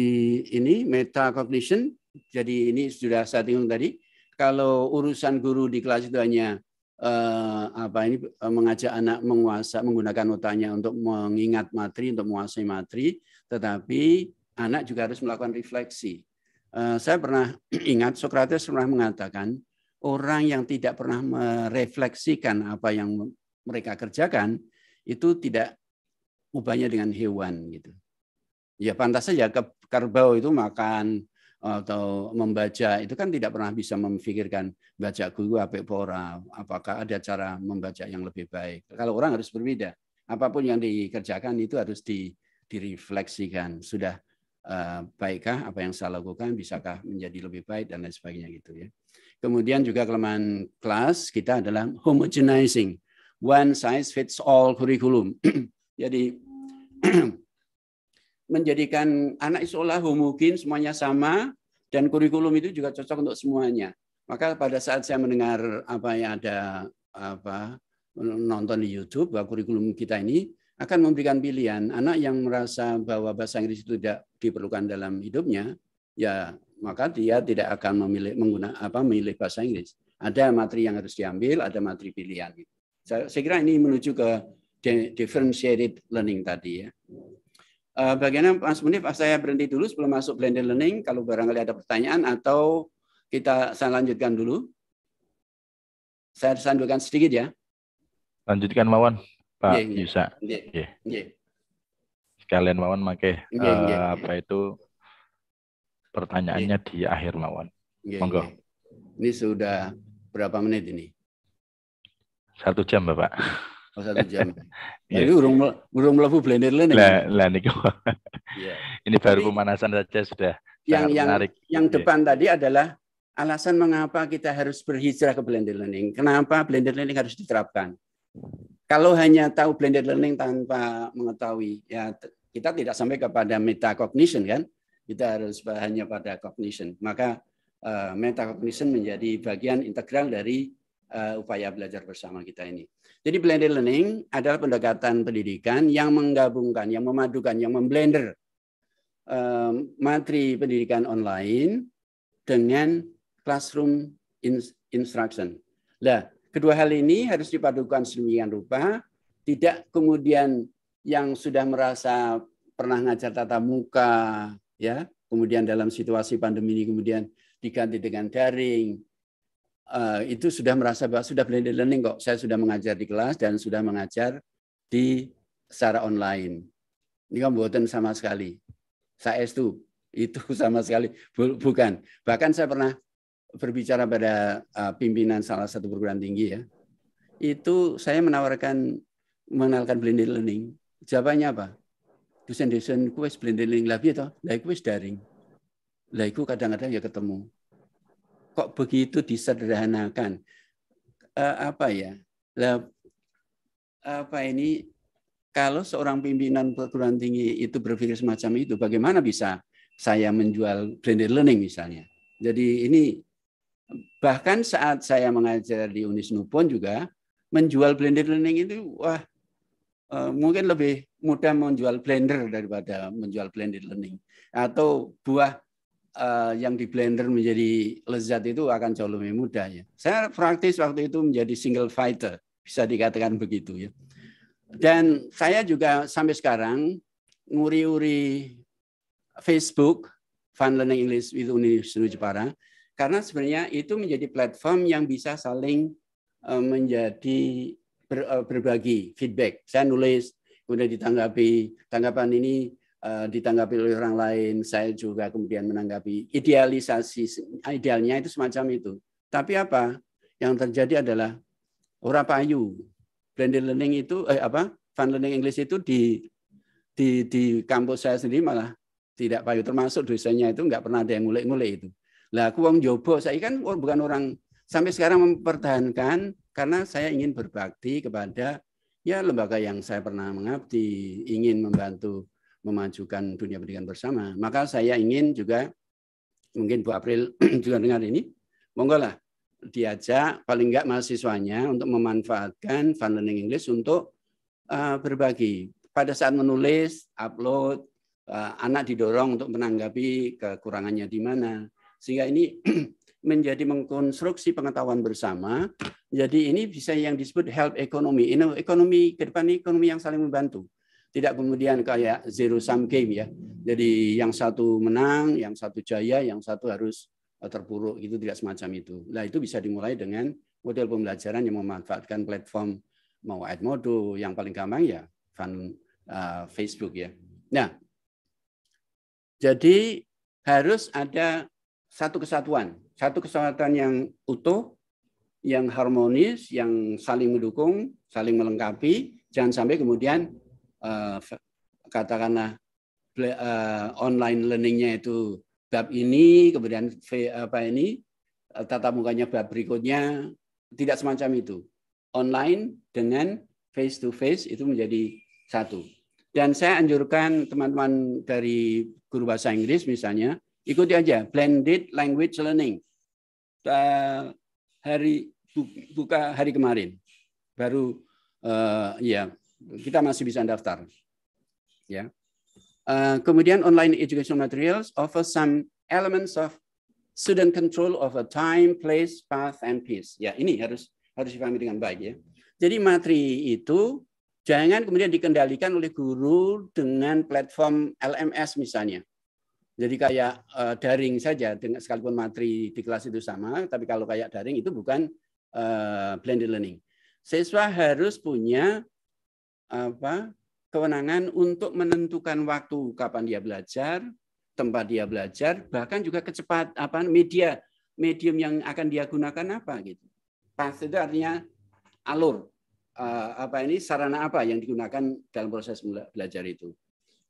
ini meta cognition. Jadi ini sudah saya tinggung tadi. Kalau urusan guru di kelas itu hanya eh, apa ini eh, mengajak anak menguasai menggunakan otaknya untuk mengingat materi, untuk menguasai materi, tetapi anak juga harus melakukan refleksi. Eh, saya pernah *clears throat* ingat Socrates pernah mengatakan orang yang tidak pernah merefleksikan apa yang mereka kerjakan itu tidak ubahnya dengan hewan gitu. Ya pantas saja ke kerbau itu makan atau membaca itu kan tidak pernah bisa memikirkan baca guru apa pora apakah ada cara membaca yang lebih baik kalau orang harus berbeda apapun yang dikerjakan itu harus di direfleksikan sudah eh, baikkah apa yang saya lakukan bisakah menjadi lebih baik dan lain sebagainya gitu ya kemudian juga kelemahan kelas kita adalah homogenizing one size fits all kurikulum *clears throat* jadi *clears throat* menjadikan anak sekolah homogen semuanya sama dan kurikulum itu juga cocok untuk semuanya. Maka pada saat saya mendengar apa yang ada apa nonton di YouTube bahwa kurikulum kita ini akan memberikan pilihan anak yang merasa bahwa bahasa Inggris itu tidak diperlukan dalam hidupnya ya maka dia tidak akan memilih menggunakan apa memilih bahasa Inggris ada materi yang harus diambil ada materi pilihan saya, saya kira ini menuju ke differentiated learning tadi ya Eh, bagaimana Mas Munif, saya berhenti dulu sebelum masuk blended learning, kalau barangkali ada pertanyaan atau kita saya lanjutkan dulu. Saya sandukan sedikit ya. Lanjutkan Mawan, Pak yeah, yeah. Yusa. Yeah. Yeah. Iya. Sekalian Mawan pakai iya, iya, yeah, yeah, uh, apa itu pertanyaannya yeah. di akhir Mawan. Yeah, Monggo. Yeah. Ini sudah berapa menit ini? Satu jam, Bapak. Oh, satu jam. *laughs* Iya jadi yes. urung urung melebu blender lene. Lah lah niku. yeah. Ini baru pemanasan saja sudah yang yang menarik. yang iya. depan yeah. tadi adalah alasan mengapa kita harus berhijrah ke blended learning. Kenapa blended learning harus diterapkan? Kalau hanya tahu blended learning tanpa mengetahui, ya kita tidak sampai kepada metacognition kan? Kita harus hanya pada cognition. Maka uh, metacognition menjadi bagian integral dari uh, upaya belajar bersama kita ini. Jadi blended learning adalah pendekatan pendidikan yang menggabungkan, yang memadukan, yang memblender um, materi pendidikan online dengan classroom instruction. Nah, kedua hal ini harus dipadukan sedemikian rupa, tidak kemudian yang sudah merasa pernah ngajar tatap muka, ya, kemudian dalam situasi pandemi ini kemudian diganti dengan daring, Eh, itu sudah merasa bahwa sudah blended learning kok. Saya sudah mengajar di kelas dan sudah mengajar di secara online. Ini kan buatan sama sekali. Saya itu itu *laughs* sama sekali bukan. Bahkan saya pernah berbicara pada eh, pimpinan salah satu perguruan tinggi ya. Itu saya menawarkan mengenalkan blended learning. Jawabannya apa? dosen-dosen kuis blended learning lebih toh, lah kuis daring. Lah kadang-kadang ya ketemu kok begitu disederhanakan uh, apa ya lah apa ini kalau seorang pimpinan perguruan tinggi itu berpikir semacam itu bagaimana bisa saya menjual blended learning misalnya jadi ini bahkan saat saya mengajar di Unisnu pun juga menjual blended learning itu wah eh, mungkin lebih mudah menjual blender daripada menjual blended learning atau buah Eh, yang di blender menjadi lezat itu akan jauh lebih mudah ya. Saya praktis waktu itu menjadi single fighter, bisa dikatakan begitu ya. Dan saya juga sampai sekarang nguri-uri Facebook Fun Learning English with Universitas Jepara karena sebenarnya itu menjadi platform yang bisa saling eh, menjadi eh, berbagi feedback. Saya nulis kemudian ditanggapi tanggapan ini Eh, ditanggapi oleh orang lain, saya juga kemudian menanggapi idealisasi idealnya itu semacam itu. Tapi apa? Yang terjadi adalah orang payu. Blended learning itu eh apa? Fun learning English itu di di di kampus saya sendiri malah tidak payu termasuk dosennya itu nggak pernah ada yang ngulik-ngulik itu. Lah aku wong jobo saya kan bukan orang sampai sekarang mempertahankan karena saya ingin berbakti kepada ya lembaga yang saya pernah mengabdi, ingin membantu memajukan dunia pendidikan bersama. Maka saya ingin juga mungkin Bu April *clears throat* juga dengar ini, monggo lah diajak paling nggak mahasiswanya untuk memanfaatkan Fun Learning English untuk eh, berbagi. Pada saat menulis, upload, eh, anak didorong untuk menanggapi kekurangannya di mana. Sehingga ini *clears throat* menjadi mengkonstruksi pengetahuan bersama. Jadi ini bisa yang disebut help economy. Ini ekonomi ke depan ini ekonomi yang saling membantu tidak kemudian kayak zero sum game ya. Jadi yang satu menang, yang satu jaya, yang satu harus eh, terpuruk itu tidak semacam itu. Nah itu bisa dimulai dengan model pembelajaran yang memanfaatkan platform mau Edmodo yang paling gampang ya fan uh, eh, Facebook ya. Nah, jadi harus ada satu kesatuan, satu kesatuan yang utuh, yang harmonis, yang saling mendukung, saling melengkapi. Jangan sampai kemudian uh, katakanlah uh, online learningnya itu bab ini, kemudian apa ini eh, tatap mukanya bab berikutnya, tidak semacam itu. Online dengan face to face itu menjadi satu. Dan saya anjurkan teman-teman dari guru bahasa Inggris misalnya, ikuti aja blended language learning. Uh, hari buka hari kemarin baru uh, ya kita masih bisa daftar. Ya. Uh, kemudian online educational materials offer some elements of student control over time, place, path, and peace. Ya, ini harus harus dipahami dengan baik ya. Jadi materi itu jangan kemudian dikendalikan oleh guru dengan platform LMS misalnya. Jadi kayak uh, daring saja, dengan sekalipun materi di kelas itu sama, tapi kalau kayak daring itu bukan uh, blended learning. Siswa harus punya apa kewenangan untuk menentukan waktu kapan dia belajar, tempat dia belajar, bahkan juga kecepat apa media medium yang akan dia gunakan apa gitu. Pas itu artinya alur eh, apa ini sarana apa yang digunakan dalam proses belajar itu.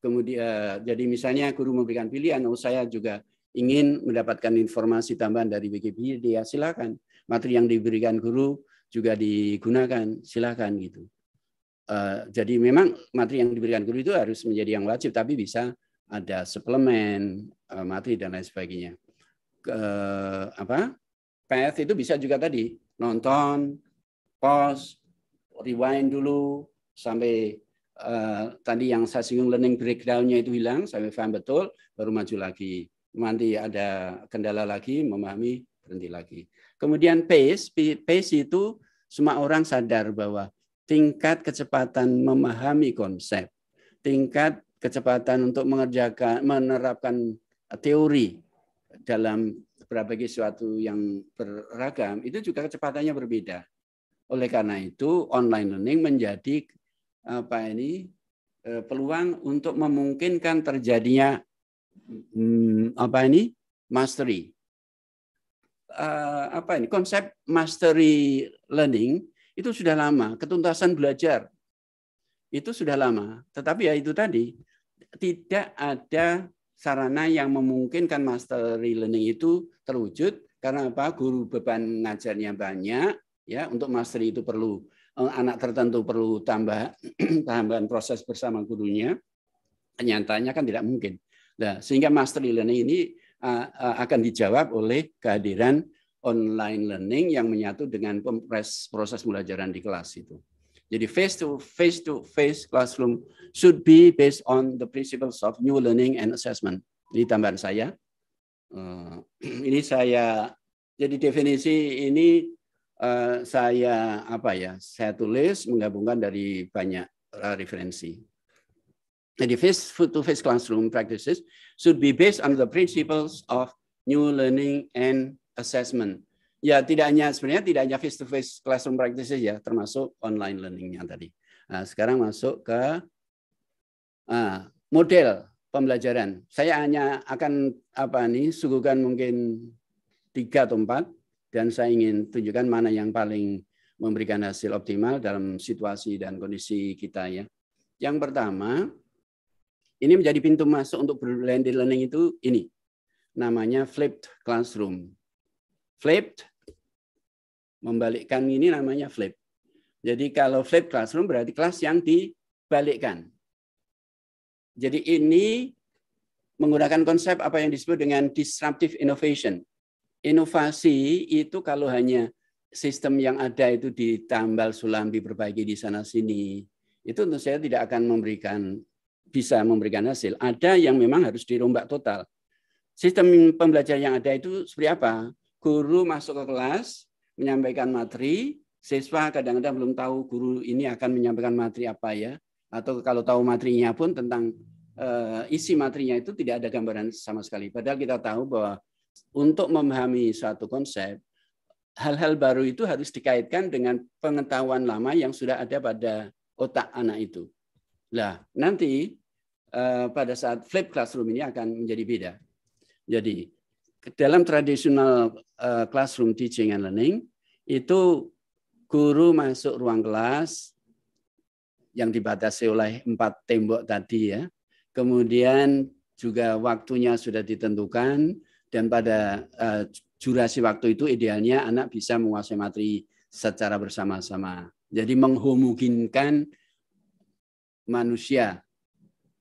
Kemudian eh, jadi misalnya guru memberikan pilihan, oh saya juga ingin mendapatkan informasi tambahan dari Wikipedia, silakan. Materi yang diberikan guru juga digunakan, silakan gitu. Eh, jadi memang materi yang diberikan guru itu harus menjadi yang wajib, tapi bisa ada suplemen eh, materi dan lain sebagainya. Ke, apa? Path itu bisa juga tadi nonton, pause, rewind dulu sampai uh, tadi yang saya singgung learning breakdownnya itu hilang, sampai paham betul, baru maju lagi. Nanti ada kendala lagi, memahami, berhenti lagi. Kemudian pace, pace itu semua orang sadar bahwa tingkat kecepatan memahami konsep, tingkat kecepatan untuk mengerjakan menerapkan teori dalam berbagai suatu yang beragam itu juga kecepatannya berbeda. Oleh karena itu online learning menjadi apa ini e, peluang untuk memungkinkan terjadinya hmm, apa ini mastery. E, apa ini konsep mastery learning itu sudah lama. Ketuntasan belajar itu sudah lama. Tetapi ya itu tadi tidak ada sarana yang memungkinkan mastery learning itu terwujud karena apa? Guru beban ngajarnya banyak ya untuk mastery itu perlu eh, anak tertentu perlu tambah *clears throat* tambahan proses bersama gurunya. Nyatanya kan tidak mungkin. Nah, sehingga mastery learning ini eh, eh, akan dijawab oleh kehadiran online learning yang menyatu dengan proses pembelajaran di kelas itu. Jadi face to face to face classroom should be based on the principles of new learning and assessment. Ini tambahan saya. Eh, *clears throat* ini saya jadi definisi ini eh, saya apa ya? Saya tulis menggabungkan dari banyak eh, referensi. Jadi face to face classroom practices should be based on the principles of new learning and assessment. Ya tidak hanya sebenarnya tidak hanya face to face classroom practices ya, termasuk online learningnya tadi. Nah, sekarang masuk ke uh, model pembelajaran. Saya hanya akan apa nih suguhkan mungkin tiga atau empat dan saya ingin tunjukkan mana yang paling memberikan hasil optimal dalam situasi dan kondisi kita ya. Yang pertama, ini menjadi pintu masuk untuk blended learning itu ini. Namanya flipped classroom. Flip, membalikkan ini namanya flip. Jadi kalau flip classroom berarti kelas yang dibalikkan. Jadi ini menggunakan konsep apa yang disebut dengan disruptive innovation. Inovasi itu kalau hanya sistem yang ada itu ditambal sulam diperbaiki di sana sini, itu tentu saya tidak akan memberikan bisa memberikan hasil. Ada yang memang harus dirombak total. Sistem pembelajaran yang ada itu seperti apa? guru masuk ke kelas, menyampaikan materi, siswa kadang-kadang belum tahu guru ini akan menyampaikan materi apa ya, atau kalau tahu materinya pun tentang uh, isi materinya itu tidak ada gambaran sama sekali. Padahal kita tahu bahwa untuk memahami suatu konsep, hal-hal baru itu harus dikaitkan dengan pengetahuan lama yang sudah ada pada otak anak itu. Lah, nanti uh, pada saat flip classroom ini akan menjadi beda. Jadi dalam tradisional eh, classroom teaching and learning itu guru masuk ruang kelas yang dibatasi oleh empat tembok tadi ya. Kemudian juga waktunya sudah ditentukan dan pada eh, durasi waktu itu idealnya anak bisa menguasai materi secara bersama-sama. Jadi menghomogenkan manusia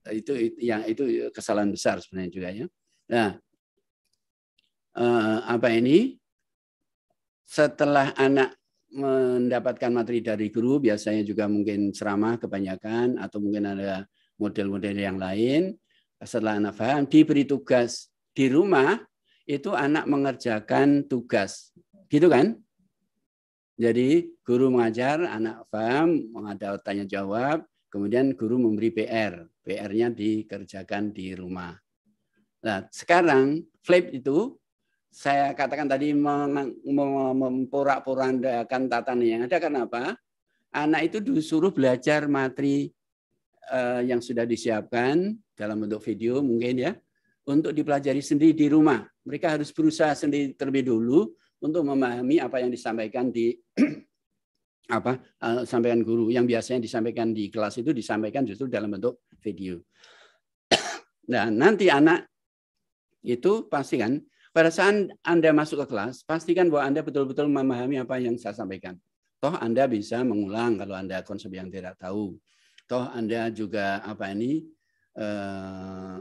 itu yang itu kesalahan besar sebenarnya juga ya. Nah, uh, apa ini setelah anak mendapatkan materi dari guru biasanya juga mungkin ceramah kebanyakan atau mungkin ada model-model yang lain setelah anak paham diberi tugas di rumah itu anak mengerjakan tugas gitu kan jadi guru mengajar anak paham ada tanya jawab kemudian guru memberi PR PR-nya dikerjakan di rumah nah sekarang flip itu saya katakan tadi memporak-porandakan tatanan yang ada karena apa? Anak itu disuruh belajar materi eh, yang sudah disiapkan dalam bentuk video mungkin ya untuk dipelajari sendiri di rumah. Mereka harus berusaha sendiri terlebih dulu untuk memahami apa yang disampaikan di *clears throat* apa eh, sampaikan guru yang biasanya disampaikan di kelas itu disampaikan justru dalam bentuk video. *clears throat* Nah, nanti anak itu pasti kan pada saat Anda masuk ke kelas, pastikan bahwa Anda betul-betul memahami apa yang saya sampaikan. Toh Anda bisa mengulang kalau Anda konsep yang tidak tahu. Toh Anda juga apa ini eh,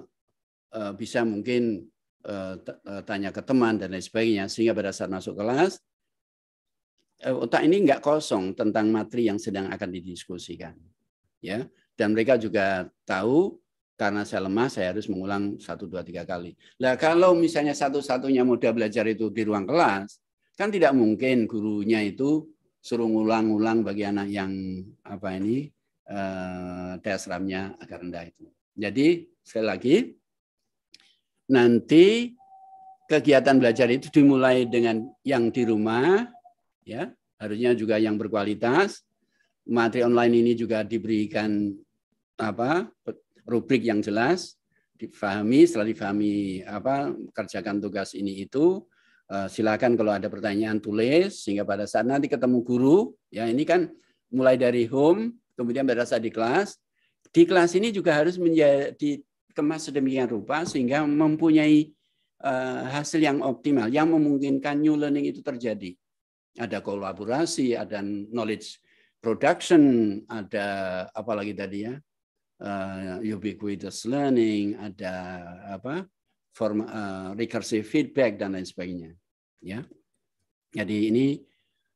eh, bisa mungkin eh, tanya ke teman dan lain sebagainya. Sehingga pada saat masuk kelas, otak ini nggak kosong tentang materi yang sedang akan didiskusikan. ya Dan mereka juga tahu karena saya lemah, saya harus mengulang satu dua tiga kali. Nah, kalau misalnya satu-satunya moda belajar itu di ruang kelas, kan tidak mungkin gurunya itu suruh ngulang ulang bagi anak yang apa ini eh, ramnya agak rendah itu. Jadi sekali lagi nanti kegiatan belajar itu dimulai dengan yang di rumah, ya harusnya juga yang berkualitas. Materi online ini juga diberikan apa rubrik yang jelas, dipahami, setelah dipahami apa kerjakan tugas ini itu, eh, silakan kalau ada pertanyaan tulis sehingga pada saat nanti ketemu guru, ya ini kan mulai dari home, kemudian berasa di kelas, di kelas ini juga harus menjadi kemas sedemikian rupa sehingga mempunyai eh, hasil yang optimal yang memungkinkan new learning itu terjadi. Ada kolaborasi, ada knowledge production, ada apalagi tadi ya, uh, ubiquitous learning, ada apa form uh, recursive feedback dan lain sebagainya. Ya, jadi ini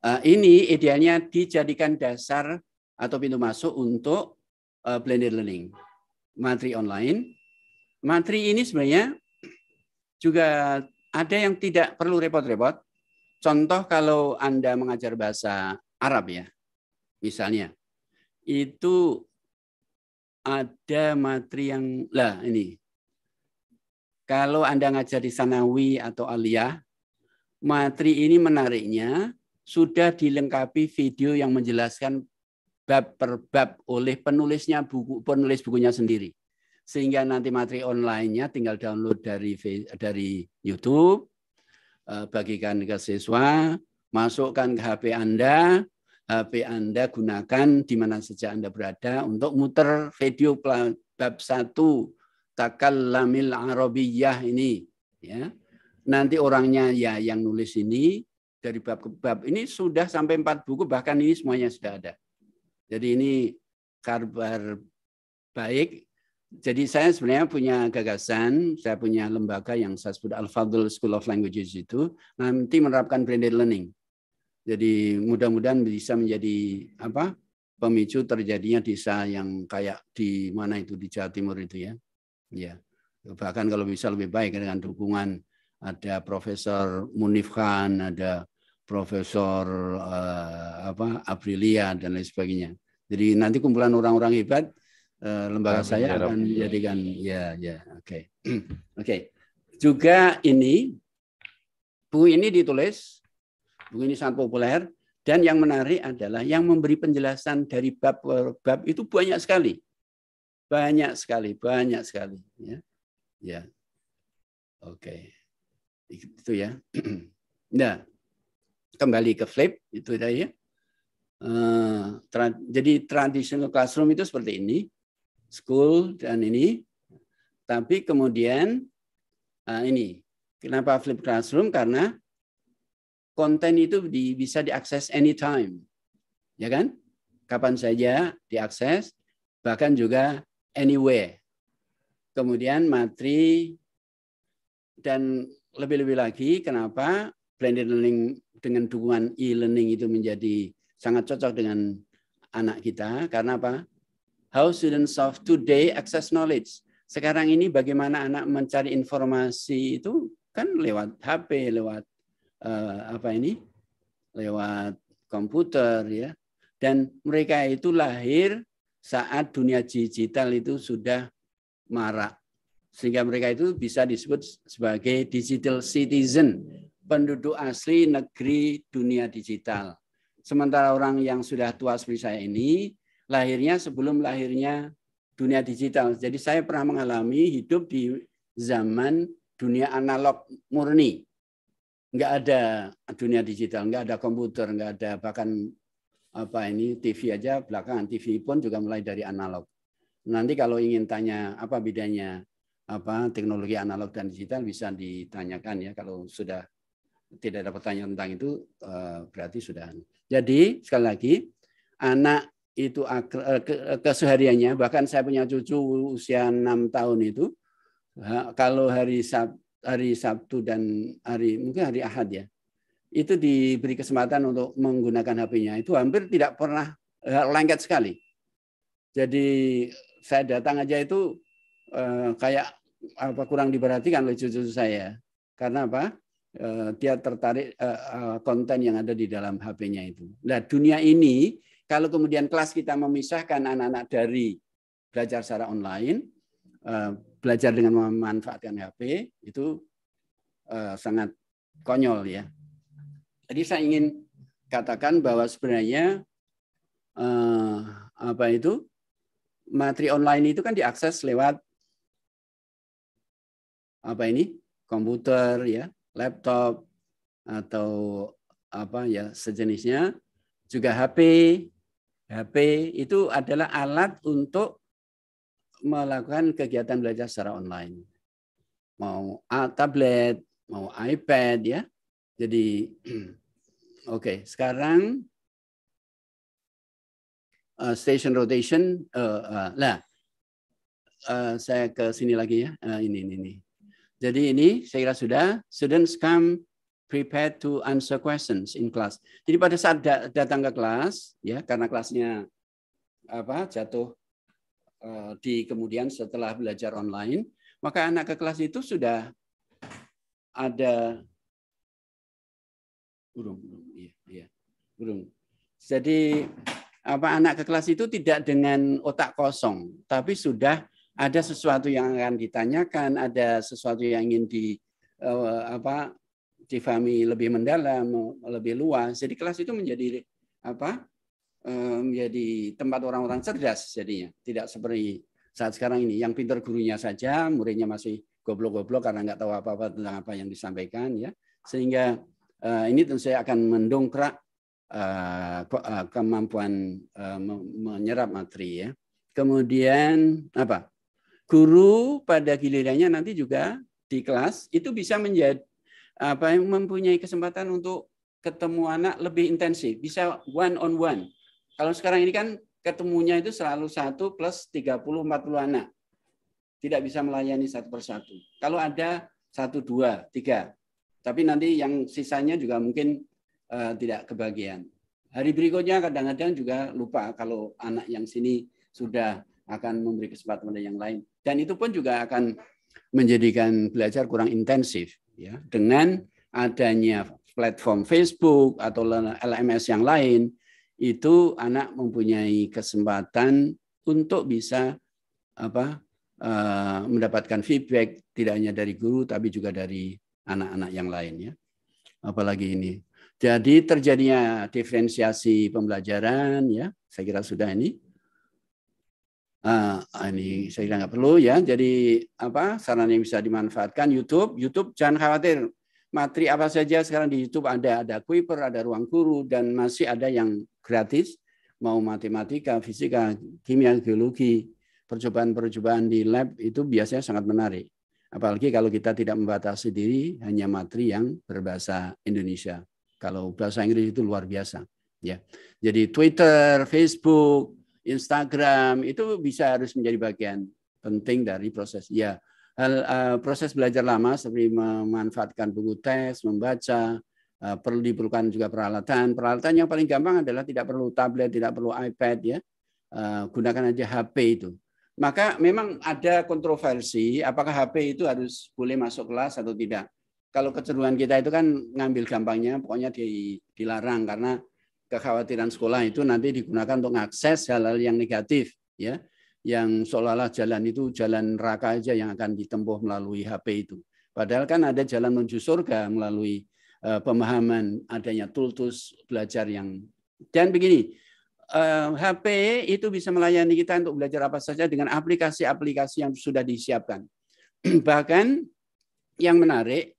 uh, ini idealnya dijadikan dasar atau pintu masuk untuk uh, blended learning, materi online. Materi ini sebenarnya juga ada yang tidak perlu repot-repot. Contoh kalau Anda mengajar bahasa Arab ya, misalnya, itu ada materi yang lah ini. Kalau Anda ngajar di Sanawi atau Aliyah, materi ini menariknya sudah dilengkapi video yang menjelaskan bab per bab oleh penulisnya buku penulis bukunya sendiri. Sehingga nanti materi online-nya tinggal download dari dari YouTube, eh, bagikan ke siswa, masukkan ke HP Anda, HP Anda gunakan di mana saja Anda berada untuk muter video bab 1 takallamil arabiyah ini ya. Nanti orangnya ya yang nulis ini dari bab ke bab ini sudah sampai empat buku bahkan ini semuanya sudah ada. Jadi ini kabar baik. Jadi saya sebenarnya punya gagasan, saya punya lembaga yang saya sebut Al-Fadl School of Languages itu nanti menerapkan blended learning. Jadi mudah-mudahan bisa menjadi apa pemicu terjadinya desa yang kayak di mana itu di Jawa Timur itu ya. Ya. Bahkan kalau bisa lebih baik dengan dukungan ada Profesor Munif Khan, ada Profesor uh, apa Aprilia dan lain sebagainya. Jadi nanti kumpulan orang-orang hebat eh, lembaga Amin, saya ya akan menjadikan ya ya oke. Okay. *clears throat* oke. Okay. Juga ini buku ini ditulis buku ini sangat populer. Dan yang menarik adalah yang memberi penjelasan dari bab ke bab itu banyak sekali. Banyak sekali, banyak sekali. Ya. ya. Oke. Itu ya. *clears throat* nah, kembali ke flip, itu tadi ya. Uh, tra jadi traditional classroom itu seperti ini. School dan ini. Tapi kemudian uh, ini. Kenapa flip classroom? Karena konten itu di, bisa diakses anytime. Ya kan? Kapan saja diakses, bahkan juga anywhere. Kemudian materi dan lebih-lebih lagi kenapa blended learning dengan dukungan e-learning itu menjadi sangat cocok dengan anak kita karena apa? How students of today access knowledge. Sekarang ini bagaimana anak mencari informasi itu kan lewat HP, lewat uh, apa ini lewat komputer ya dan mereka itu lahir saat dunia digital itu sudah marak sehingga mereka itu bisa disebut sebagai digital citizen penduduk asli negeri dunia digital sementara orang yang sudah tua seperti saya ini lahirnya sebelum lahirnya dunia digital jadi saya pernah mengalami hidup di zaman dunia analog murni nggak ada dunia digital, nggak ada komputer, nggak ada bahkan apa ini TV aja belakangan TV pun juga mulai dari analog. Nanti kalau ingin tanya apa bedanya apa teknologi analog dan digital bisa ditanyakan ya kalau sudah tidak ada pertanyaan tentang itu eh, berarti sudah. Jadi sekali lagi anak itu eh, eh, kesehariannya bahkan saya punya cucu usia enam tahun itu kalau hari Sab, hari Sabtu dan hari mungkin hari Ahad ya itu diberi kesempatan untuk menggunakan HP-nya itu hampir tidak pernah eh, lengket sekali jadi saya datang aja itu eh, kayak apa kurang diperhatikan oleh cucu saya karena apa eh, dia tertarik konten yang ada di dalam HP-nya itu nah dunia ini kalau kemudian kelas kita memisahkan anak-anak dari belajar secara online belajar dengan memanfaatkan HP itu uh, sangat konyol ya. Jadi saya ingin katakan bahwa sebenarnya uh, apa itu materi online itu kan diakses lewat apa ini komputer ya, laptop atau apa ya sejenisnya juga HP. HP itu adalah alat untuk melakukan kegiatan belajar secara online. Mau tablet, mau iPad ya. Jadi *clears throat* oke, okay, sekarang uh, station rotation uh, uh, lah. Uh, saya ke sini lagi ya. Uh, ini ini ini. Jadi ini saya kira sudah students come prepared to answer questions in class. Jadi pada saat datang ke kelas ya karena kelasnya apa jatuh Eh, di kemudian setelah belajar online, maka anak ke kelas itu sudah ada burung-burung, iya iya burung. Jadi apa anak ke kelas itu tidak dengan otak kosong, tapi sudah ada sesuatu yang akan ditanyakan, ada sesuatu yang ingin di eh, apa difahami lebih mendalam, lebih luas. Jadi kelas itu menjadi apa Eh, menjadi tempat orang-orang cerdas jadinya. Tidak seperti saat sekarang ini. Yang pintar gurunya saja, muridnya masih goblok-goblok karena nggak tahu apa-apa tentang apa yang disampaikan. ya Sehingga eh, ini tentu saya akan mendongkrak eh, kemampuan menyerap materi. ya Kemudian apa? Guru pada gilirannya nanti juga di kelas itu bisa menjadi apa yang mempunyai kesempatan untuk ketemu anak lebih intensif, bisa one on one. Kalau sekarang ini kan ketemunya itu selalu satu plus 30 40 anak. Tidak bisa melayani satu persatu. Kalau ada satu, dua, tiga. Tapi nanti yang sisanya juga mungkin uh, tidak kebagian. Hari berikutnya kadang-kadang juga lupa kalau anak yang sini sudah akan memberi kesempatan pada yang lain. Dan itu pun juga akan menjadikan belajar kurang intensif ya dengan adanya platform Facebook atau LMS yang lain itu anak mempunyai kesempatan untuk bisa apa eh, mendapatkan feedback tidak hanya dari guru tapi juga dari anak-anak yang lain ya. Apalagi ini. Jadi terjadinya diferensiasi pembelajaran ya, saya kira sudah ini. Uh, ini saya kira nggak perlu ya. Jadi apa saran yang bisa dimanfaatkan YouTube, YouTube jangan khawatir materi apa saja sekarang di YouTube ada, ada Kuiper, ada Ruang Guru, dan masih ada yang gratis, mau matematika, fisika, kimia, geologi, percobaan-percobaan di lab itu biasanya sangat menarik. Apalagi kalau kita tidak membatasi diri hanya materi yang berbahasa Indonesia. Kalau bahasa Inggris itu luar biasa. Ya, jadi Twitter, Facebook, Instagram itu bisa harus menjadi bagian penting dari proses. Ya, eh, proses belajar lama seperti memanfaatkan buku teks, membaca, Eh, perlu diperlukan juga peralatan. Peralatan yang paling gampang adalah tidak perlu tablet, tidak perlu iPad ya. Eh, gunakan aja HP itu. Maka memang ada kontroversi apakah HP itu harus boleh masuk kelas atau tidak. Kalau kecenderungan kita itu kan ngambil gampangnya, pokoknya di, dilarang karena kekhawatiran sekolah itu nanti digunakan untuk mengakses hal-hal yang negatif ya yang seolah-olah jalan itu jalan neraka aja yang akan ditempuh melalui HP itu. Padahal kan ada jalan menuju surga melalui Eh, pemahaman adanya tultus belajar yang dan begini HP eh, itu bisa melayani kita untuk belajar apa saja dengan aplikasi-aplikasi yang sudah disiapkan. *clears throat* Bahkan yang menarik,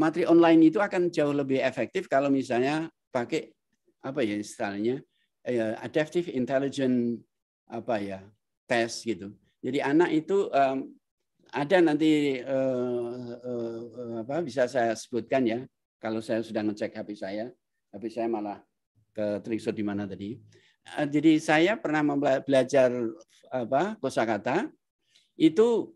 materi online itu akan jauh lebih efektif kalau misalnya pakai apa ya istilahnya eh, adaptive intelligent apa ya tes gitu. Jadi anak itu ada nanti apa bisa saya sebutkan ya kalau saya sudah ngecek HP saya, HP saya malah ke Trikso di mana tadi. Eh, jadi saya pernah belajar apa kosakata itu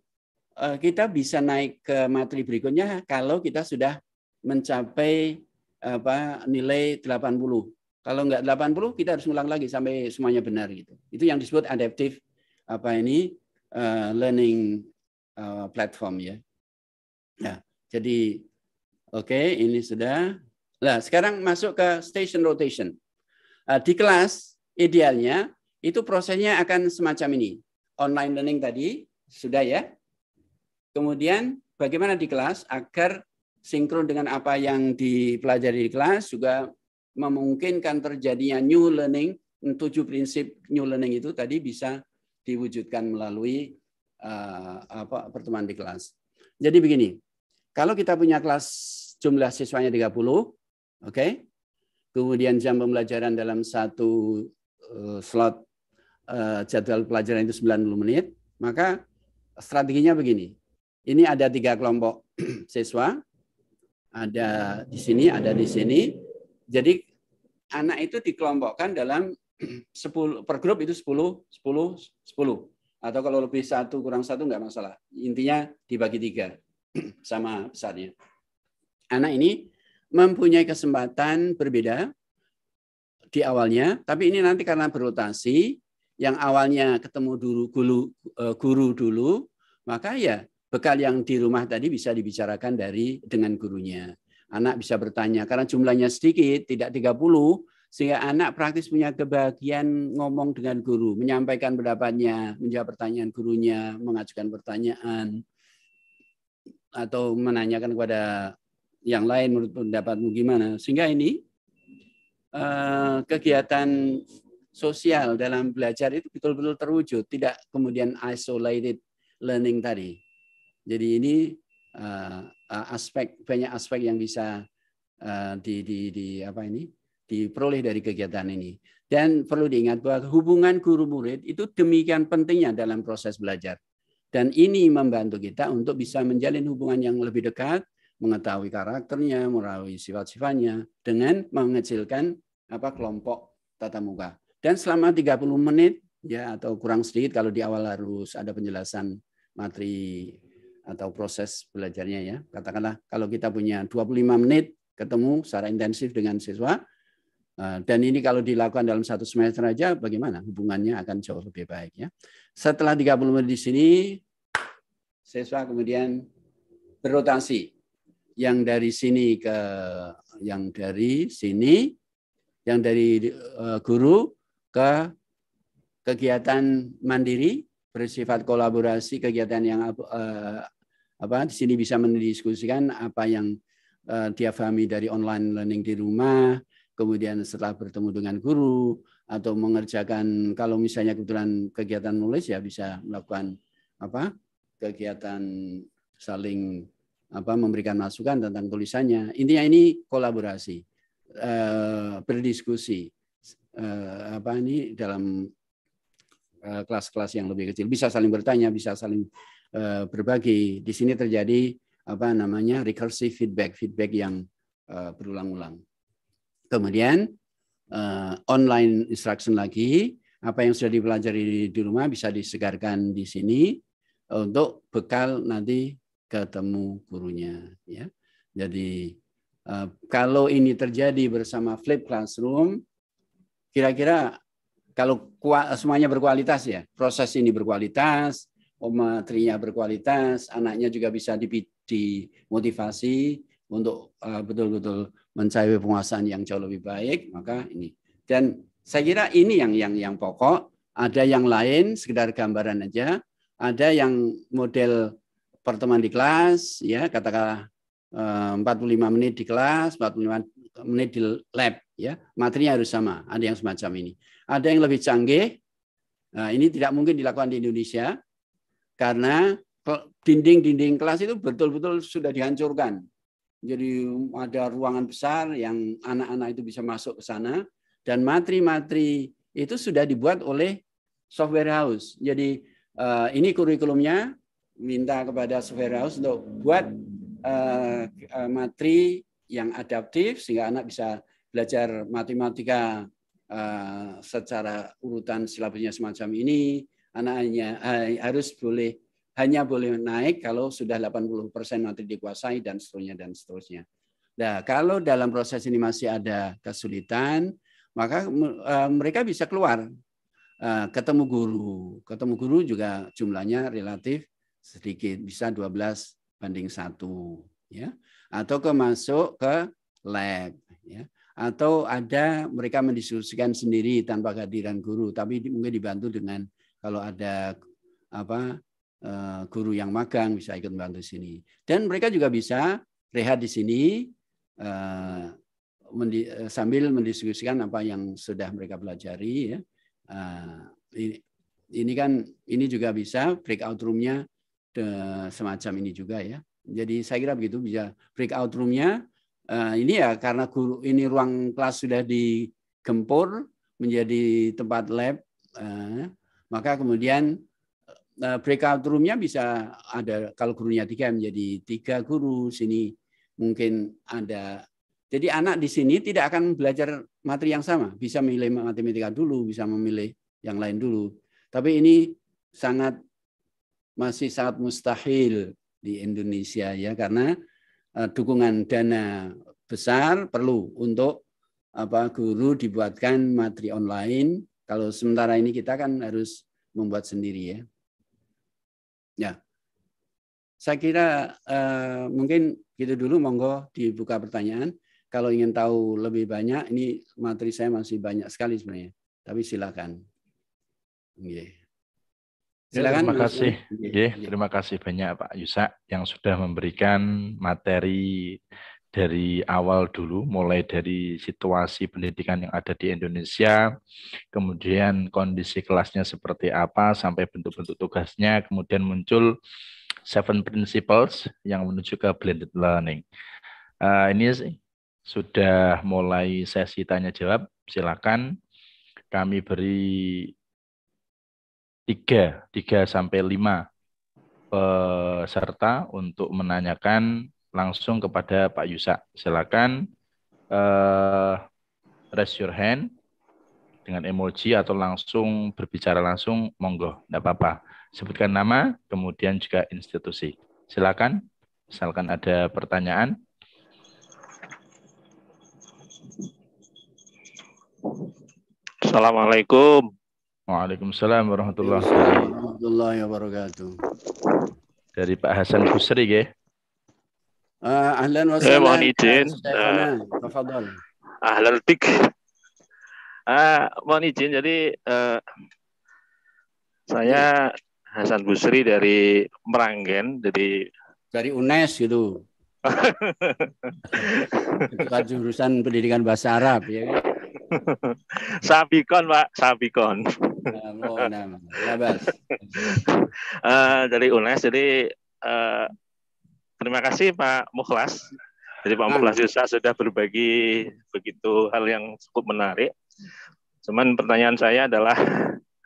eh, kita bisa naik ke materi berikutnya kalau kita sudah mencapai apa nilai 80. Kalau enggak 80 kita harus ulang lagi sampai semuanya benar gitu. Itu yang disebut adaptive apa ini eh, learning platform ya. Nah, jadi Oke, okay, ini sudah. Nah, sekarang masuk ke station rotation. Ah, di kelas, idealnya itu prosesnya akan semacam ini. Online learning tadi, sudah ya. Kemudian bagaimana di kelas agar sinkron dengan apa yang dipelajari di kelas juga memungkinkan terjadinya new learning, hmm, tujuh prinsip new learning itu tadi bisa diwujudkan melalui uh, apa pertemuan di kelas. Jadi begini, kalau kita punya kelas jumlah siswanya 30. Oke. Okay? Kemudian jam pembelajaran dalam satu eh, slot eh, jadwal pelajaran itu 90 menit, maka strateginya begini. Ini ada tiga kelompok *clears throat* siswa, ada di sini, ada di sini. Jadi anak itu dikelompokkan dalam 10 *clears throat* per grup itu 10 10 10 atau kalau lebih satu kurang satu nggak masalah. Intinya dibagi tiga *clears throat* sama besarnya anak ini mempunyai kesempatan berbeda di awalnya, tapi ini nanti karena berotasi, yang awalnya ketemu dulu guru, e, guru dulu, maka ya bekal yang di rumah tadi bisa dibicarakan dari dengan gurunya. Anak bisa bertanya karena jumlahnya sedikit, tidak 30, sehingga anak praktis punya kebahagiaan ngomong dengan guru, menyampaikan pendapatnya, menjawab pertanyaan gurunya, mengajukan pertanyaan atau menanyakan kepada yang lain menurut pendapatmu gimana? Sehingga ini eh, kegiatan sosial dalam belajar itu betul-betul terwujud, tidak kemudian isolated learning tadi. Jadi ini eh, eh, aspek banyak aspek yang bisa di, di, di apa ini diperoleh dari kegiatan ini. Dan perlu diingat bahwa hubungan guru murid itu demikian pentingnya dalam proses belajar. Dan ini membantu kita untuk bisa menjalin hubungan yang lebih dekat, mengetahui karakternya, mengetahui sifat-sifatnya dengan mengecilkan apa kelompok tatap muka. Dan selama 30 menit ya atau kurang sedikit kalau di awal harus ada penjelasan materi atau proses belajarnya ya. Katakanlah kalau kita punya 25 menit ketemu secara intensif dengan siswa eh, dan ini kalau dilakukan dalam satu semester aja bagaimana hubungannya akan jauh lebih baik ya. Setelah 30 menit di sini siswa kemudian berotasi yang dari sini ke yang dari sini yang dari eh, guru ke kegiatan mandiri bersifat kolaborasi kegiatan yang apa eh, di sini bisa mendiskusikan apa yang eh, dia pahami dari online learning di rumah kemudian setelah bertemu dengan guru atau mengerjakan kalau misalnya kebetulan kegiatan nulis ya bisa melakukan apa kegiatan saling apa memberikan masukan tentang tulisannya. Intinya ini kolaborasi, eh, berdiskusi eh, apa ini dalam eh, kelas-kelas yang lebih kecil. Bisa saling bertanya, bisa saling berbagi. Di sini terjadi apa namanya recursive feedback, feedback yang berulang-ulang. Kemudian online instruction lagi, apa yang sudah dipelajari di rumah bisa disegarkan di sini untuk bekal nanti ketemu gurunya ya. Jadi eh, kalau ini terjadi bersama flip classroom kira-kira kalau semuanya berkualitas ya, proses ini berkualitas, materinya berkualitas, anaknya juga bisa dimotivasi untuk eh, betul-betul mencapai penguasaan yang jauh lebih baik, maka ini. Dan saya kira ini yang yang yang pokok, ada yang lain sekedar gambaran aja, ada yang model pertemuan di kelas ya katakanlah 45 eh, menit di kelas, 45 menit di lab ya. Materinya harus sama, ada yang semacam ini. Ada yang lebih canggih. Nah, ini tidak mungkin dilakukan di Indonesia karena dinding-dinding kelas itu betul-betul sudah dihancurkan. Jadi ada ruangan besar yang anak-anak itu bisa masuk ke sana dan materi-materi itu sudah dibuat oleh software house. Jadi eh, ini kurikulumnya minta kepada House untuk buat uh, eh, eh, matri yang adaptif sehingga anak bisa belajar matematika uh, secara urutan silabusnya semacam ini. Anak hanya uh, harus boleh hanya boleh naik kalau sudah 80% materi dikuasai dan seterusnya dan seterusnya. Nah, kalau dalam proses ini masih ada kesulitan, maka uh, mereka bisa keluar uh, ketemu guru. Ketemu guru juga jumlahnya relatif sedikit, bisa 12 banding satu, ya. Atau ke masuk ke lab, ya. Atau ada mereka mendiskusikan sendiri tanpa kehadiran guru, tapi mungkin dibantu dengan kalau ada apa eh, guru yang magang bisa ikut membantu sini. Dan mereka juga bisa rehat di sini eh, eh, sambil mendiskusikan apa yang sudah mereka pelajari ya. Ini kan ini juga bisa breakout roomnya semacam ini juga ya. Jadi saya kira begitu bisa breakout roomnya. Eh, ini ya karena guru ini ruang kelas sudah digempur menjadi tempat lab, eh, maka kemudian eh, breakout roomnya bisa ada kalau gurunya tiga menjadi tiga guru sini mungkin ada jadi anak di sini tidak akan belajar materi yang sama bisa memilih matematika dulu bisa memilih yang lain dulu tapi ini sangat masih sangat mustahil di Indonesia ya karena eh, dukungan dana besar perlu untuk apa guru dibuatkan materi online. Kalau sementara ini kita kan harus membuat sendiri ya. Ya. Saya kira eh, mungkin gitu dulu monggo dibuka pertanyaan. Kalau ingin tahu lebih banyak ini materi saya masih banyak sekali sebenarnya. Tapi silakan. yeah. Ya, silakan. Terima kasih. Ya, terima kasih banyak Pak Yusak yang sudah memberikan materi dari awal dulu, mulai dari situasi pendidikan yang ada di Indonesia, kemudian kondisi kelasnya seperti apa, sampai bentuk-bentuk tugasnya, kemudian muncul seven principles yang menuju ke blended learning. Uh, ini sudah mulai sesi tanya jawab, silakan kami beri tiga, tiga sampai lima peserta untuk menanyakan langsung kepada Pak Yusak. Silakan uh, raise your hand dengan emoji atau langsung berbicara langsung, monggo, tidak apa-apa. Sebutkan nama, kemudian juga institusi. Silakan, misalkan ada pertanyaan. Assalamualaikum. Waalaikumsalam warahmatullahi wabarakatuh. Dari Pak Hasan Kusri ya. Uh, ah, ahlan wa sallam. Eh, mohon izin. Uh, ahlan tik. Eh. Uh, ah, mohon izin, jadi uh, saya Hasan Busri dari Meranggen, jadi dari UNES gitu. *laughs* jurusan pendidikan bahasa Arab ya. Sabikon Pak, Sabikon uh, *laughs* dari UNES jadi uh, terima kasih Pak Mukhlas jadi Pak Mukhlas hmm. Yusa sudah berbagi begitu hal yang cukup menarik cuman pertanyaan saya adalah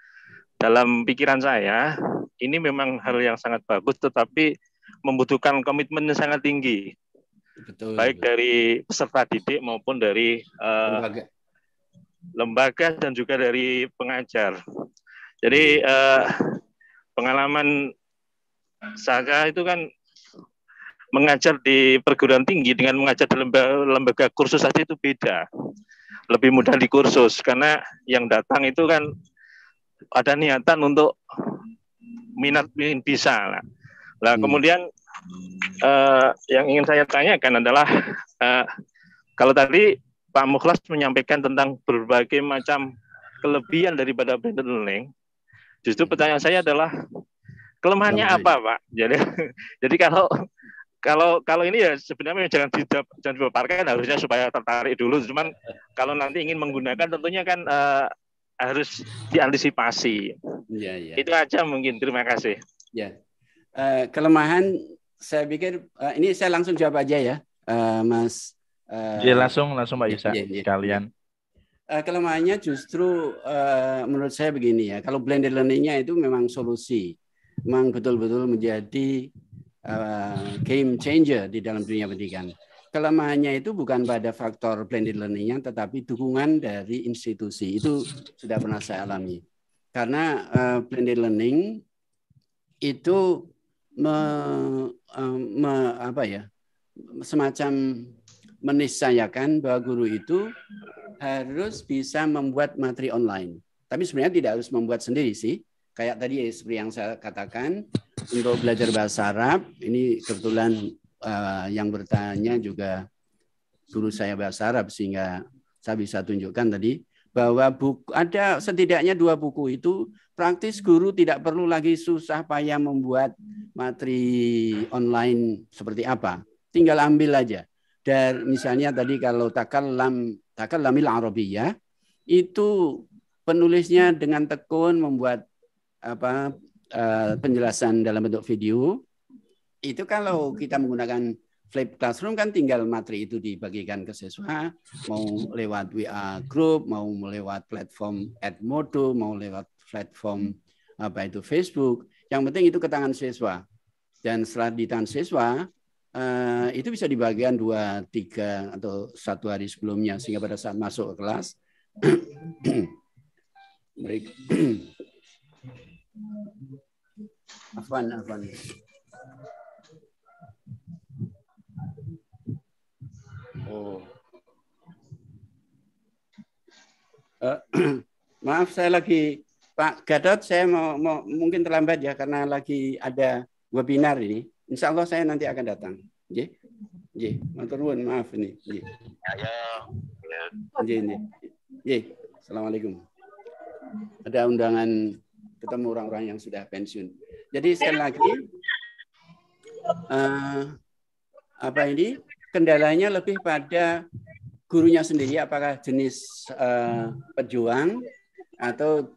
*laughs* dalam pikiran saya ini memang hal yang sangat bagus tetapi membutuhkan komitmen yang sangat tinggi Betul. Baik betul. dari peserta didik maupun dari uh, lembaga dan juga dari pengajar. Jadi hmm. eh, pengalaman saya itu kan mengajar di perguruan tinggi dengan mengajar di lembaga, lembaga kursus saja itu beda. Lebih mudah di kursus karena yang datang itu kan ada niatan untuk minat ingin bisa. Lah, nah, kemudian eh, yang ingin saya tanyakan adalah eh, kalau tadi Pak Mukhlas menyampaikan tentang berbagai macam kelebihan daripada blended learning, justru pertanyaan saya adalah kelemahannya apa, Pak? Jadi, *laughs* jadi kalau kalau kalau ini ya sebenarnya jangan tidak jangan dipaparkan harusnya supaya tertarik dulu. Cuman kalau nanti ingin menggunakan tentunya kan uh, harus diantisipasi. Ya, ya. Itu aja mungkin. Terima kasih. Ya. Uh, kelemahan saya pikir uh, ini saya langsung jawab aja ya, uh, Mas Uh, langsung langsung Mbak Yusa iya, iya. iya. sekalian. Uh, kelemahannya justru uh, menurut saya begini ya. Kalau blended learningnya itu memang solusi. Memang betul-betul menjadi uh, game changer di dalam dunia pendidikan. Kelemahannya itu bukan pada faktor blended learningnya, tetapi dukungan dari institusi. Itu sudah pernah saya alami. Karena uh, blended learning itu me, uh, me, apa ya? semacam menisayakan bahwa guru itu harus bisa membuat materi online. Tapi sebenarnya tidak harus membuat sendiri sih. Kayak tadi ya, seperti yang saya katakan untuk belajar bahasa Arab, ini kebetulan eh, yang bertanya juga guru saya bahasa Arab sehingga saya bisa tunjukkan tadi bahwa buku ada setidaknya dua buku itu praktis guru tidak perlu lagi susah payah membuat materi online seperti apa. Tinggal ambil aja dan misalnya tadi kalau takal lam takallam takallamil arabiyah itu penulisnya dengan tekun membuat apa eh, penjelasan dalam bentuk video itu kalau kita menggunakan flip classroom kan tinggal materi itu dibagikan ke siswa mau lewat WA group mau lewat platform Edmodo mau lewat platform apa itu Facebook yang penting itu ke tangan siswa dan setelah di tangan siswa Eh, itu bisa di bagian dua, tiga atau satu hari sebelumnya sehingga pada saat masuk ke kelas mereka Afan. Afan. Oh. Uh, *clears throat* maaf saya lagi Pak Gadot saya mau, mau mungkin terlambat ya karena lagi ada webinar ini. Insya Allah saya nanti akan datang. Nggih. Nggih, maturun maaf ini. Nggih. Ayo. Nggih, nggih. Assalamualaikum. Ada undangan ketemu orang-orang yang sudah pensiun. Jadi sekali lagi uh, apa ini kendalanya lebih pada gurunya sendiri apakah jenis uh, pejuang atau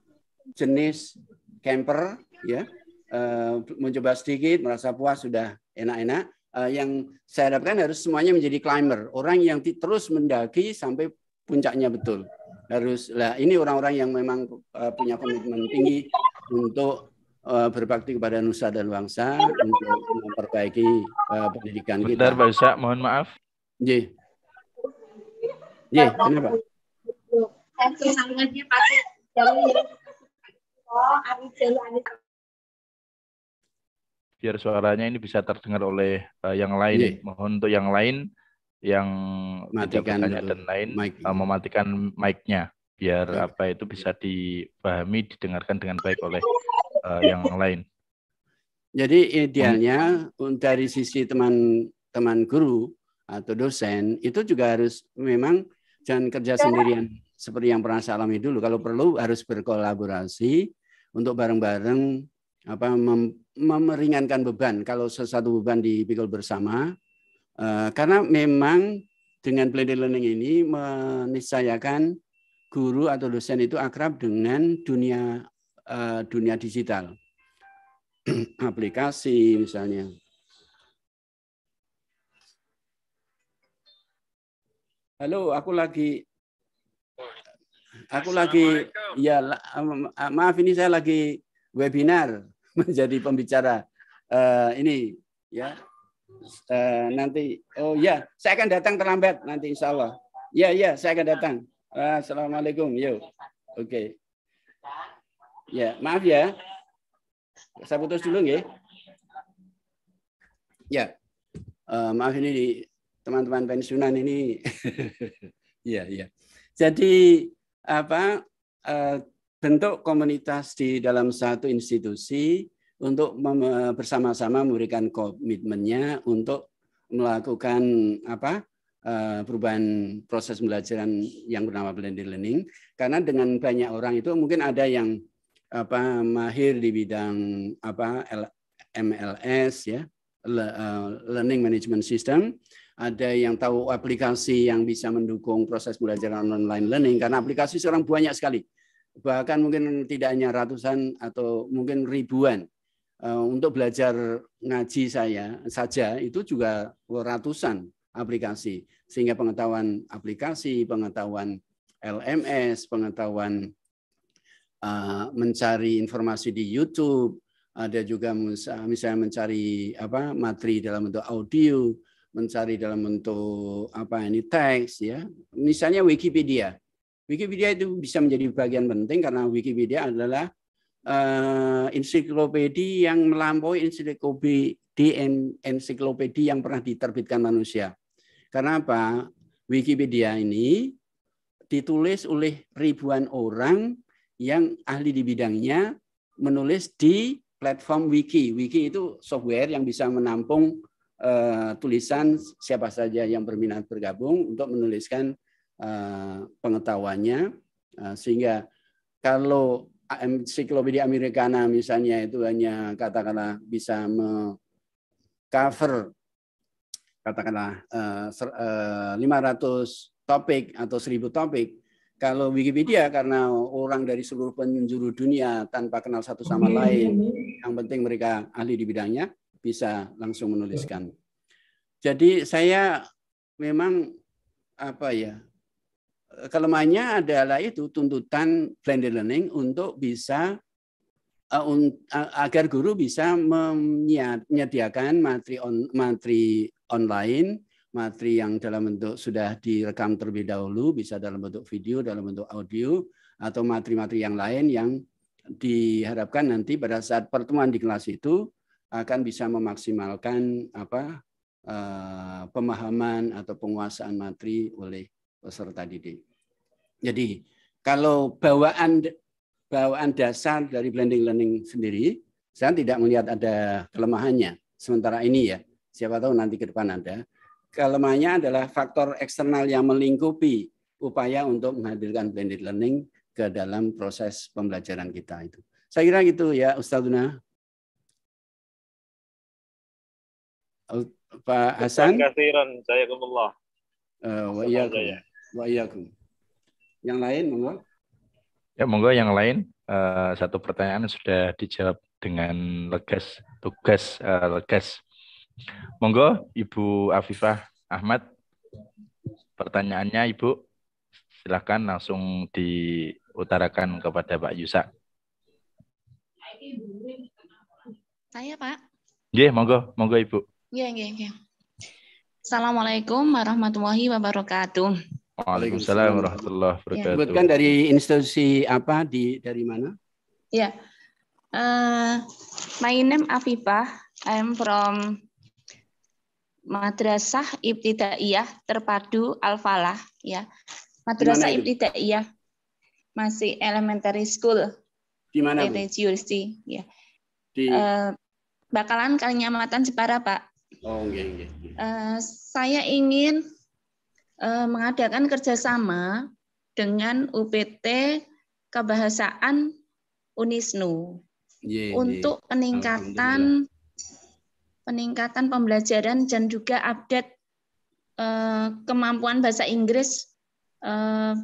jenis camper ya Eh, mencoba sedikit, merasa puas, sudah enak-enak. Eh, yang saya harapkan harus semuanya menjadi climber, orang yang terus mendaki sampai puncaknya betul. Harus lah ini orang-orang yang memang eh, punya komitmen tinggi untuk berbakti kepada nusa dan bangsa untuk memperbaiki pendidikan kita. Bentar, Pak mohon maaf. J. J, kenapa? apa? biar suaranya ini bisa terdengar oleh uh, yang lain. Yeah. Mohon untuk yang lain yang matikan tidak dan lain mic. Uh, mematikan mic-nya biar yeah. apa itu bisa dipahami didengarkan dengan baik oleh uh, yang *laughs* lain. Jadi idealnya um, dari sisi teman-teman guru atau dosen itu juga harus memang jangan kerja iya. sendirian seperti yang pernah saya alami dulu. Kalau perlu harus berkolaborasi untuk bareng-bareng apa mem, memeringankan beban kalau sesuatu beban dipikul bersama uh, karena memang dengan blended learning ini menisayakan guru atau dosen itu akrab dengan dunia uh, dunia digital *clears throat* aplikasi misalnya Halo, aku lagi aku lagi ya eh, maaf ini saya lagi webinar menjadi *laughs* pembicara uh, ini ya uh, nanti oh ya saya akan datang terlambat nanti insya Allah ya ya saya akan datang uh, assalamualaikum yo oke okay. ya maaf ya saya putus dulu nggih ya uh, maaf ini teman-teman pensiunan ini *laughs* ya ya jadi apa uh, bentuk komunitas di dalam satu institusi untuk bersama-sama memberikan komitmennya untuk melakukan apa eh, perubahan proses pembelajaran yang bernama blended learning karena dengan banyak orang itu mungkin ada yang apa mahir di bidang apa MLS ya eh, learning management system ada yang tahu aplikasi yang bisa mendukung proses pembelajaran online learning karena aplikasi seorang banyak sekali bahkan mungkin tidak hanya ratusan atau mungkin ribuan eh, untuk belajar ngaji saya saja itu juga ratusan aplikasi sehingga pengetahuan aplikasi, pengetahuan LMS, pengetahuan eh, mencari informasi di YouTube, ada juga misalnya mencari apa materi dalam bentuk audio, mencari dalam bentuk apa ini teks ya, misalnya Wikipedia Wikipedia itu bisa menjadi bagian penting karena Wikipedia adalah uh, eh, ensiklopedia yang melampaui ensiklopedia ensiklopedia yang pernah diterbitkan manusia. Karena apa? Wikipedia ini ditulis oleh ribuan orang yang ahli di bidangnya menulis di platform wiki. Wiki itu software yang bisa menampung uh, tulisan siapa saja yang berminat bergabung untuk menuliskan Eh, pengetahuannya eh, sehingga kalau ensiklopedia Americana misalnya itu hanya katakanlah bisa cover katakanlah 500 eh, topik atau 1000 topik kalau Wikipedia karena orang dari seluruh penjuru dunia tanpa kenal satu sama iya, lain iya, iya. yang penting mereka ahli di bidangnya bisa langsung menuliskan jadi saya memang apa ya kelemahannya adalah itu tuntutan blended learning untuk bisa eh, agar guru bisa menyediakan materi on, materi online, materi yang dalam bentuk sudah direkam terlebih dahulu, bisa dalam bentuk video, dalam bentuk audio, atau materi-materi yang lain yang diharapkan nanti pada saat pertemuan di kelas itu akan bisa memaksimalkan apa eh, pemahaman atau penguasaan materi oleh peserta didik. Jadi kalau bawaan bawaan dasar dari blending learning sendiri, saya tidak melihat ada kelemahannya sementara ini ya. Siapa tahu nanti ke depan ada. Kelemahannya adalah faktor eksternal yang melingkupi upaya untuk menghadirkan blended learning ke dalam proses pembelajaran kita itu. Saya kira gitu ya Ustazuna. Pak Hasan. Terima kasih Ron. Eh, saya Uh, wa iyyakum. Yang lain monggo. Ya monggo yang lain uh, satu pertanyaan sudah dijawab dengan legas tugas uh, legas. Monggo Ibu Afifah Ahmad pertanyaannya Ibu silahkan langsung diutarakan kepada Pak Yusak. Saya Pak. Iya, monggo, monggo Ibu. Iya, yeah, iya, iya. Assalamualaikum warahmatullahi wabarakatuh. Waalaikumsalam warahmatullahi ya. wabarakatuh. Sebutkan dari institusi apa di dari mana? Ya. Yeah. Uh, my name Afifah. I'm from Madrasah Ibtidaiyah Terpadu Al-Falah ya. Madrasah Ibtidaiyah masih elementary school. Di mana? Di ya. Di uh, Bakalan Kalinyamatan Jepara, Pak. Oh, iya, iya. Uh, saya ingin Eh, mengadakan kerjasama dengan UPT Kebahasaan Unisnu yeah, untuk peningkatan peningkatan pembelajaran dan juga update Uh, kemampuan bahasa Inggris uh,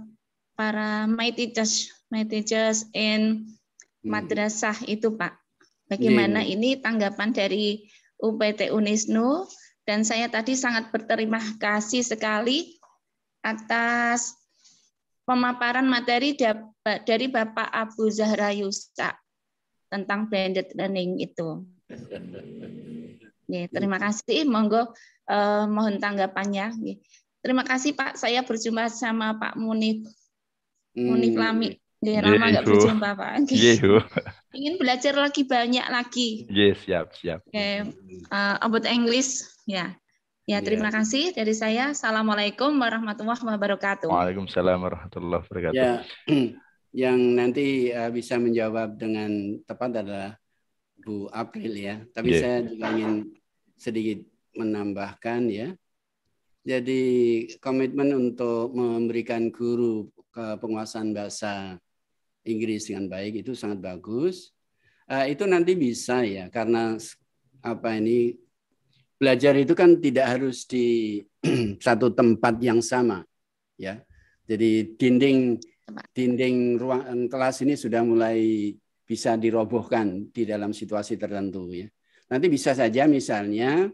para my teachers my teachers in hmm. madrasah hmm. itu Pak. Bagaimana yeah. ini tanggapan dari UPT Unisnu dan saya tadi sangat berterima kasih sekali atas pemaparan materi dari Bapak Abu Zahra Yusa tentang blended learning itu. Ya, terima kasih. Monggo eh, mohon tanggapannya. Ya. Terima kasih Pak. Saya berjumpa sama Pak Munif. Hmm. Munif Lami. Ya, lama nggak berjumpa Pak. *laughs* Iya, Ingin belajar lagi banyak lagi. Yes, iya, siap, siap. Okay. Uh, eh, about English, ya. Yeah. Ya, iya. terima ya. kasih dari saya. Assalamualaikum warahmatullahi wabarakatuh. Waalaikumsalam warahmatullahi wabarakatuh. Ya, *clears throat* yang nanti eh, bisa menjawab dengan tepat adalah Bu April ya. Tapi ya. saya juga ingin sedikit menambahkan ya. Jadi komitmen untuk memberikan guru ke penguasaan bahasa Inggris dengan baik itu sangat bagus. Eh, itu nanti bisa ya karena apa ini belajar itu kan tidak harus di *clears throat* satu tempat yang sama, ya. Jadi dinding dinding ruang kelas ini sudah mulai bisa dirobohkan di dalam situasi tertentu, ya. Nanti bisa saja misalnya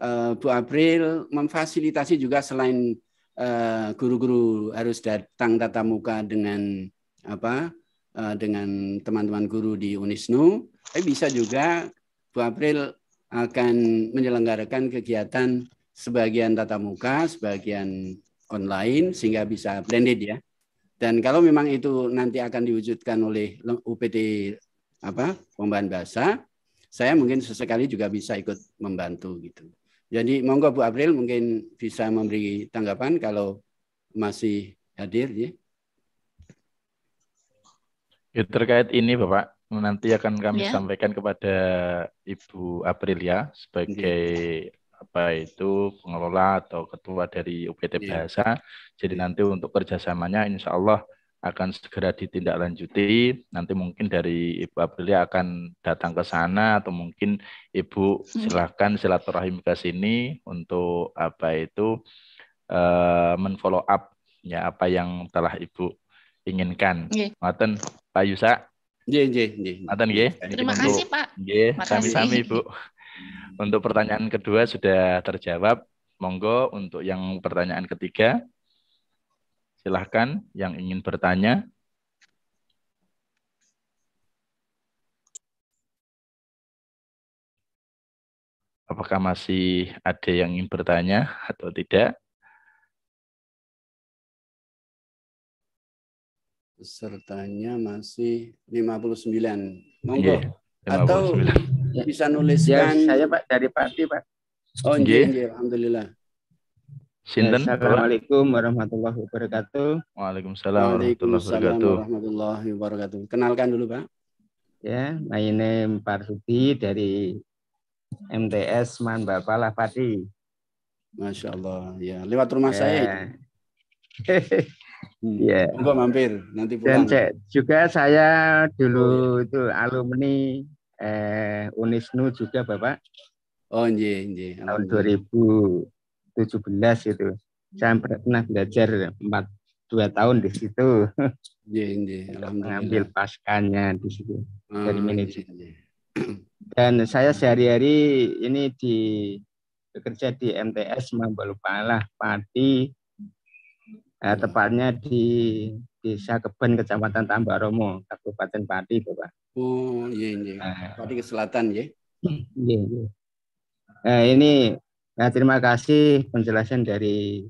eh, Bu April memfasilitasi juga selain eh, guru-guru harus datang tatap muka dengan apa eh, dengan teman-teman guru di Unisnu, tapi bisa juga Bu April akan menyelenggarakan kegiatan sebagian tatap muka, sebagian online sehingga bisa blended ya. Dan kalau memang itu nanti akan diwujudkan oleh UPT apa pembahan bahasa, saya mungkin sesekali juga bisa ikut membantu gitu. Jadi monggo Bu April mungkin bisa memberi tanggapan kalau masih hadir ya. ya terkait ini Bapak, nanti akan kami yeah. sampaikan kepada Ibu Aprilia sebagai yeah. apa itu pengelola atau ketua dari UPT iya. Bahasa. Jadi iya. nanti untuk kerjasamanya Insya Allah akan segera ditindaklanjuti. Nanti mungkin dari Ibu Aprilia akan datang ke sana atau mungkin Ibu hmm. silahkan silaturahim ke sini untuk apa itu uh, menfollow up ya apa yang telah Ibu inginkan. Maten, iya. Pak Yusa. Nggih, nggih, nggih. Maten nggih. Terima kasih, Pak. Nggih, sami-sami, Bu. Untuk pertanyaan kedua sudah terjawab. Monggo untuk yang pertanyaan ketiga silahkan yang ingin bertanya. Apakah masih ada yang ingin bertanya atau tidak? pesertanya masih 59. Monggo. Yeah, 59. Atau bisa iya, nuliskan ya, saya Pak dari Pati Pak. Oh, nggih, iya. yeah, iya, alhamdulillah. Sinten? Assalamualaikum warahmatullahi wabarakatuh. Waalaikumsalam, warahmatullahi wabarakatuh. Kenalkan dulu, Pak. Ya, my name Parsudi dari MTS Man Bapak Lafati. Masya Allah, ya lewat rumah ya. saya. *laughs* Hmm. Iya. Yeah. Monggo mampir nanti pulang. Dan cek, juga saya dulu oh, iya. itu alumni eh Unisnu juga Bapak. Oh, nggih, nggih. Tahun 2017 itu. Saya hmm. pernah belajar 4 2 tahun di situ. Nggih, nggih. Mengambil paskanya di situ oh, dari manajemen. *clears throat* Dan saya sehari-hari ini di bekerja di MTS Mambalupalah Pati eh, hmm. tepatnya di Desa Keben, Kecamatan Tambaromo, Kabupaten Pati, Bapak. Oh, iya, iya. Eh. Pati ke selatan, ya? Iya, iya. Eh, ini nah, terima kasih penjelasan dari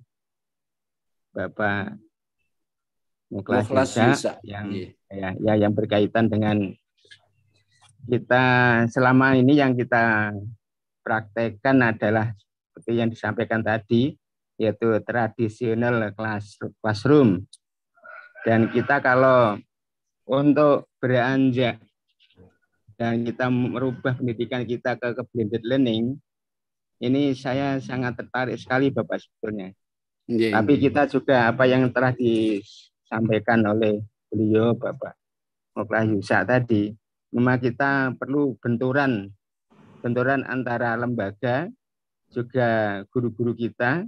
Bapak muklas Musa yang iya. ya, ya yang berkaitan dengan kita selama ini yang kita praktekkan adalah seperti yang disampaikan tadi yaitu tradisional kelas classroom. Dan kita kalau untuk beranjak dan kita merubah pendidikan kita ke, ke blended learning, ini saya sangat tertarik sekali Bapak sebetulnya. Yeah. Iya. Tapi kita juga apa yang telah disampaikan oleh beliau Bapak Moklah Yusa tadi, memang kita perlu benturan benturan antara lembaga juga guru-guru kita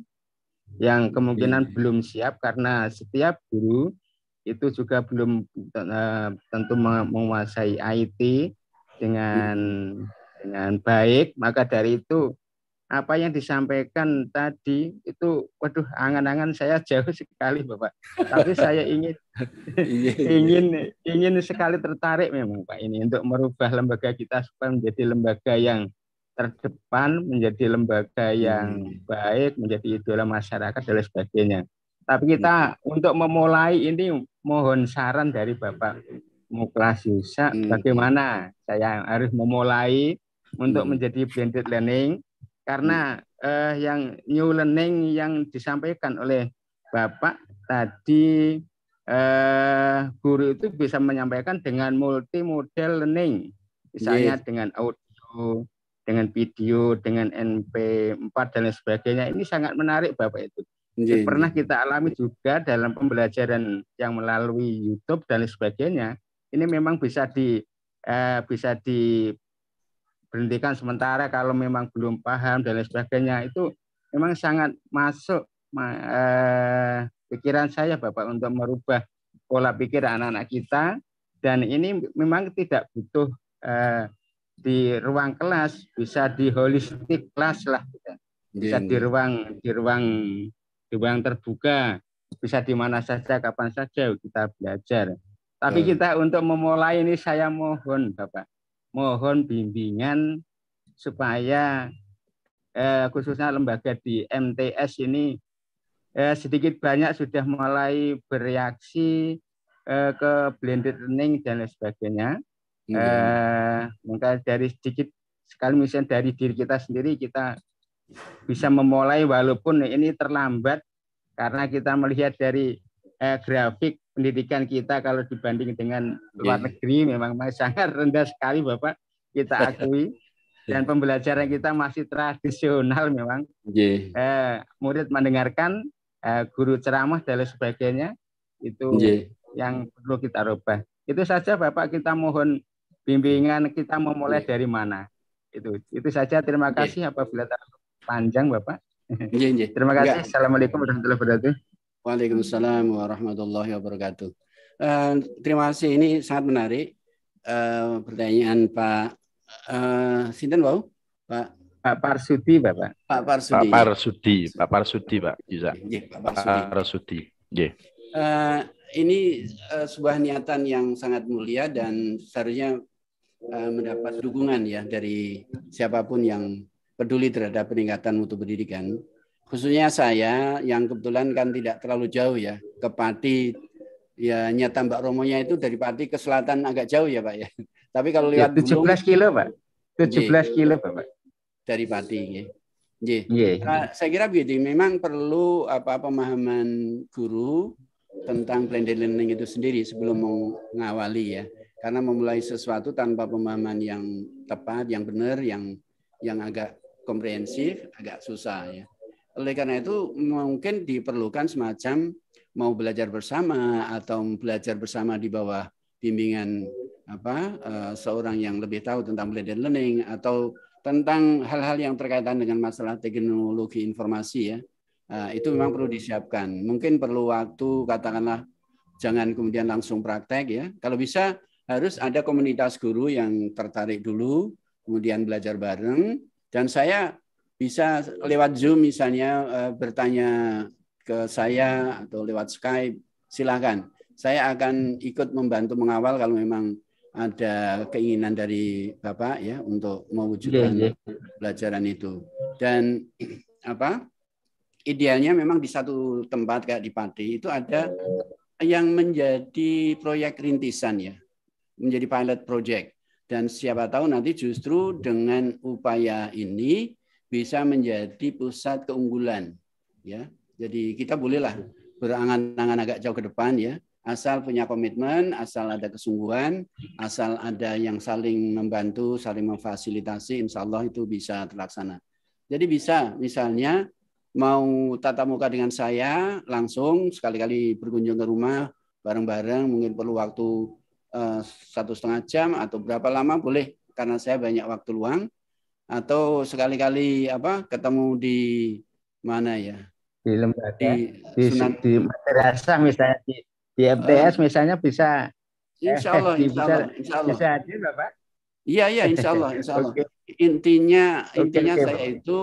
yang hmm, kemungkinan iya. belum siap karena setiap guru itu juga belum eh, tentu menguasai IT dengan dengan baik maka dari itu apa yang disampaikan tadi itu waduh angan-angan saya *laughs* jauh sekali Bapak tapi saya ingin *laughs* iya, iya. ingin ingin sekali tertarik memang Pak ini untuk merubah lembaga kita supaya menjadi lembaga yang terdepan, menjadi lembaga yang hmm. baik, menjadi idola masyarakat dan lain sebagainya. Tapi hmm. kita untuk memulai ini mohon saran dari Bapak Muklas Yusa hmm. bagaimana saya harus memulai untuk menjadi blended learning karena eh, yang new learning yang disampaikan oleh Bapak tadi eh, guru itu bisa menyampaikan dengan multi multimodal learning misalnya yes. dengan audio dengan video, dengan NP4 dan lain sebagainya. Ini sangat menarik Bapak itu. Yeah. Iya. Pernah kita alami juga dalam pembelajaran yang melalui YouTube dan lain sebagainya. Ini memang bisa di eh, bisa berhentikan sementara kalau memang belum paham dan lain sebagainya. Itu memang sangat masuk eh, pikiran saya Bapak untuk merubah pola pikir anak-anak kita dan ini memang tidak butuh eh, di ruang kelas bisa di holistik kelas lah kita. Gitu. bisa di iya, iya. ruang di ruang di ruang terbuka bisa di mana saja kapan saja kita belajar tapi yeah. kita untuk memulai ini saya mohon bapak mohon bimbingan supaya eh, khususnya lembaga di MTS ini eh, sedikit banyak sudah mulai bereaksi eh, ke blended learning dan lain sebagainya hmm. eh, maka dari sedikit sekali misalnya dari diri kita sendiri kita bisa memulai walaupun ini terlambat karena kita melihat dari eh, grafik pendidikan kita kalau dibanding dengan luar yeah. negeri memang, masih sangat rendah sekali Bapak kita *laughs* akui dan iya. pembelajaran kita masih tradisional memang yeah. eh, murid mendengarkan eh, guru ceramah dan lain sebagainya itu yeah. yang perlu kita rubah itu saja Bapak kita mohon bimbingan kita memulai iya. dari mana. Itu itu saja. Terima iya. kasih apabila panjang Bapak. Iya, iya. Terima kasih. Ya. Assalamualaikum warahmatullahi wabarakatuh. Waalaikumsalam warahmatullahi wabarakatuh. Uh, terima kasih. Ini sangat menarik uh, pertanyaan Pak uh, Sinten wow Pak Pak Parsudi, Bapak. Pak Parsudi. Pak Parsudi, Pak Parsudi, Pak. Bisa. Ya, Pak Parsudi. Pak Parsudi. Ya. Uh, ini uh, sebuah niatan yang sangat mulia dan seharusnya Eh, mendapat dukungan ya dari siapapun yang peduli terhadap peningkatan mutu pendidikan. Khususnya saya yang kebetulan kan tidak terlalu jauh ya ke Pati ya nyata Mbak Romonya itu dari Pati ke selatan agak jauh ya Pak ya. *laughs* Tapi kalau lihat ya, 17 Bulung, kilo Pak. 17 ye, iya. kilo Pak. Dari Pati ya. Ye. Ye. Nah, saya kira begini, memang perlu apa pemahaman guru tentang blended learning itu sendiri sebelum mengawali ya. Karena memulai sesuatu tanpa pemahaman yang tepat, yang benar, yang yang agak komprehensif, agak susah ya. Oleh karena itu mungkin diperlukan semacam mau belajar bersama atau belajar bersama di bawah bimbingan apa eh, seorang yang lebih tahu tentang blended learning atau tentang hal-hal yang terkaitan dengan masalah teknologi informasi ya. Eh, itu memang perlu disiapkan. Mungkin perlu waktu katakanlah jangan kemudian langsung praktek ya. Kalau bisa harus ada komunitas guru yang tertarik dulu, kemudian belajar bareng. Dan saya bisa lewat Zoom misalnya eh, bertanya ke saya atau lewat Skype, silakan. Saya akan ikut membantu mengawal kalau memang ada keinginan dari Bapak ya untuk mewujudkan ya, ya. pelajaran itu. Dan *clears throat* apa? Idealnya memang di satu tempat kayak di Pati itu ada yang menjadi proyek rintisan ya menjadi pilot project. Dan siapa tahu nanti justru dengan upaya ini bisa menjadi pusat keunggulan. ya. Jadi kita bolehlah berangan-angan agak jauh ke depan ya. Asal punya komitmen, asal ada kesungguhan, asal ada yang saling membantu, saling memfasilitasi, insya Allah itu bisa terlaksana. Jadi bisa misalnya mau tatap muka dengan saya langsung sekali-kali berkunjung ke rumah bareng-bareng mungkin perlu waktu Eh, satu setengah jam atau berapa lama boleh karena saya banyak waktu luang atau sekali-kali apa ketemu di mana ya di lembaga di, di, Sunan, di madrasah misalnya di, di eh. MTS uh, misalnya bisa Insya eh, Allah, eh, insya Allah, insya Allah. Bisa hadir, Bapak? Iya, iya, insya Allah, insya Allah. *laughs* okay. Intinya, intinya okay, saya okay. itu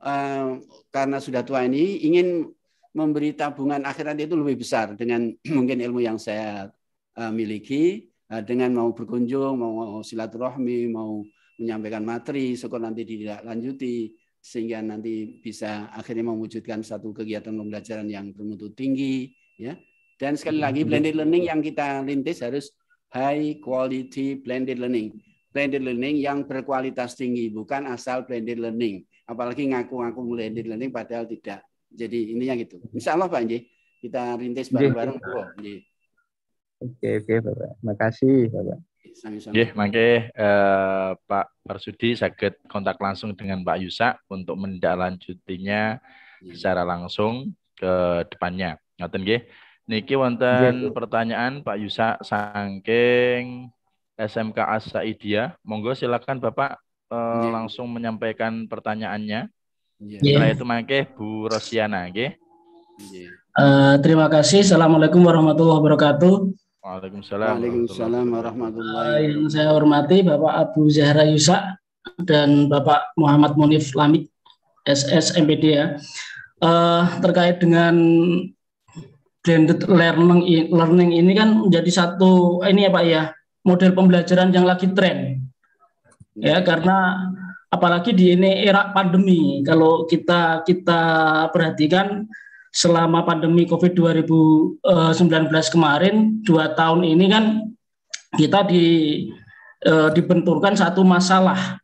uh, karena sudah tua ini ingin memberi tabungan akhirat itu lebih besar dengan *clears throat* mungkin ilmu yang saya Eh, miliki eh, dengan mau berkunjung, mau silaturahmi, mau menyampaikan materi, syukur nanti tidak lanjuti sehingga nanti bisa akhirnya mewujudkan satu kegiatan pembelajaran yang bermutu tinggi ya. Dan sekali lagi mm-hmm. blended learning yang kita lintis harus high quality blended learning. Blended learning yang berkualitas tinggi, bukan asal blended learning. Apalagi ngaku-ngaku blended learning padahal tidak. Jadi ininya gitu. Insya Allah Pak Inji, kita rintis iya, bareng-bareng. Iya. -bareng. Oke, oke, Bapak. Makasih, Bapak. Sama-sama. Yeah, maka eh, Pak Persudi sakit kontak langsung dengan Pak Yusak untuk menindaklanjutinya yeah. secara langsung ke depannya. Ngoten nggih. Niki wonten yeah, pertanyaan Pak Yusak saking SMK Asaidia. Monggo silakan Bapak eh, yeah. langsung menyampaikan pertanyaannya. Yeah. Iya. Setelah itu mangke Bu Rosiana nggih. Yeah. Iya. Uh, terima kasih. Assalamualaikum warahmatullahi wabarakatuh. Waalaikumsalam. Waalaikumsalam warahmatullahi wabarakatuh. Yang saya hormati Bapak Abu Zahra Yusa dan Bapak Muhammad Munif Lamik SS MPD ya. Uh, terkait dengan blended learning learning ini kan menjadi satu ini ya Pak ya model pembelajaran yang lagi tren ya, ya. karena apalagi di ini era pandemi kalau kita kita perhatikan selama pandemi COVID 19 eh, kemarin dua tahun ini kan kita di eh, dibenturkan satu masalah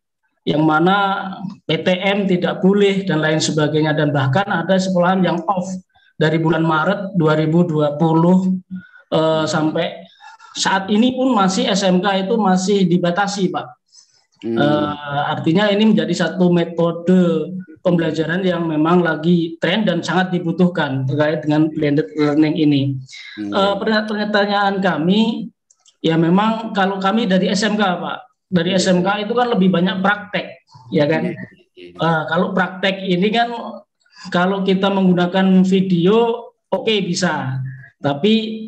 yang mana PTM tidak boleh dan lain sebagainya dan bahkan ada sekolah yang off dari bulan Maret 2020 eh, sampai saat ini pun masih SMK itu masih dibatasi Pak. Hmm. Eh, artinya ini menjadi satu metode pembelajaran yang memang lagi tren dan sangat dibutuhkan terkait dengan blended learning ini. Hmm. Uh, pertanyaan kami ya memang kalau kami dari SMK Pak, dari hmm. SMK itu kan lebih banyak praktek, ya kan? Uh, kalau praktek ini kan kalau kita menggunakan video, oke okay, bisa, tapi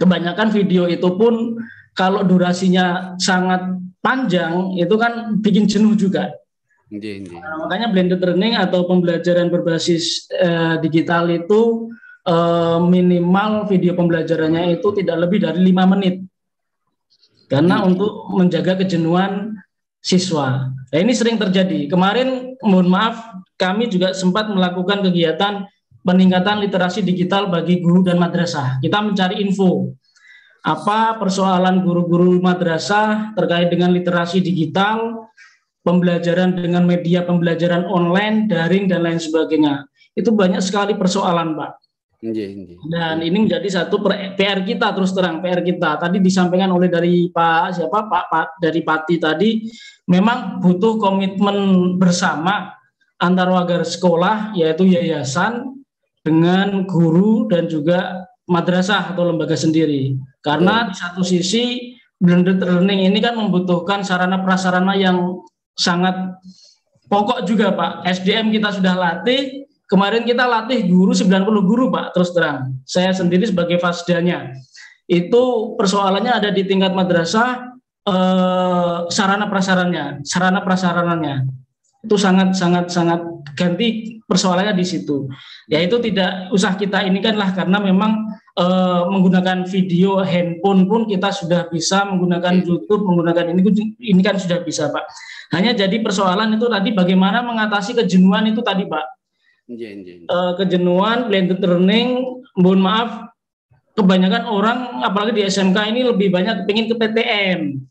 kebanyakan video itu pun kalau durasinya sangat panjang itu kan bikin jenuh juga. Iya, iya. Nah, makanya blended learning atau pembelajaran berbasis eh, digital itu eh, minimal video pembelajarannya itu tidak lebih dari lima menit karena hmm. untuk menjaga kejenuhan siswa. Nah, ini sering terjadi. Kemarin mohon maaf kami juga sempat melakukan kegiatan peningkatan literasi digital bagi guru dan madrasah. Kita mencari info apa persoalan guru-guru madrasah terkait dengan literasi digital pembelajaran dengan media pembelajaran online, daring dan lain sebagainya. Itu banyak sekali persoalan, Pak. Dan ini menjadi satu PR kita terus terang PR kita. Tadi disampaikan oleh dari Pak siapa Pak, Pak dari Pati tadi memang butuh komitmen bersama antar warga sekolah yaitu yayasan dengan guru dan juga madrasah atau lembaga sendiri. Karena iya. di satu sisi blended learning ini kan membutuhkan sarana prasarana yang sangat pokok juga Pak. SDM kita sudah latih, kemarin kita latih guru 90 guru Pak, terus terang. Saya sendiri sebagai fasdanya. Itu persoalannya ada di tingkat madrasah, eh, sarana prasarannya, sarana prasarannya. Itu sangat sangat sangat ganti persoalannya di situ. Ya itu tidak usah kita ini kan lah karena memang e, menggunakan video handphone pun kita sudah bisa menggunakan iya. YouTube, menggunakan ini ini kan sudah bisa, Pak. Hanya jadi persoalan itu tadi bagaimana mengatasi kejenuhan itu tadi, Pak. E, kejenuhan, blended learning, mohon maaf kebanyakan orang apalagi di SMK ini lebih banyak pengen ke PTM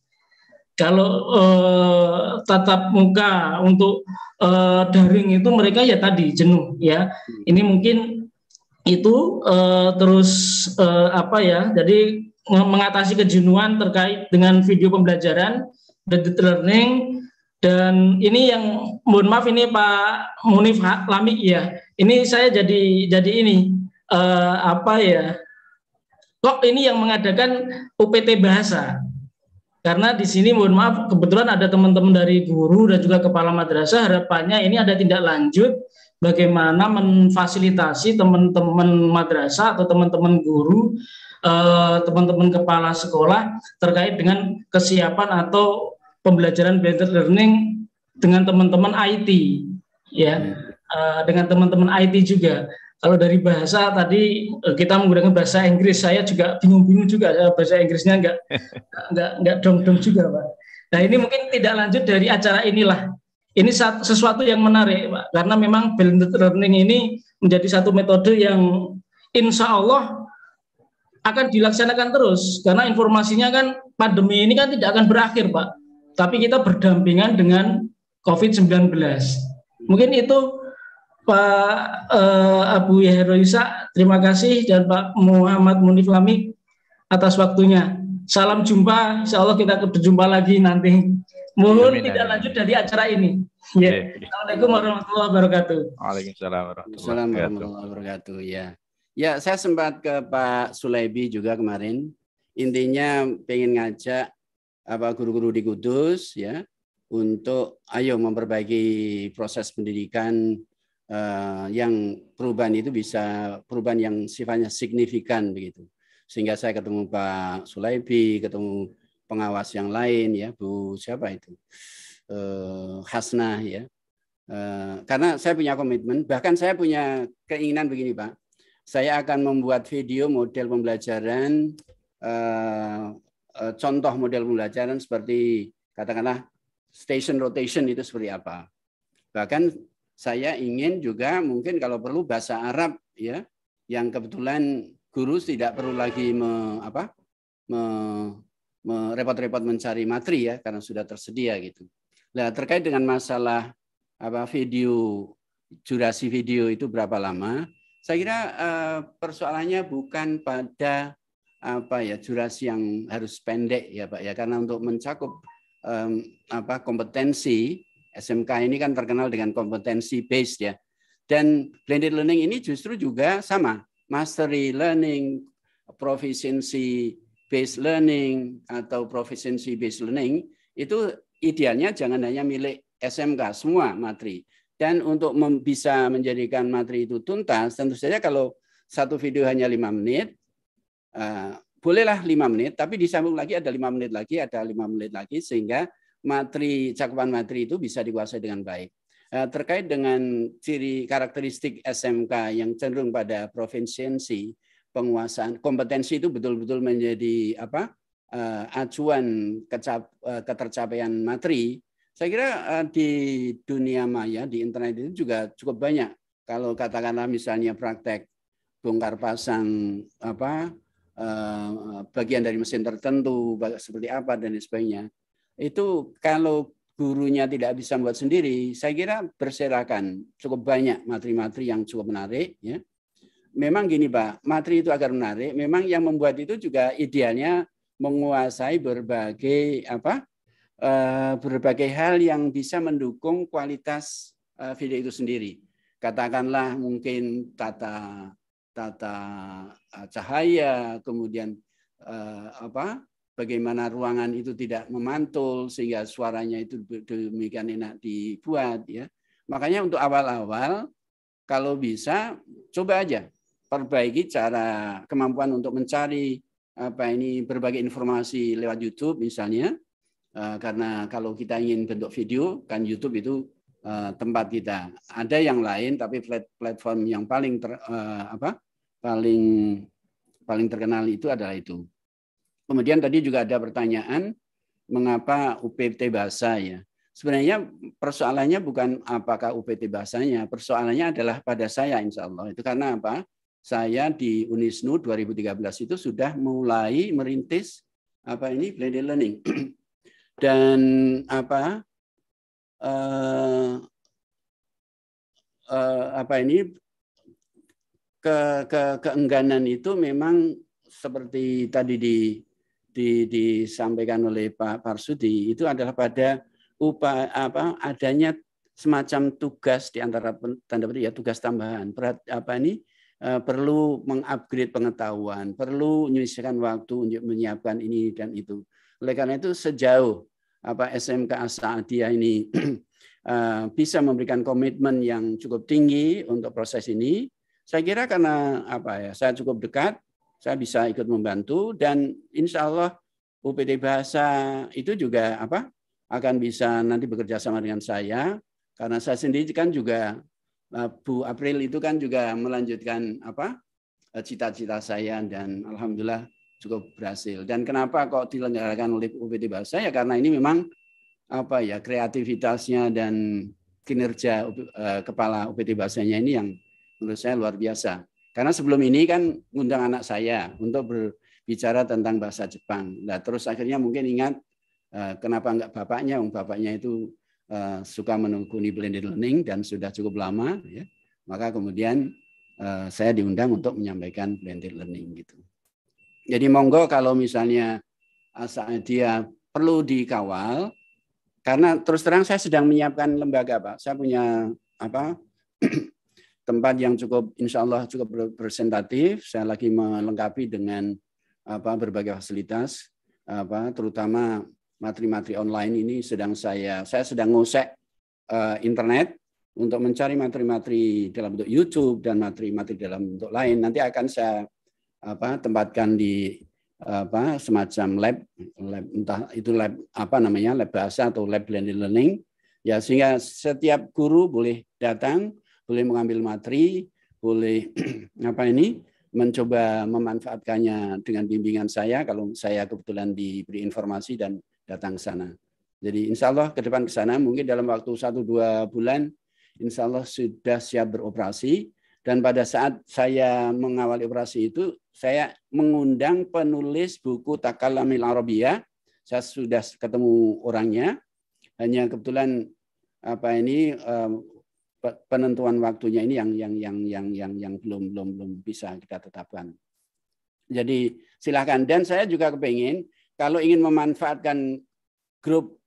kalau uh, tatap muka untuk uh, daring itu mereka ya tadi jenuh ya. Hmm. Ini mungkin itu uh, terus uh, apa ya? Jadi mengatasi kejenuhan terkait dengan video pembelajaran digital learning dan ini yang mohon maaf ini Pak Munif Lamik ya. Ini saya jadi jadi ini uh, apa ya? Kok ini yang mengadakan UPT bahasa karena di sini mohon maaf kebetulan ada teman-teman dari guru dan juga kepala madrasah harapannya ini ada tindak lanjut bagaimana memfasilitasi teman-teman madrasah atau teman-teman guru eh, teman-teman kepala sekolah terkait dengan kesiapan atau pembelajaran blended learning dengan teman-teman IT ya hmm. eh, dengan teman-teman IT juga kalau dari bahasa tadi eh, kita menggunakan bahasa Inggris, saya juga bingung-bingung juga eh, bahasa Inggrisnya nggak *laughs* nggak nggak dong-dong juga pak. Nah ini mungkin tidak lanjut dari acara inilah. Ini sesuatu yang menarik pak, karena memang blended learning ini menjadi satu metode yang insya Allah akan dilaksanakan terus karena informasinya kan pandemi ini kan tidak akan berakhir pak tapi kita berdampingan dengan COVID-19 mungkin itu Pak eh, Abu Yahro Yusa, terima kasih dan Pak Muhammad Munif Lami atas waktunya. Salam jumpa, insya Allah kita berjumpa lagi nanti. Mohon tidak lanjut dari acara ini. Ya. Yeah. Assalamualaikum warahmatullahi wabarakatuh. Waalaikumsalam warahmatullahi wabarakatuh. Ya. Ya, saya sempat ke Pak Sulaibi juga kemarin. Intinya pengen ngajak apa guru-guru di Kudus ya untuk ayo memperbaiki proses pendidikan Eh, yang perubahan itu bisa perubahan yang sifatnya signifikan begitu. Sehingga saya ketemu Pak Sulaibi, ketemu pengawas yang lain ya, Bu siapa itu? Eh Hasnah ya. Eh, karena saya punya komitmen, bahkan saya punya keinginan begini Pak. Saya akan membuat video model pembelajaran eh, contoh model pembelajaran seperti katakanlah station rotation itu seperti apa. Bahkan saya ingin juga mungkin kalau perlu bahasa Arab ya yang kebetulan guru tidak perlu lagi me, apa me, me, repot-repot mencari materi ya karena sudah tersedia gitu. Nah terkait dengan masalah apa video durasi video itu berapa lama? Saya kira eh, persoalannya bukan pada apa ya durasi yang harus pendek ya pak ya karena untuk mencakup eh, apa kompetensi SMK ini kan terkenal dengan kompetensi base ya. Dan blended learning ini justru juga sama, mastery learning, proficiency based learning atau proficiency based learning itu idealnya jangan hanya milik SMK semua materi. Dan untuk bisa menjadikan materi itu tuntas, tentu saja kalau satu video hanya lima menit, eh, bolehlah lima menit, tapi disambung lagi ada lima menit lagi, ada lima menit lagi, sehingga materi cakupan materi itu bisa dikuasai dengan baik. Eh, terkait dengan ciri karakteristik SMK yang cenderung pada provinsiensi penguasaan kompetensi itu betul-betul menjadi apa eh, acuan eh, ketercapaian materi. Saya kira di dunia maya di internet itu juga cukup banyak. Kalau katakanlah misalnya praktek bongkar pasang apa bagian dari mesin tertentu seperti apa dan sebagainya itu kalau gurunya tidak bisa buat sendiri, saya kira berserakan cukup banyak materi-materi yang cukup menarik. Ya. Memang gini Pak, materi itu agar menarik. Memang yang membuat itu juga idealnya menguasai berbagai apa eh, berbagai hal yang bisa mendukung kualitas video eh, itu sendiri. Katakanlah mungkin tata tata eh, cahaya, kemudian apa bagaimana ruangan itu tidak memantul sehingga suaranya itu demikian enak dibuat ya. Makanya untuk awal-awal kalau bisa coba aja perbaiki cara kemampuan untuk mencari apa ini berbagai informasi lewat YouTube misalnya eh, karena kalau kita ingin bentuk video kan YouTube itu eh, tempat kita ada yang lain tapi platform yang paling ter, eh, apa paling paling terkenal itu adalah itu Kemudian tadi juga ada pertanyaan mengapa UPT bahasa ya. Sebenarnya persoalannya bukan apakah UPT bahasanya, persoalannya adalah pada saya insya Allah. Itu karena apa? Saya di Unisnu 2013 itu sudah mulai merintis apa ini blended learning *clears throat* dan apa uh, uh, apa ini ke, ke keengganan itu memang seperti tadi di di, disampaikan oleh Pak Parsudi itu adalah pada upaya apa adanya semacam tugas di antara tanda petik ya tugas tambahan berat apa ini eh, perlu mengupgrade pengetahuan perlu menyisihkan waktu untuk menyiapkan ini dan itu oleh karena itu sejauh apa SMK Asadia ini *clears throat* eh, bisa memberikan komitmen yang cukup tinggi untuk proses ini saya kira karena apa ya saya cukup dekat saya bisa ikut membantu dan insya Allah UPD Bahasa itu juga apa akan bisa nanti bekerja sama dengan saya karena saya sendiri kan juga eh, Bu April itu kan juga melanjutkan apa eh, cita-cita saya dan alhamdulillah cukup berhasil. Dan kenapa kok dilenggarakan oleh UPT Bahasa ya karena ini memang apa ya kreativitasnya dan kinerja eh, kepala UPT Bahasanya ini yang menurut saya luar biasa. Karena sebelum ini kan ngundang anak saya untuk berbicara tentang bahasa Jepang. Nah, terus akhirnya mungkin ingat eh, kenapa enggak bapaknya, um, bapaknya itu eh, suka suka menekuni blended learning dan sudah cukup lama. Ya. Maka kemudian eh, saya diundang untuk menyampaikan blended learning gitu. Jadi monggo kalau misalnya saat dia perlu dikawal, karena terus terang saya sedang menyiapkan lembaga pak. Saya punya apa *clears throat* tempat yang cukup insya Allah cukup representatif. Saya lagi melengkapi dengan apa berbagai fasilitas, apa terutama materi-materi online ini sedang saya saya sedang ngosek uh, internet untuk mencari materi-materi dalam bentuk YouTube dan materi-materi dalam bentuk lain. Nanti akan saya apa tempatkan di apa semacam lab lab entah itu lab apa namanya lab bahasa atau lab blended learning ya sehingga setiap guru boleh datang boleh mengambil materi, boleh *clears throat* apa ini mencoba memanfaatkannya dengan bimbingan saya kalau saya kebetulan diberi informasi dan datang ke sana. Jadi insya Allah ke depan ke sana mungkin dalam waktu satu dua bulan insya Allah sudah siap beroperasi. Dan pada saat saya mengawali operasi itu, saya mengundang penulis buku Takalamil Arabia. Saya sudah ketemu orangnya. Hanya kebetulan apa ini eh, penentuan waktunya ini yang yang yang yang yang yang belum belum belum bisa kita tetapkan. Jadi silahkan. Dan saya juga kepingin kalau ingin memanfaatkan grup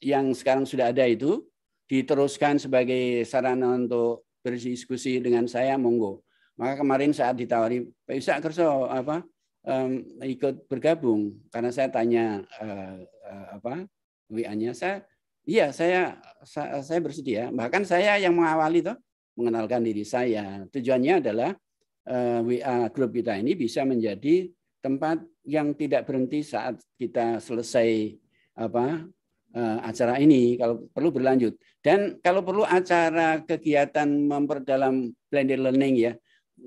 yang sekarang sudah ada itu diteruskan sebagai sarana untuk berdiskusi dengan saya monggo. Maka kemarin saat ditawari Pak Yusak Kerso apa um, ikut bergabung karena saya tanya uh, uh, apa WA-nya saya Iya, saya saya bersedia. Bahkan saya yang mengawali tuh mengenalkan diri saya. Tujuannya adalah uh, eh, WA grup kita ini bisa menjadi tempat yang tidak berhenti saat kita selesai apa eh, acara ini kalau perlu berlanjut. Dan kalau perlu acara kegiatan memperdalam blended learning ya.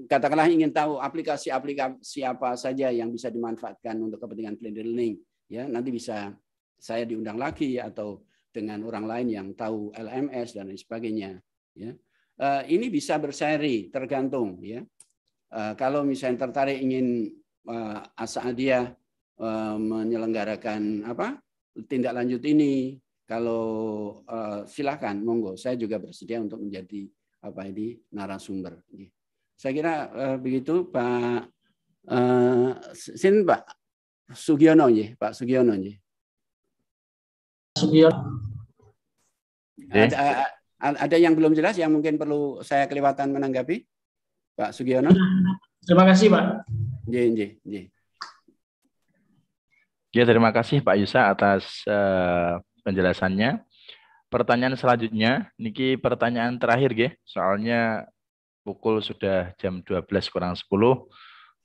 Katakanlah ingin tahu aplikasi-aplikasi apa saja yang bisa dimanfaatkan untuk kepentingan blended learning ya, nanti bisa saya diundang lagi atau dengan orang lain yang tahu LMS dan lain sebagainya. Ya. Eh, ini bisa berseri, tergantung. Ya. Eh, kalau misalnya tertarik ingin eh, dia menyelenggarakan apa tindak lanjut ini, kalau silakan monggo. Saya juga bersedia untuk menjadi apa ini narasumber. Ya. Saya kira begitu, Pak. Sin Pak Sugiono, ya, Pak Sugiono. Ya. Sugiono. Ada, eh? ada yang belum jelas yang mungkin perlu saya kelewatan menanggapi, Pak Sugiono. Terima kasih, Pak. J, J, Ya, terima kasih Pak Yusa atas uh, penjelasannya. Pertanyaan selanjutnya, niki pertanyaan terakhir ya, soalnya pukul sudah jam 12 kurang 10.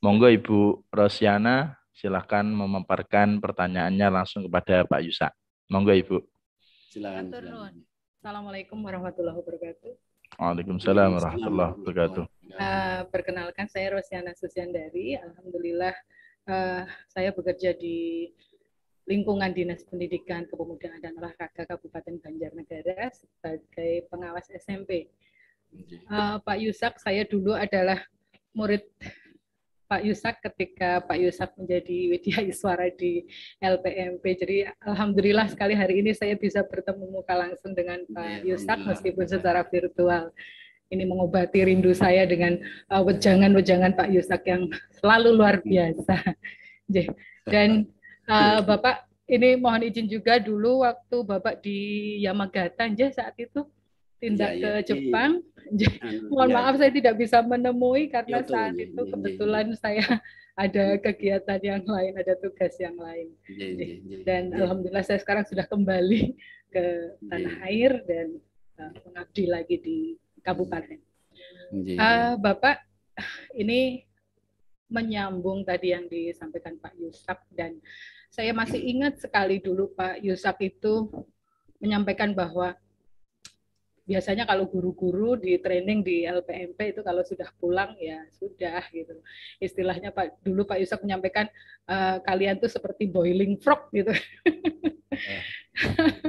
Monggo Ibu Rosiana silakan memaparkan pertanyaannya langsung kepada Pak Yusa. Monggo Ibu. Silakan. Assalamualaikum warahmatullahi wabarakatuh. Waalaikumsalam warahmatullahi wabarakatuh. Uh, perkenalkan saya Rosiana Susiandari. Alhamdulillah uh, saya bekerja di lingkungan Dinas Pendidikan Kepemudaan dan Olahraga Kabupaten Banjarnegara sebagai pengawas SMP. Uh, eh, Pak Yusak, saya dulu adalah murid Pak Yusak ketika Pak Yusak menjadi Widya Iswara di LPMP. Jadi alhamdulillah sekali hari ini saya bisa bertemu muka langsung dengan Pak ya, Yusak meskipun secara virtual. Ini mengobati rindu saya dengan eh, wejangan-wejangan Pak Yusak yang selalu luar iya. biasa. *laughs* Dan uh, Bapak ini mohon izin juga dulu waktu Bapak di Yamagata saat itu tindak ya, ke iya. Jepang. Ya, *laughs* Mohon ya, maaf saya tidak bisa menemui karena ya, saat ya, itu ya, kebetulan ya, saya *laughs* ada iya. kegiatan yang lain, ada tugas yang lain. Ya, ya, ya, dan ya. alhamdulillah saya sekarang sudah kembali *laughs* ke tanah ya. air dan eh, mengabdi lagi di kabupaten. Ya, Uh, Bapak, ini menyambung tadi yang disampaikan Pak Yusuf dan saya masih hmm. ingat sekali dulu Pak Yusuf itu menyampaikan bahwa biasanya kalau guru-guru di training di LPMP itu kalau sudah pulang ya sudah gitu. Istilahnya Pak dulu Pak Yusak menyampaikan e, kalian tuh seperti boiling frog gitu. Eh. *laughs*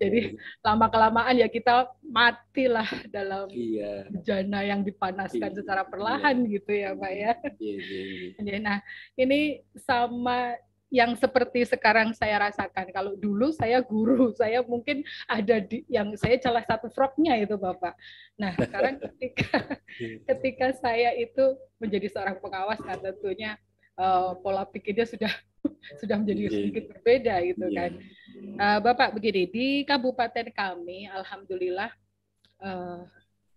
Jadi lama kelamaan ya kita matilah dalam iya. jana yang dipanaskan iya. secara perlahan iya. gitu ya Pak ya. Iya, iya, iya. Nah ini sama yang seperti sekarang saya rasakan. Kalau dulu saya guru, *laughs* saya mungkin ada di yang saya salah satu frognya itu Bapak. Nah, sekarang *laughs* ketika iya. ketika saya itu menjadi seorang pengawas kan tentunya uh, pola pikirnya sudah *laughs* sudah menjadi iya. sedikit berbeda gitu iya. kan. Uh, Bapak begini, di kabupaten kami alhamdulillah uh,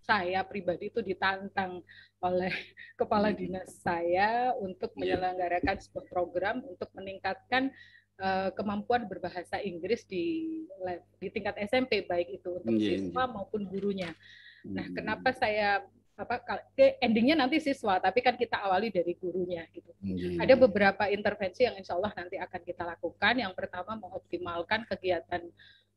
saya pribadi itu ditantang oleh kepala hmm. dinas saya untuk iya. menyelenggarakan sebuah program untuk meningkatkan uh, kemampuan berbahasa Inggris di di tingkat SMP baik itu untuk yeah, siswa yeah. maupun gurunya. Nah, hmm. kenapa saya apa ke endingnya nanti siswa tapi kan kita awali dari gurunya gitu hmm. Iya, ada iya. beberapa intervensi yang insya Allah nanti akan kita lakukan yang pertama mengoptimalkan kegiatan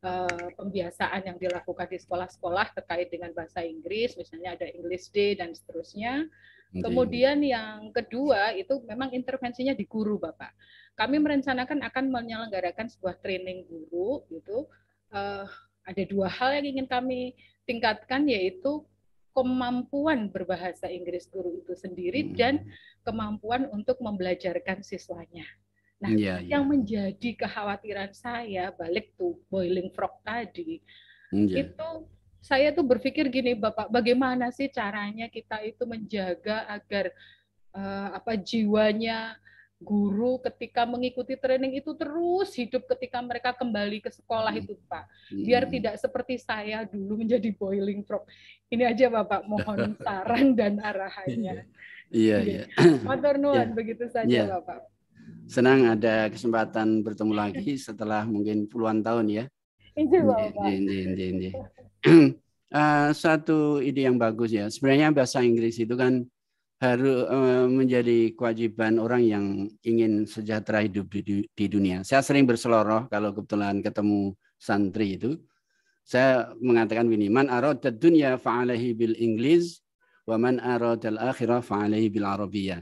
Eh, pembiasaan yang dilakukan di sekolah-sekolah terkait dengan bahasa Inggris, misalnya ada English Day dan seterusnya. Kemudian yang kedua itu memang intervensinya di guru, Bapak. Kami merencanakan akan menyelenggarakan sebuah training guru gitu. Uh, ada dua hal yang ingin kami tingkatkan yaitu kemampuan berbahasa Inggris guru itu sendiri hmm. dan kemampuan untuk membelajarkan siswanya Nah, yeah, iya. yang menjadi kekhawatiran saya balik tuh boiling frog tadi yeah. itu saya tuh berpikir gini Bapak, bagaimana sih caranya kita itu menjaga agar uh, apa jiwanya guru ketika mengikuti training itu terus hidup ketika mereka kembali ke sekolah hmm. itu Pak. Biar hmm. tidak seperti saya dulu menjadi boiling frog. Ini aja Bapak mohon *laughs* saran dan arahannya. Iya, iya. motor iya. nuan begitu saja yeah. Bapak senang ada kesempatan bertemu lagi setelah mungkin puluhan tahun ya. Itu Indi, indi, indi. satu ide yang bagus ya. Sebenarnya bahasa Inggris itu kan harus eh, menjadi kewajiban orang yang ingin sejahtera hidup di, dunia. Saya sering berseloroh kalau kebetulan ketemu santri itu. Saya mengatakan begini, man arada dunya fa'alahi bil Inggris wa man arada al akhirah fa'alahi bil Arabiyah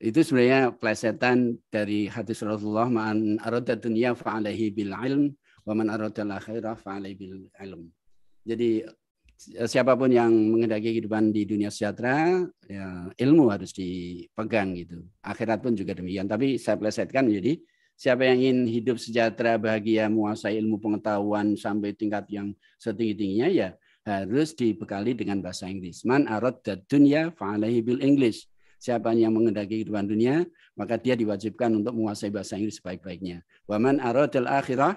itu sebenarnya plesetan dari hadis Rasulullah man arada dunya fa'alaihi bil ilm wa man arada al akhirah fa'alaihi bil ilm. Jadi eh, siapapun yang menghendaki kehidupan di dunia sejahtera, ya, ilmu harus dipegang gitu. Akhirat pun juga demikian. Tapi saya plesetkan jadi siapa yang ingin hidup sejahtera, bahagia, menguasai ilmu pengetahuan sampai tingkat yang setinggi-tingginya ya harus dibekali dengan bahasa Inggris. Man arada dunya fa'alaihi bil English Siapa yang mengendaki kehidupan dunia, maka dia diwajibkan untuk menguasai bahasa Inggris sebaik-baiknya. Waman aradil akhirah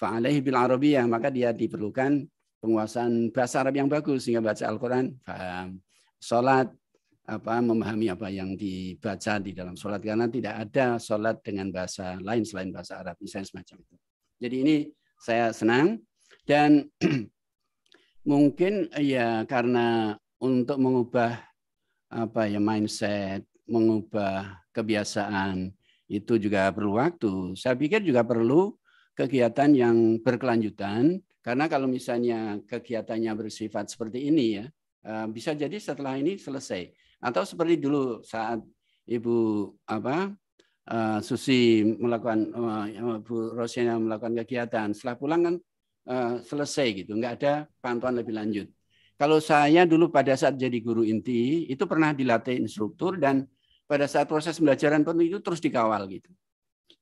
fa'alaihi bil arabiyah, maka dia diperlukan penguasaan bahasa Arab yang bagus sehingga baca Al-Qur'an paham. Salat apa memahami apa yang dibaca di dalam sholat karena tidak ada sholat dengan bahasa lain selain bahasa Arab misalnya semacam itu. Jadi ini saya senang dan *clears throat* mungkin ya karena untuk mengubah apa ya mindset, mengubah kebiasaan itu juga perlu waktu. Saya pikir juga perlu kegiatan yang berkelanjutan karena kalau misalnya kegiatannya bersifat seperti ini ya eh, bisa jadi setelah ini selesai atau seperti dulu saat Ibu apa eh, Susi melakukan eh, Bu Rosina melakukan kegiatan setelah pulang kan selesai gitu nggak ada pantauan lebih lanjut kalau saya dulu pada saat jadi guru inti, itu pernah dilatih instruktur dan pada saat proses pembelajaran pun itu terus dikawal gitu.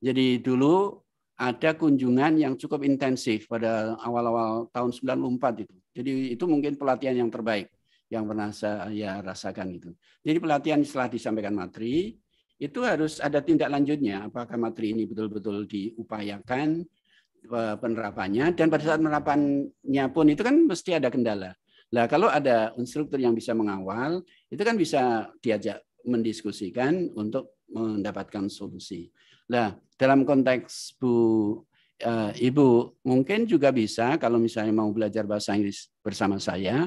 Jadi dulu ada kunjungan yang cukup intensif pada awal-awal tahun 94 itu. Jadi itu mungkin pelatihan yang terbaik yang pernah saya rasakan itu. Jadi pelatihan setelah disampaikan materi, itu harus ada tindak lanjutnya. Apakah materi ini betul-betul diupayakan eh, penerapannya dan pada saat penerapannya pun itu kan mesti ada kendala Nah, kalau ada instruktur yang bisa mengawal, itu kan bisa diajak mendiskusikan untuk mendapatkan solusi. Nah, dalam konteks Bu uh, Ibu mungkin juga bisa kalau misalnya mau belajar bahasa Inggris bersama saya,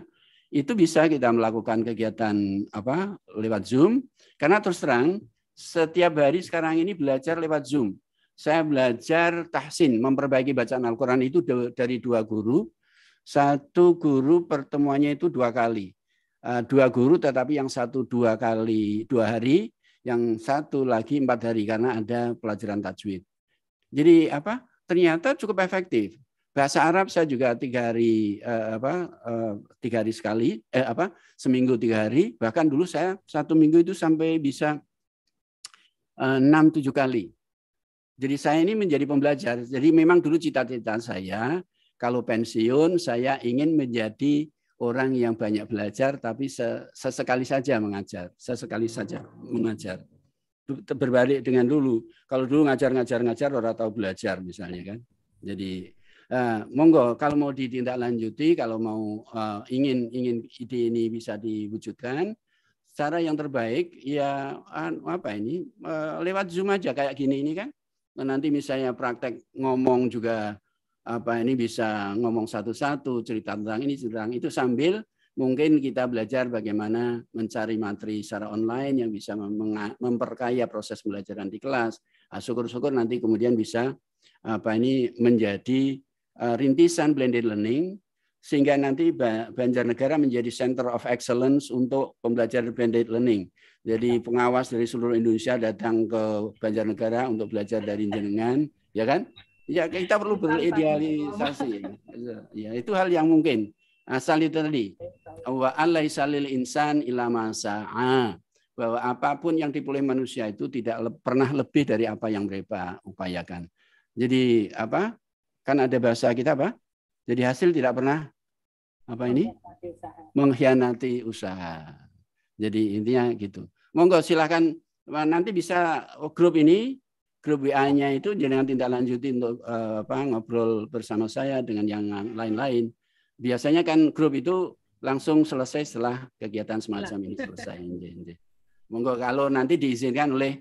itu bisa kita melakukan kegiatan apa lewat Zoom karena terus terang setiap hari sekarang ini belajar lewat Zoom. Saya belajar tahsin, memperbaiki bacaan Al-Qur'an itu dari dua guru satu guru pertemuannya itu dua kali. Eh, dua guru tetapi yang satu dua kali dua hari, yang satu lagi empat hari karena ada pelajaran tajwid. Jadi apa? Ternyata cukup efektif. Bahasa Arab saya juga tiga hari eh, apa eh, tiga hari sekali eh, apa seminggu tiga hari bahkan dulu saya satu minggu itu sampai bisa eh, enam tujuh kali. Jadi saya ini menjadi pembelajar. Jadi memang dulu cita-cita saya kalau pensiun saya ingin menjadi orang yang banyak belajar tapi sesekali saja mengajar, sesekali saja mengajar. Berbalik dengan dulu, kalau dulu ngajar-ngajar-ngajar orang tahu belajar misalnya kan. Jadi eh, monggo kalau mau ditindaklanjuti, kalau mau eh, ingin ingin ide ini bisa diwujudkan, cara yang terbaik ya apa ini eh, lewat Zoom aja kayak gini ini kan. Nanti misalnya praktek ngomong juga apa ini bisa ngomong satu-satu cerita tentang ini cerita tentang itu sambil mungkin kita belajar bagaimana mencari materi secara online yang bisa memperkaya proses pembelajaran di kelas. Ah, syukur-syukur nanti kemudian bisa apa ini menjadi eh, rintisan blended learning sehingga nanti Banjarnegara menjadi center of excellence untuk pembelajaran blended learning. Jadi ya. pengawas dari seluruh Indonesia datang ke Banjarnegara untuk belajar dari jenengan, ya kan? Ya kita perlu beridealisasi. Ya, ya itu hal yang mungkin. Asal itu tadi. Wa salil insan ilamasa. Bahwa apapun yang diperoleh manusia itu tidak pernah lebih dari apa yang mereka upayakan. Jadi apa? Kan ada bahasa kita apa? Jadi hasil tidak pernah apa ini? Mengkhianati usaha. Jadi intinya gitu. Monggo silahkan nanti bisa oh, grup ini grup WA-nya itu jangan tindak lanjuti untuk uh, apa ngobrol bersama saya dengan yang lain-lain. Biasanya kan grup itu langsung selesai setelah kegiatan semacam ini selesai. Monggo kalau nanti diizinkan oleh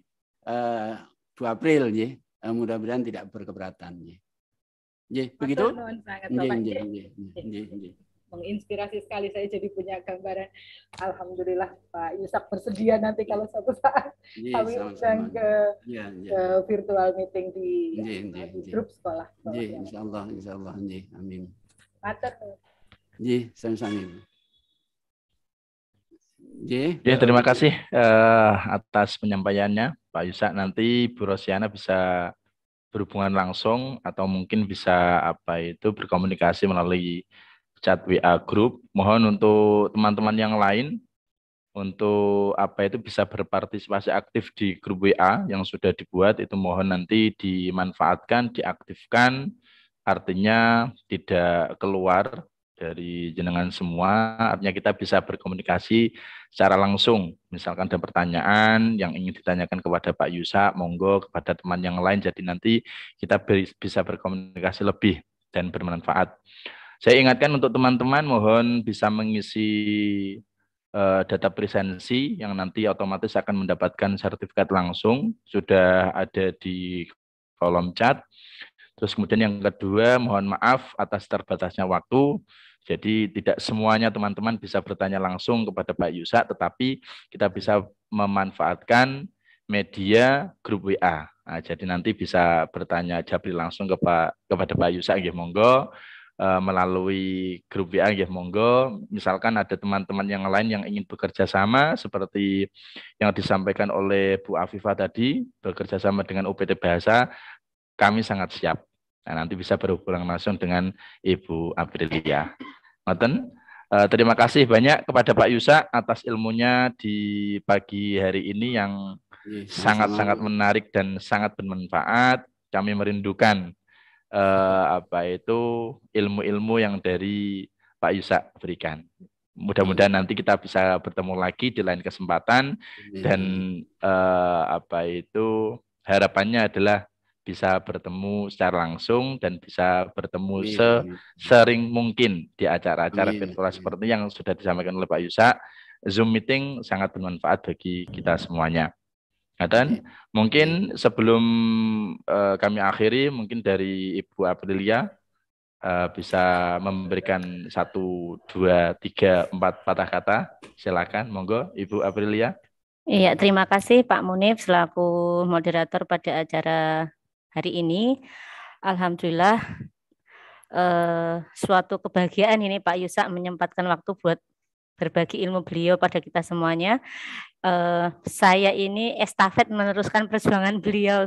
uh, eh, 2 April ya. Uh, mudah-mudahan tidak berkeberatan ya. begitu? Nggih, begitu? Nggih, menginspirasi sekali saya jadi punya gambaran alhamdulillah Pak Yusak bersedia nanti kalau suatu saat yeah, kami undang ke, yeah, yeah. ke virtual meeting di, yeah, yeah, di iya, yeah. grup sekolah, sekolah yeah, ya. insyaallah insyaallah yeah, amin Matur. Yeah, sami-sami. Yeah. Ya, yeah, terima kasih uh, atas penyampaiannya Pak Yusak. Nanti Bu Rosiana bisa berhubungan langsung atau mungkin bisa apa itu berkomunikasi melalui chat WA grup. Mohon untuk teman-teman yang lain untuk apa itu bisa berpartisipasi aktif di grup WA yang sudah dibuat itu mohon nanti dimanfaatkan, diaktifkan artinya tidak keluar dari jenengan semua artinya kita bisa berkomunikasi secara langsung misalkan ada pertanyaan yang ingin ditanyakan kepada Pak Yusa monggo kepada teman yang lain jadi nanti kita bisa berkomunikasi lebih dan bermanfaat. Saya ingatkan untuk teman-teman mohon bisa mengisi uh, data presensi yang nanti otomatis akan mendapatkan sertifikat langsung sudah ada di kolom chat. Terus kemudian yang kedua, mohon maaf atas terbatasnya waktu. Jadi tidak semuanya teman-teman bisa bertanya langsung kepada Pak Yusa, tetapi kita bisa memanfaatkan media grup WA. Nah, jadi nanti bisa bertanya Jabri langsung ke kepada Pak Yusa, ya monggo. Eh, melalui grup WA ya monggo misalkan ada teman-teman yang lain yang ingin bekerja sama seperti yang disampaikan oleh Bu Afifah tadi bekerja sama dengan UPT Bahasa kami sangat siap nah, nanti bisa berhubungan langsung dengan Ibu Aprilia Ngoten eh, terima kasih banyak kepada Pak Yusa atas ilmunya di pagi hari ini yang iya, sangat-sangat menarik dan sangat bermanfaat kami merindukan uh, apa itu ilmu-ilmu yang dari Pak Yusak berikan. Mudah-mudahan nanti kita bisa bertemu lagi di lain kesempatan dan uh, apa itu harapannya adalah bisa bertemu secara langsung dan bisa bertemu Amin. se sering mungkin di acara-acara virtual seperti yang sudah disampaikan oleh Pak Yusak. Zoom meeting sangat bermanfaat bagi kita semuanya. Dan ya mungkin sebelum uh, kami akhiri, mungkin dari Ibu Aprilia uh, bisa memberikan satu, dua, tiga, empat patah kata. Silakan, monggo Ibu Aprilia. Iya, terima kasih Pak Munif selaku moderator pada acara hari ini. Alhamdulillah uh, suatu kebahagiaan ini Pak Yusak menyempatkan waktu buat berbagi ilmu beliau pada kita semuanya. Uh, saya ini estafet meneruskan perjuangan beliau.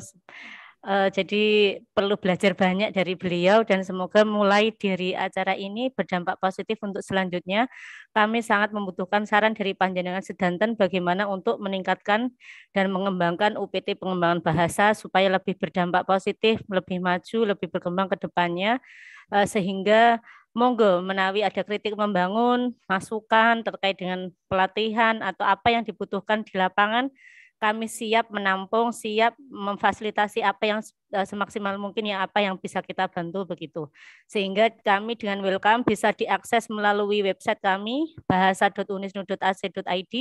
Uh, jadi perlu belajar banyak dari beliau dan semoga mulai dari acara ini berdampak positif untuk selanjutnya. Kami sangat membutuhkan saran dari Panjenengan Sedanten bagaimana untuk meningkatkan dan mengembangkan UPT pengembangan bahasa supaya lebih berdampak positif, lebih maju, lebih berkembang ke depannya uh, sehingga Monggo menawi ada kritik membangun, masukan terkait dengan pelatihan atau apa yang dibutuhkan di lapangan, kami siap menampung, siap memfasilitasi apa yang eh, semaksimal mungkin ya apa yang bisa kita bantu begitu. Sehingga kami dengan welcome bisa diakses melalui website kami bahasa.unisnu.ac.id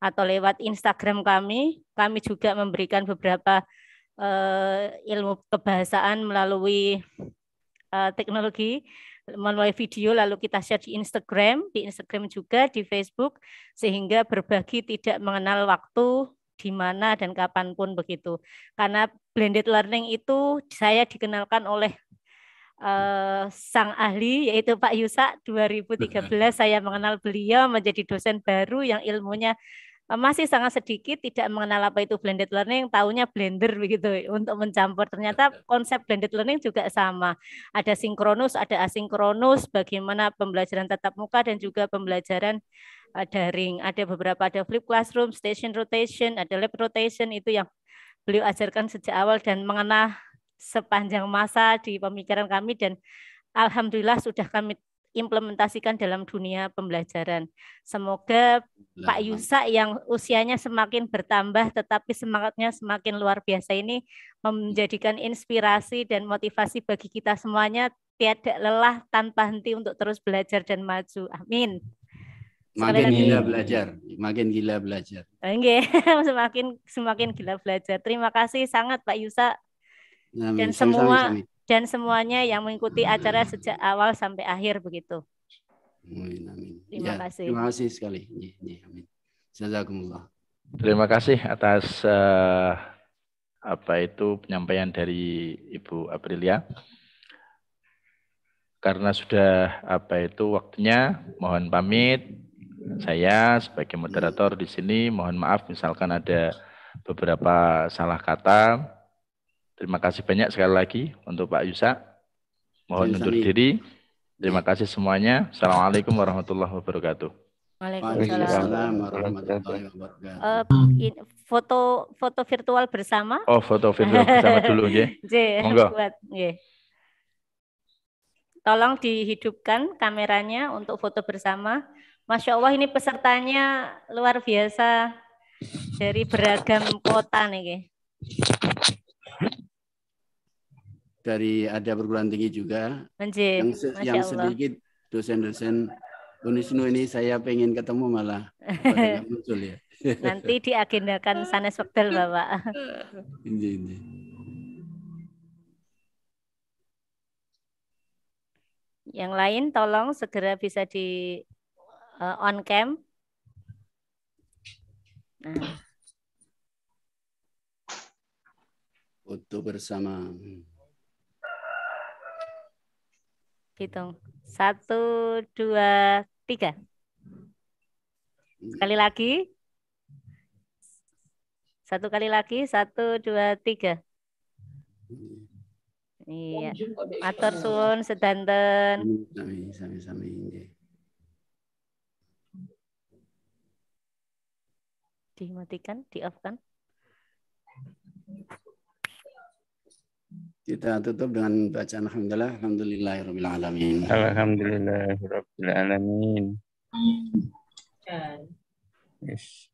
atau lewat Instagram kami. Kami juga memberikan beberapa uh, ilmu kebahasaan melalui uh, teknologi melalui video lalu kita share di Instagram, di Instagram juga di Facebook sehingga berbagi tidak mengenal waktu di mana dan kapanpun begitu. Karena blended learning itu saya dikenalkan oleh uh, sang ahli yaitu Pak Yusak 2013 saya mengenal beliau menjadi dosen baru yang ilmunya Eh, masih sangat sedikit tidak mengenal apa itu blended learning, tahunya blender begitu untuk mencampur. Ternyata konsep blended learning juga sama. Ada sinkronus, ada asinkronus, bagaimana pembelajaran tatap muka dan juga pembelajaran eh, daring. Ada beberapa ada flip classroom, station rotation, ada lab rotation itu yang beliau ajarkan sejak awal dan mengenal sepanjang masa di pemikiran kami dan alhamdulillah sudah kami implementasikan dalam dunia pembelajaran. Semoga Lama. Pak Yusa yang usianya semakin bertambah tetapi semangatnya semakin luar biasa ini menjadikan inspirasi dan motivasi bagi kita semuanya tiada lelah tanpa henti untuk terus belajar dan maju. Amin. Sekali gila belajar, makin gila belajar. Oke, *laughs* semakin semakin gila belajar. Terima kasih sangat Pak Yusa Amin. dan semua. -sama dan semuanya yang mengikuti acara sejak awal sampai akhir begitu. Amin, amin. Terima ya, kasih. Terima kasih sekali. Ya, ya, amin. Terima kasih atas uh, apa itu penyampaian dari Ibu Aprilia. Karena sudah apa itu waktunya, mohon pamit. Saya sebagai moderator di sini mohon maaf misalkan ada beberapa salah kata Terima kasih banyak sekali lagi untuk Pak Yusa. Mohon undur diri. Terima kasih semuanya. Assalamualaikum warahmatullahi wabarakatuh. Waalaikumsalam warahmatullahi wabarakatuh. Uh, foto foto virtual bersama? Oh, foto virtual bersama dulu ya. *laughs* Monggo. Buat ye. Tolong dihidupkan kameranya untuk foto bersama. Masya Allah ini pesertanya luar biasa dari beragam kota nih. Ye dari ada perguruan tinggi juga. Manjir. Yang, se yang sedikit dosen-dosen Unisnu oh, ini saya pengen ketemu malah muncul ya. *laughs* Nanti diagendakan sana waktu Bapak. *laughs* Ini, ini. Yang lain tolong segera bisa di uh, on cam. Nah. Foto bersama. Hitung. Satu, dua, tiga. Sekali lagi. Satu kali lagi. Satu, dua, tiga. Iya. atur sun sedanten. Dimatikan, di-off kan? Kita tutup dengan bacaan alhamdulillah alhamdulillahirabbil alamin. Alhamdulillahirabbil alamin. Yes.